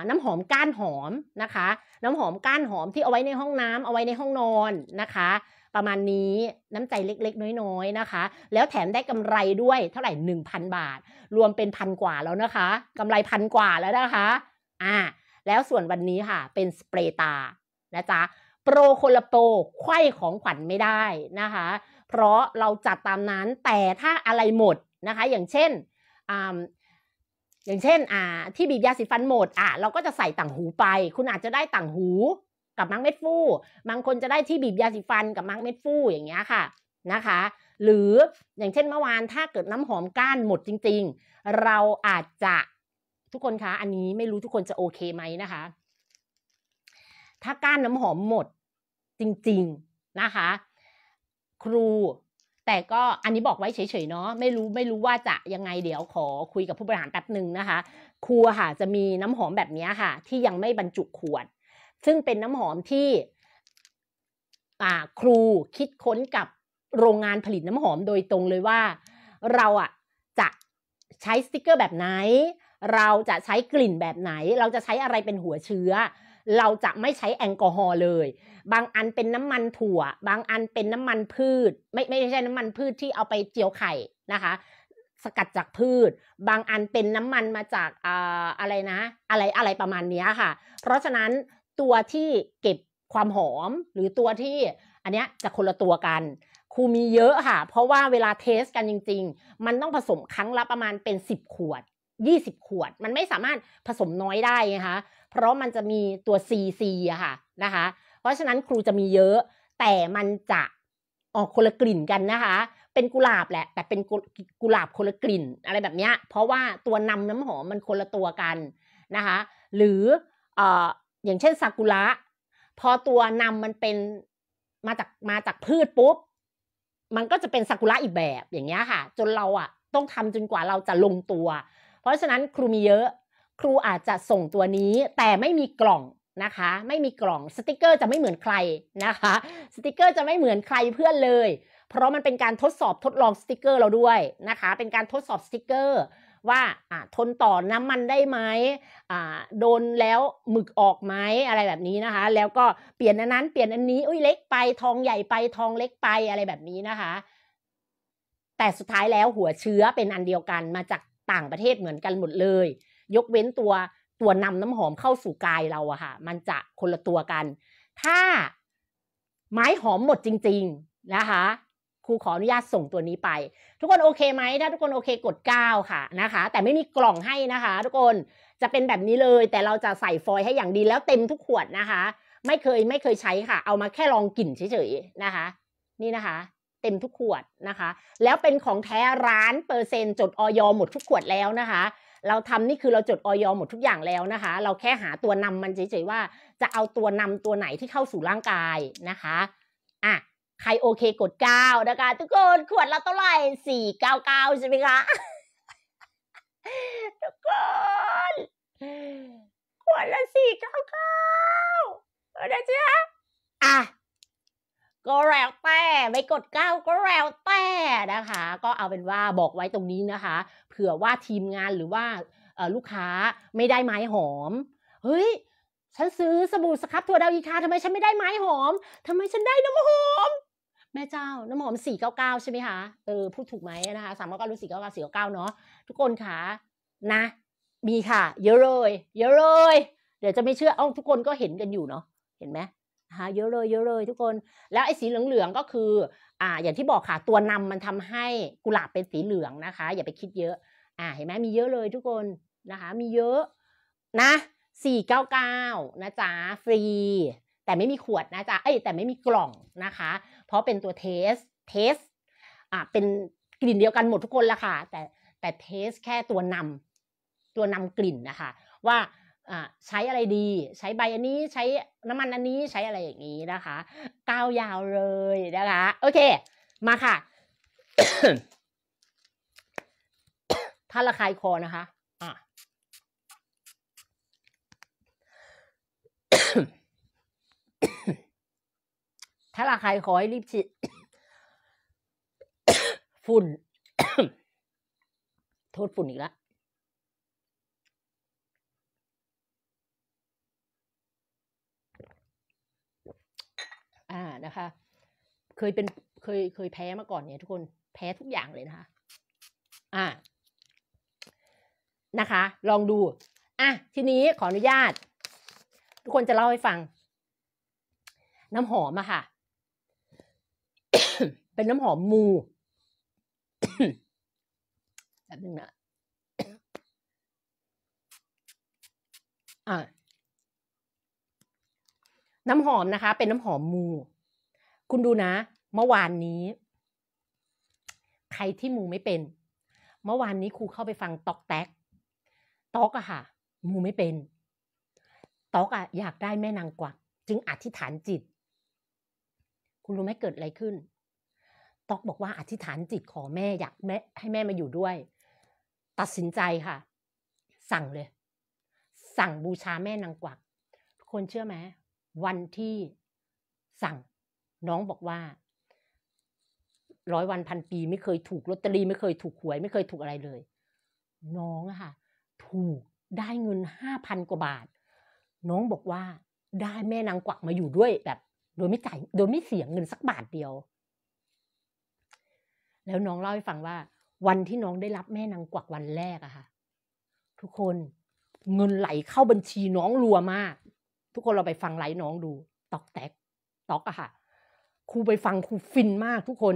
S1: น้ำหอมก้านหอมนะคะ น้ำหอมก้านหอมที่เอาไว้ในห้องน้ำเอาไว้ในห้องนอนนะคะ ประมาณนี้น้ำใจเล็กๆ น้อยๆนะคะ แล้วแถมได้กำไรด้วยเท่าไหร่ 1,000 บาท รวมเป็นพันกว่าแล้วนะคะกำไรพันกว่าแล้วนะคะอ่าแล้วส่วนวันนี้ค่ะเป็นสเปรย์ตานะจ๊ะโปรคนละโปรไข้ของขวัญไม่ได้นะคะ เพราะเราจัดตามนั้นแต่ถ้าอะไรหมดนะคะ อย่างเช่นอย่างเช่นอ่าที่บีบยาสีฟันหมดอ่ะเราก็จะใส่ต่างหูไป คุณอาจจะได้ต่างหูกับมังเม็ดฟูบางคนจะได้ที่บีบยาสีฟันกับมังเม็ดฟูอย่างเงี้ยค่ะนะคะ หรืออย่างเช่นเมื่อวานถ้าเกิดน้ำหอมก้านหมดจริง ๆ เราอาจจะทุกคนคะอันนี้ไม่รู้ทุกคนจะโอเคไหมนะคะถ้าก้านน้ำหอมหมดจริงๆนะคะ ครูแต่ก็อันนี้บอกไว้เฉยๆเนาะ ไม่รู้ไม่รู้ว่าจะยังไงเดี๋ยวขอคุยกับผู้บริหารแป๊บหนึ่งนะคะ ครูค่ะจะมีน้ำหอมแบบนี้ค่ะ ที่ยังไม่บรรจุขวด ซึ่งเป็นน้ำหอมที่ครูคิดค้นกับโรงงานผลิตน้ำหอมโดยตรงเลยว่า เราอะจะใช้สติกเกอร์แบบไหน เราจะใช้กลิ่นแบบไหน เราจะใช้อะไรเป็นหัวเชื้อเราจะไม่ใช้แอลกอฮอล์เลย บางอันเป็นน้ำมันถั่ว บางอันเป็นน้ำมันพืช ไม่ไม่ใช่น้ำมันพืชที่เอาไปเจียวไข่นะคะ สกัดจากพืช บางอันเป็นน้ำมันมาจากอะไรนะ อะไรอะไรประมาณนี้ค่ะ เพราะฉะนั้นตัวที่เก็บความหอมหรือตัวที่ อันนี้จะคนละตัวกันครูมีเยอะค่ะ เพราะว่าเวลาเทสกันจริงๆ มันต้องผสมครั้งละประมาณเป็น 10ขวด 20ขวด มันไม่สามารถผสมน้อยได้นะคะเพราะมันจะมีตัว CC อะค่ะนะคะ เพราะฉะนั้นครูจะมีเยอะ แต่มันจะออกคนละกลิ่นกันนะคะ เป็นกุหลาบแหละแต่เป็นกุหลาบคนละกลิ่นอะไรแบบเนี้ย เพราะว่าตัวนำน้ำหอมมันคนละตัวกันนะคะ หรือออย่างเช่นซากุระพอตัวนำมันเป็นมาจากมาจากพืชปุ๊บมันก็จะเป็นซากุระอีกแบบอย่างเงี้ยค่ะ จนเราอ่ะต้องทำจนกว่าเราจะลงตัว เพราะฉะนั้น ครูมีเยอะครูอาจจะส่งตัวนี้แต่ไม่มีกล่องนะคะ ไม่มีกล่องสติกเกอร์จะไม่เหมือนใครนะคะ สติกเกอร์จะไม่เหมือนใครเพื่อนเลย เพราะมันเป็นการทดสอบทดลองสติกเกอร์เราด้วยนะคะ เป็นการทดสอบสติกเกอร์ ว่าทนต่อน้ำมันได้ไหมโดนแล้วหมึกออกไหมอะไรแบบนี้นะคะ แล้วก็เปลี่ยนอันนั้นเปลี่ยนอันนี้อุ้ยเล็กไปทองใหญ่ไป ทองเล็กไปอะไรแบบนี้นะคะ แต่สุดท้ายแล้วหัวเชื้อเป็นอันเดียวกันมาจากต่างประเทศเหมือนกันหมดเลยยกเว้นตัวตัวนำน้ำหอมเข้าสู่กายเราอะค่ะ มันจะคนละตัวกัน ถ้าไม้หอมหมดจริงๆนะคะ ครูขออนุญาตส่งตัวนี้ไป ทุกคนโอเคไหม ถ้าทุกคนโอเคกด9ค่ะนะคะ แต่ไม่มีกล่องให้นะคะ ทุกคนจะเป็นแบบนี้เลย แต่เราจะใส่ฟอยล์ให้อย่างดีแล้วเต็มทุกขวดนะคะ ไม่เคยไม่เคยใช้ค่ะ เอามาแค่ลองกลิ่นเฉยๆนะคะ นี่นะคะ เต็มทุกขวดนะคะ แล้วเป็นของแท้ร้านเปอร์เซ็นต์จดออยหมดทุกขวดแล้วนะคะเราทำนี่คือเราจดออยหมดทุกอย่างแล้วนะคะ เราแค่หาตัวนำมันเฉยๆว่าจะเอาตัวนำตัวไหนที่เข้าสู่ร่างกายนะคะอ่ะใครโอเคกด 9 นะคะ ทุกคน ขวดละเท่าไหร่499 ใช่ไหมคะทุกคน ขวดละ499เดี๋าวจ้ะอ่ะก็แล้วแต่ไม่กดเก้าก็แล้วแต่นะคะก็เอาเป็นว่าบอกไว้ตรงนี้นะคะ เผื่อว่าทีมงานหรือว่าลูกค้าไม่ได้ไม้หอม เฮ้ย ฉันซื้อสบู่สครับถั่วดาวอีคาทำไมฉันไม่ได้ไม้หอมทำไมฉันได้น้ำหอม แม่เจ้าน้ำหอมสีเเก้าก้าใช่ไหมคะเออพูดถูกไหมนะคะสามเก้ารู้สี่เก้าเก้าสี่เก้าเนาะทุกคนคะนะ มีค่ะ เยอะเลยเยอะเลยเดี๋ยวจะไม่เชื่อเอ้าทุกคนก็เห็นกันอยู่เนาะเห็นไหมนะคะเยอะเลยเยอะเลยทุกคน แล้วไอ้สีเหลืองๆ ก็คืออ่าอย่างที่บอกค่ะ ตัวนำมันทำให้กุหลาบเป็นสีเหลืองนะคะ อย่าไปคิดเยอะอ่าเห็นไหมมีเยอะเลยทุกคนนะคะ มีเยอะนะสีก้ก้านะจ๊ะฟรี แต่ไม่มีขวดนะจ๊ะเอ้ยแต่ไม่มีกล่องนะคะ เพราะเป็นตัวเทสเทสอ่าเป็นกลิ่นเดียวกันหมดทุกคนละค่ะแต่แต่เทสแค่ตัวนำตัวนำกลิ่นนะคะว่าใช้อะไรดี ใช้ใบอันนี้ใช้น้ำมันอันนี้ใช้อะไรอย่างนี้นะคะก้าว ยาวเลย นะคะ โอเค มาค่ะ ถ้าระคายคอนะคะอ่ะถ้าระคายคอให้รีบฉีดฝุ่น โทษฝุ่นอีกแล้วอ่านะคะ เคยเป็นเคยเคยแพ้มาก่อนเนี่ยทุกคนแพ้ทุกอย่างเลยนะคะ อ่า นะคะ ลองดู อ่ะ ทีนี้ขออนุญาต ทุกคนจะเล่าให้ฟัง น้ำหอมอะค่ะ เป็นน้ำหอมมู แบบนึงนะอ่าน้ำหอมนะคะเป็นน้ำหอมมู คุณดูนะ เมื่อวานนี้ ใครที่มูไม่เป็นเมื่อวานนี้ครูเข้าไปฟังตอกแตกตอกอะค่ะมูไม่เป็นตอกอะอยากได้แม่นางกวักจึงอธิษฐานจิต คุณรู้ไหมเกิดอะไรขึ้น ตอกบอกว่าอธิษฐานจิตขอแม่อยากแม่ให้แม่มาอยู่ด้วย ตัดสินใจค่ะ สั่งเลย สั่งบูชาแม่นางกวักคนเชื่อไหมวันที่สั่ง น้องบอกว่าร้อยวันพันปีไม่เคยถูกลอตเตอรี่ไม่เคยถูกหวย ไม่เคยถูกอะไรเลย น้องอะค่ะ ถูกได้เงินห้าพันกว่าบาท น้องบอกว่าได้แม่นางกวักมาอยู่ด้วยแบบโดยไม่จ่ายโดยไม่เสียงเงินสักบาทเดียว แล้วน้องเล่าให้ฟังว่า วันที่น้องได้รับแม่นางกวักวันแรกอะค่ะทุกคนเงินไหลเข้าบัญชีน้องรัวมากทุกคนเราไปฟังไลฟ์น้องดู ตอกแตกตอกอะค่ะครูไปฟังครูฟินมากทุกคน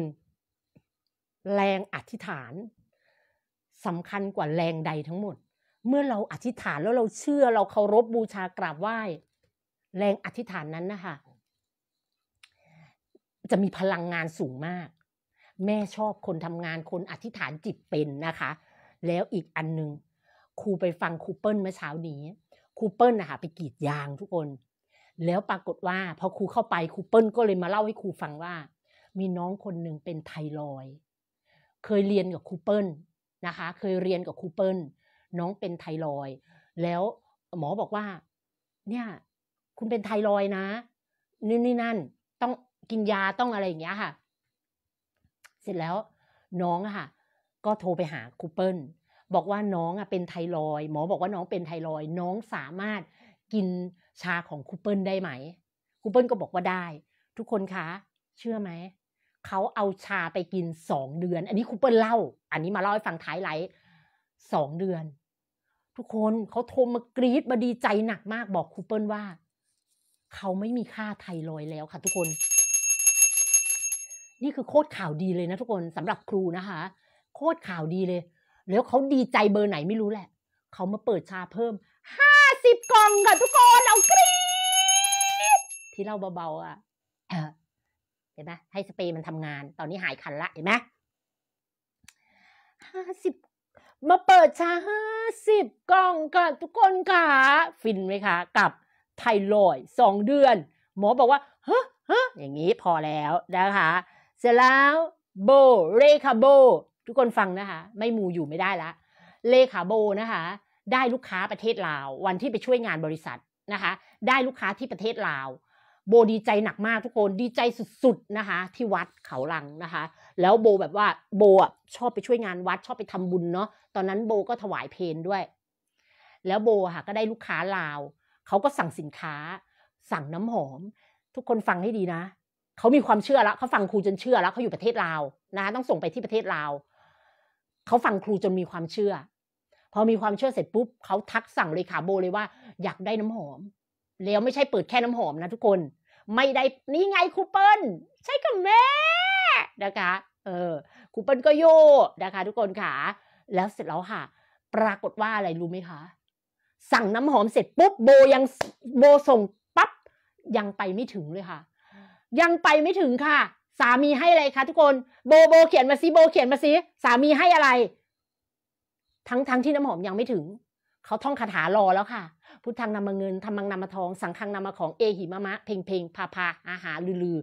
S1: แรงอธิษฐานสำคัญกว่าแรงใดทั้งหมด เมื่อเราอธิษฐานแล้วเราเชื่อเราเคารพบูชากราบไหว้ แรงอธิษฐานนั้นนะคะจะมีพลังงานสูงมาก แม่ชอบคนทำงานคนอธิษฐานจิตเป็นนะคะ แล้วอีกอันหนึ่งครูไปฟังครูเปิ้ลเมื่อเช้านี้ครูเปิ้ลนะคะไปกรีดยางทุกคน แล้วปรากฏว่าพอครูเข้าไปครูเปิ้ลก็เลยมาเล่าให้ครูฟังว่า มีน้องคนหนึ่งเป็นไทรอยเคยเรียนกับครูเปิ้ลนะคะ เคยเรียนกับครูเปิ้ลน้องเป็นไทรอย แล้วหมอบอกว่า เนี่ย คุณเป็นไทรอยนะ นี่นี่นั่นต้องกินยาต้องอะไรอย่างเงี้ยค่ะ เสร็จแล้วน้องอะค่ะ ก็โทรไปหาครูเปิ้ลบอกว่าน้องอ่ะเป็นไทรอยหมอบอกว่าน้องเป็นไทรอยน้องสามารถกินชาของคูเปิลได้ไหมคูเปิลก็บอกว่าได้ทุกคนคะ เชื่อไหมเขาเอาชาไปกินสองเดือน อันนี้คูเปิลเล่า อันนี้มาเล่าให้ฟังท้ายไลฟ์สองเดือน ทุกคนเขาโทรมากรีดมาดีใจหนักมากบอกคูเปิลว่าเขาไม่มีค่าไทรอยแล้วค่ะ ทุกคน นี่คือโคตรข่าวดีเลยนะ ทุกคนสำหรับครูนะคะ โคตรข่าวดีเลยแล้วเขาดีใจเบอร์ไหนไม่รู้แหละ เขามาเปิดชาเพิ่มห้าสิบกล่องค่ะทุกคนเอากรี๊ด ที่เล่าเบาๆอ่ะ เห็นไหมให้สเปรย์มันทำงาน ตอนนี้หายคันละ เห็นไหมห้าสิบมาเปิดชาห้าสิบกล่องค่ะทุกคนค่ะฟินไหมคะกับไทรอยสองเดือน หมอบอกว่าฮะฮะอย่างนี้พอแล้วนะคะ เสร็จแล้วโบเรคาโบทุกคนฟังนะคะ ไม่มูอยู่ไม่ได้ละ เลขาโบนะคะ ได้ลูกค้าประเทศลาว วันที่ไปช่วยงานบริษัทนะคะ ได้ลูกค้าที่ประเทศลาวโบดีใจหนักมากทุกคนดีใจสุดๆนะคะ ที่วัดเขาลังนะคะ แล้วโบแบบว่าโบอ่ะชอบไปช่วยงานวัดชอบไปทำบุญเนาะตอนนั้นโบก็ถวายเพนด้วย แล้วโบค่ะก็ได้ลูกค้าลาวเขาก็สั่งสินค้า สั่งน้ำหอม ทุกคนฟังให้ดีนะเขามีความเชื่อแล้วเขาฟังครูจนเชื่อแล้วเขาอยู่ประเทศลาวนะ ต้องส่งไปที่ประเทศลาวเขาฟังครูจนมีความเชื่อ พอมีความเชื่อเสร็จปุ๊บเขาทักสั่งเลยขาโบเลยว่าอยากได้น้ำหอม แล้วไม่ใช่เปิดแค่น้ำหอมนะทุกคน ไม่ได้นี่ไงครูเปิลใช่กับแม่นะคะ เออครูเปิลก็โยนะคะ ทุกคนค่ะ แล้วเสร็จแล้วค่ะ ปรากฏว่าอะไรรู้ไหมคะ สั่งน้ำหอมเสร็จปุ๊บโบยังโบส่งปั๊บยังไปไม่ถึงเลยค่ะ ยังไปไม่ถึงค่ะสามีให้อะไรคะทุกคนโบโบเขียนมาซิโบเขียนมาซิสามีให้อะไร ทั้งทั้งที่น้ำหอมยังไม่ถึง เขาท่องคาถารอแล้วค่ะ พุทธังนำมาเงินธรรมังนำมาทองสังฆังนำมาของเอหิมะมะเพงเพงพาพาอาหารลือ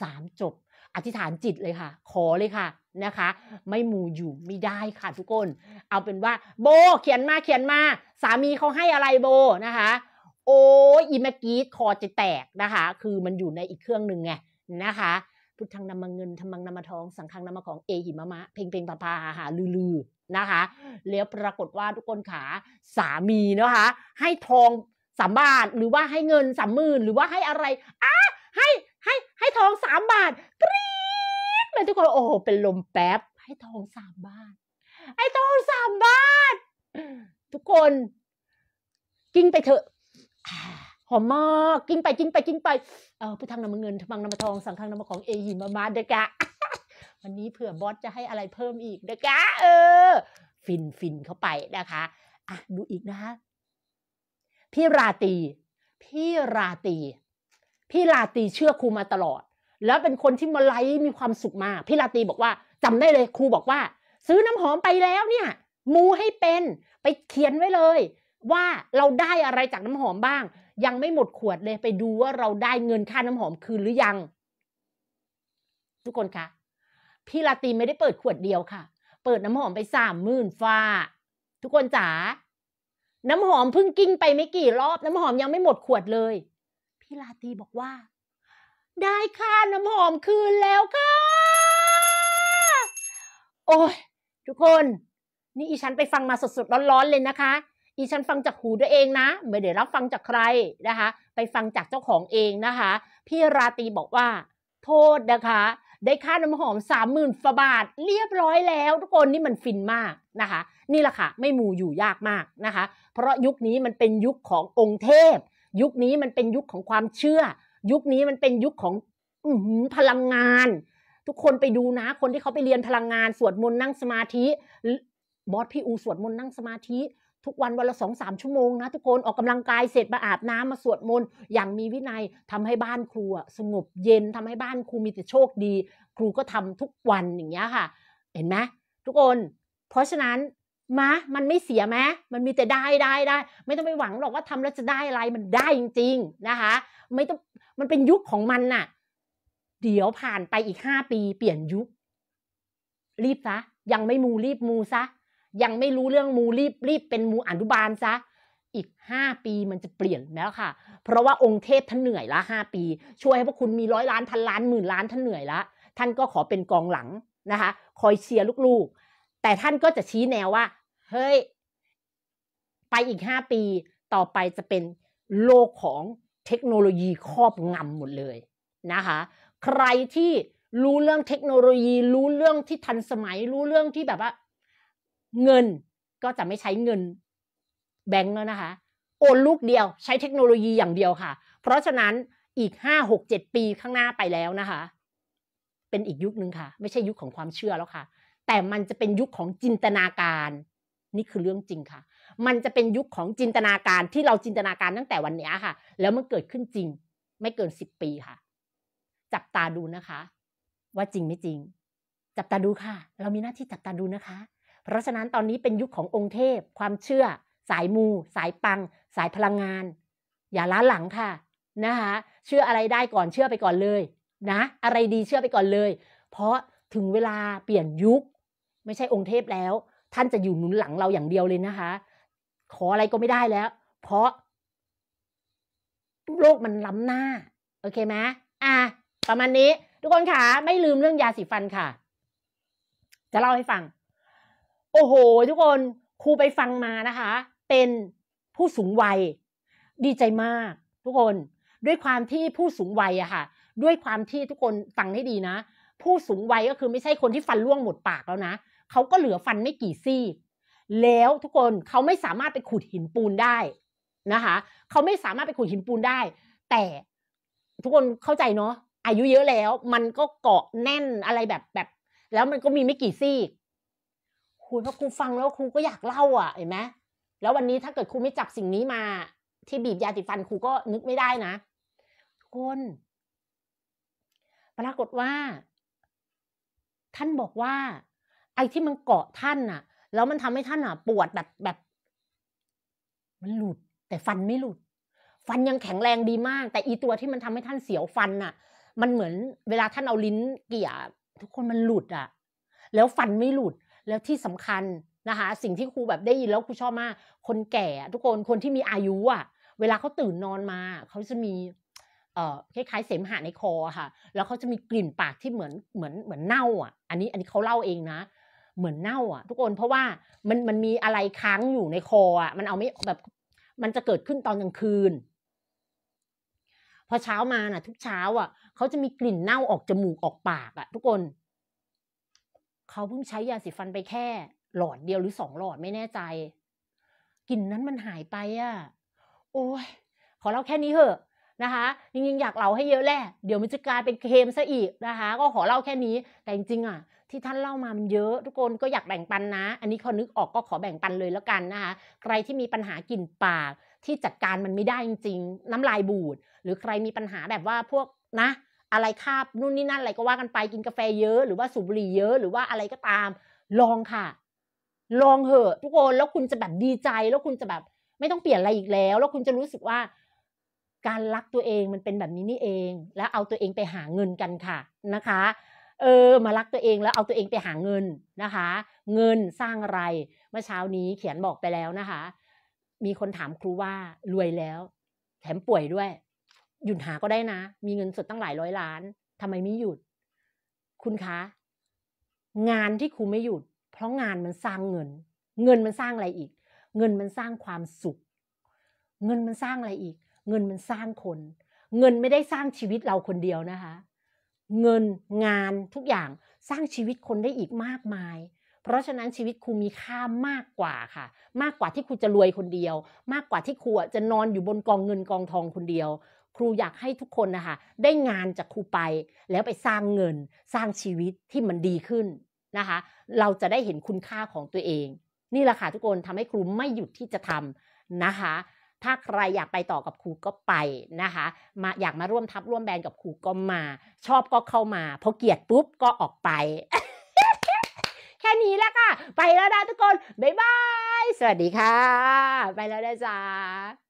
S1: สามจบ อธิษฐานจิตเลยค่ะ ขอเลยค่ะนะคะ ไม่หมู่อยู่ไม่ได้ค่ะทุกคน เอาเป็นว่า โบเขียนมาเขียนมา สามีเขาให้อะไรโบนะคะ โอ้ยอีเมกี้คอจะแตกนะคะ คือมันอยู่ในอีกเครื่องหนึ่งไงนะคะพุทธังนำมาเงินธรรมังนำมาทอง สังฆังนำมาของเอหิมะมะ เพลงเพลงปาปาหาลือๆนะคะ แล้วปรากฏว่าทุกคนขา สามีนะคะ ให้ทองสามบาทหรือว่าให้เงินสามหมื่นหรือว่าให้อะไรอ่ะให้ให้ให้ทองสามบาทกรี๊ดเลยทุกคนโอ้โหเป็นลมแป๊บให้ทองสามบาทให้ทองสามบาท ทุกคนกิ้งไปเถอะหอมมากกินไปกินไปกินไป เออพุทธังนำเงินทังนำทองสังทังนำของเอหิมามาเดกะวันนี้เผื่อบอสจะให้อะไรเพิ่มอีกเดกะเออ ฟินฟินเข้าไปนะคะอ่ะดูอีกนะคะพี่ราตีพี่ราตีพี่ราตีเชื่อครูมาตลอด แล้วเป็นคนที่มาไลฟ์มีความสุขมากพี่ราตีบอกว่า จำได้เลยครูบอกว่า ซื้อน้ำหอมไปแล้วเนี่ย มูให้เป็น ไปเขียนไว้เลย ว่าเราได้อะไรจากน้ำหอมบ้างยังไม่หมดขวดเลยไปดูว่าเราได้เงินค่าน้ำหอมคืนหรือยัง ทุกคนคะพี่ลาตีไม่ได้เปิดขวดเดียวค่ะ เปิดน้ำหอมไปสามหมื่นฟ้า ทุกคนจ๋าน้ำหอมเพิ่งกิ้งไปไม่กี่รอบ น้ำหอมยังไม่หมดขวดเลยพี่ลาตีบอกว่า ได้ค่าน้ำหอมคืนแล้วค่ะโอ้ยทุกคน นี่อีฉันไปฟังมาสดๆร้อนๆเลยนะคะอีฉันฟังจากหูตัวเองนะไม่ได้รับฟังจากใครนะคะ ไปฟังจากเจ้าของเองนะคะพี่ราตีบอกว่า โทษนะคะได้ค่าน้ำหอมสามหมื่นฝาบาทเรียบร้อยแล้วทุกคนนี่มันฟินมากนะคะ นี่แหละค่ะไม่หมู่อยู่ยากมากนะคะ เพราะยุคนี้มันเป็นยุคขององค์เทพ ยุคนี้มันเป็นยุคของความเชื่อ ยุคนี้มันเป็นยุคของอพลังงาน ทุกคนไปดูนะ คนที่เขาไปเรียนพลังงานสวดมนต์นั่งสมาธิบอสพี่อูสวดมนต์นั่งสมาธิทุกวันวันละสองสามชั่วโมงนะทุกคนออกกำลังกายเสร็จมาอาบน้ำมาสวดมนต์อย่างมีวินัยทำให้บ้านครูสงบเย็นทำให้บ้านครูมีแต่โชคดี ครูก็ทำทุกวันอย่างเงี้ยค่ะ เห็นไหมทุกคน เพราะฉะนั้นมามันไม่เสียไหมมันมีแต่ได้ได้ได้ ไม่ต้องไปหวังหรอกว่าทำแล้วจะได้อะไร มันได้จริง ๆนะคะไม่ต้องมันเป็นยุคของมันน่ะ เดี๋ยวผ่านไปอีกห้าปี เปลี่ยนยุค รีบซะยังไม่มูรีบมูซะยังไม่รู้เรื่องมูรีบรีบเป็นมูอนุบาลซะอีก 5 ปีมันจะเปลี่ยนแล้วค่ะเพราะว่าองค์เทพท่านเหนื่อยละ5ปี ช่วยให้พวกคุณมีร้อยล้านพันล้านหมื่นล้านท่านเหนื่อยละท่านก็ขอเป็นกองหลังนะคะคอยเชียร์ลูกๆ แต่ท่านก็จะชี้แนวว่า เฮ้ย ไปอีก 5 ปีต่อไปจะเป็นโลกของเทคโนโลยีครอบงำหมดเลยนะคะใครที่รู้เรื่องเทคโนโลยีรู้เรื่องที่ทันสมัยรู้เรื่องที่แบบว่าเงินก็จะไม่ใช้เงินแบงก์แล้วนะคะโอนลูกเดียวใช้เทคโนโลยีอย่างเดียวค่ะ เพราะฉะนั้นอีกห้าหกเจ็ดปีข้างหน้าไปแล้วนะคะ เป็นอีกยุคหนึ่งค่ะ ไม่ใช่ยุคของความเชื่อแล้วค่ะ แต่มันจะเป็นยุคของจินตนาการ นี่คือเรื่องจริงค่ะ มันจะเป็นยุคของจินตนาการที่เราจินตนาการตั้งแต่วันนี้ค่ะ แล้วมันเกิดขึ้นจริง ไม่เกินสิบปีค่ะ จับตาดูนะคะ ว่าจริงไม่จริง จับตาดูค่ะ เรามีหน้าที่จับตาดูนะคะเพราะฉะนั้นตอนนี้เป็นยุคขององค์เทพความเชื่อ สายมู สายปัง สายพลังงาน อย่าล้าหลังค่ะนะคะเชื่ออะไรได้ก่อนเชื่อไปก่อนเลย นะ อะไรดีเชื่อไปก่อนเลย เพราะถึงเวลาเปลี่ยนยุค ไม่ใช่องค์เทพแล้ว ท่านจะอยู่หนุนหลังเราอย่างเดียวเลยนะคะ ขออะไรก็ไม่ได้แล้ว เพราะโลกมันล้ำหน้า โอเคไหมอ่ะประมาณนี้ ทุกคนค่ะไม่ลืมเรื่องยาสีฟันค่ะ จะเล่าให้ฟังโอ้โหทุกคนครูไปฟังมานะคะเป็นผู้สูงวัยดีใจมากทุกคนด้วยความที่ผู้สูงวัยอะค่ะ ด้วยความที่ทุกคนฟังให้ดีนะ ผู้สูงวัยก็คือไม่ใช่คนที่ฟันร่วงหมดปากแล้วนะเขาก็เหลือฟันไม่กี่ซี่ แล้วทุกคนเขาไม่สามารถไปขุดหินปูนได้ นะคะเขาไม่สามารถไปขุดหินปูนได้ แต่ทุกคนเข้าใจเนาะอายุเยอะแล้ว มันก็เกาะแน่นอะไรแบบแบบ แล้วมันก็มีไม่กี่ซี่ครูเพราะครูฟังแล้วครูก็อยากเล่า อ่ะเห็นไหมแล้ววันนี้ถ้าเกิดครูไม่จับสิ่งนี้มา ที่บีบยาติฟันครูก็นึกไม่ได้นะทุกคนปรากฏว่า ท่านบอกว่าไอ้ที่มันเกาะท่านน่ะ แล้วมันทำให้ท่านอ่ะ ปวดแบบแบบ มันหลุดแต่ฟันไม่หลุด ฟันยังแข็งแรงดีมาก แต่อีตัวที่มันทำให้ท่านเสียวฟันน่ะ มันเหมือน เวลาท่านเอาลิ้นเกี่ยทุกคนมันหลุดอ่ะ แล้วฟันไม่หลุดแล้วที่สำคัญนะคะสิ่งที่ครูแบบได้ยินแล้วครูชอบมาก คนแก่ทุกคนคนที่มีอายุอ่ะ เวลาเขาตื่นนอนมาเขาจะมี เอ่อคล้ายๆเสมหะในคอค่ะแล้วเขาจะมีกลิ่นปากที่เหมือนเหมือนเหมือนเน่า อ่ะ อันนี้ อันนี้เขาเล่าเองนะเหมือนเน่า อ่ะ ทุกคนเพราะว่ามันมันมีอะไรค้างอยู่ในคออ่ะ มันเอาไม่แบบมันจะเกิดขึ้นตอนกลางคืนพอเช้ามาน่ะ ทุกเช้า อ่ะเขาจะมีกลิ่นเน่าออกจมูก ออกปากอ่ะ ทุกคนเขาเพิ่งใช้ยาสีฟันไปแค่หลอดเดียวหรือสองหลอดไม่แน่ใจกลิ่นนั้นมันหายไปอะ่ะ โอ้ย ขอเล่าแค่นี้เถอะ นะคะจริงๆอยากเล่าให้เยอะแหละเดี๋ยวมันจะกลายเป็นเคมซะอีกนะคะ ก็ขอเล่าแค่นี้ แต่จริงๆอ่ะที่ท่านเล่ามามันเยอะทุกคนก็อยากแบ่งปันนะ อันนี้ขอนึกออกก็ขอแบ่งปันเลยแล้วกันนะคะใครที่มีปัญหากลิ่นปากที่จัดการมันไม่ได้จริงๆ น้ำลายบูด หรือใครมีปัญหาแบบว่าพวกนะอะไรคาบนู่นนี่นั่นอะไรก็ว่ากันไปกินกาแฟเยอะหรือว่าสูบบุหรี่เยอะหรือว่าอะไรก็ตาม ลองค่ะ ลองเหอะ ทุกคนแล้วคุณจะแบบดีใจแล้วคุณจะแบบ ไม่ต้องเปลี่ยนอะไรอีกแล้ว แล้วคุณจะรู้สึกว่า การรักตัวเองมันเป็นแบบนี้นี่เอง แล้วเอาตัวเองไปหาเงินกันค่ะนะคะ เออ มารักตัวเองแล้วเอาตัวเองไปหาเงินนะคะ เงินสร้างอะไร เมื่อเช้านี้เขียนบอกไปแล้วนะคะ มีคนถามครูว่ารวยแล้วแถมป่วยด้วยหยุดหาก็ได้นะ มีเงินสดตั้งหลายร้อยล้าน ทำไมไม่หยุด คุณคะ งานที่ครูไม่หยุด เพราะงานมันสร้างเงิน เงินมันสร้างอะไรอีก เงินมันสร้างความสุข เงินมันสร้างอะไรอีก เงินมันสร้างคน เงินไม่ได้สร้างชีวิตเราคนเดียวนะคะ เงินงานทุกอย่างสร้างชีวิตคนได้อีกมากมาย เพราะฉะนั้นชีวิตครูมีค่ามากกว่าค่ะ มากกว่าที่ครูจะรวยคนเดียว มากกว่าที่ครูจะนอนอยู่บนกองเงินกองทองคนเดียวครูอยากให้ทุกคนนะคะ ได้งานจากครูไปแล้วไปสร้างเงินสร้างชีวิตที่มันดีขึ้นนะคะเราจะได้เห็นคุณค่าของตัวเอง นี่แหละค่ะ ทุกคนทำให้ครูไม่หยุดที่จะทำนะคะ ถ้าใครอยากไปต่อกับครูก็ไปนะคะ มาอยากมาร่วมทับร่วมแบนด์กับครูก็มา ชอบก็เข้ามาพอเกลียดปุ๊บก็ออกไป แค่นี้แหละค่ะ ไปแล้วนะทุกคน บ๊ายบาย สวัสดีค่ะ ไปแล้วนะจ๊ะ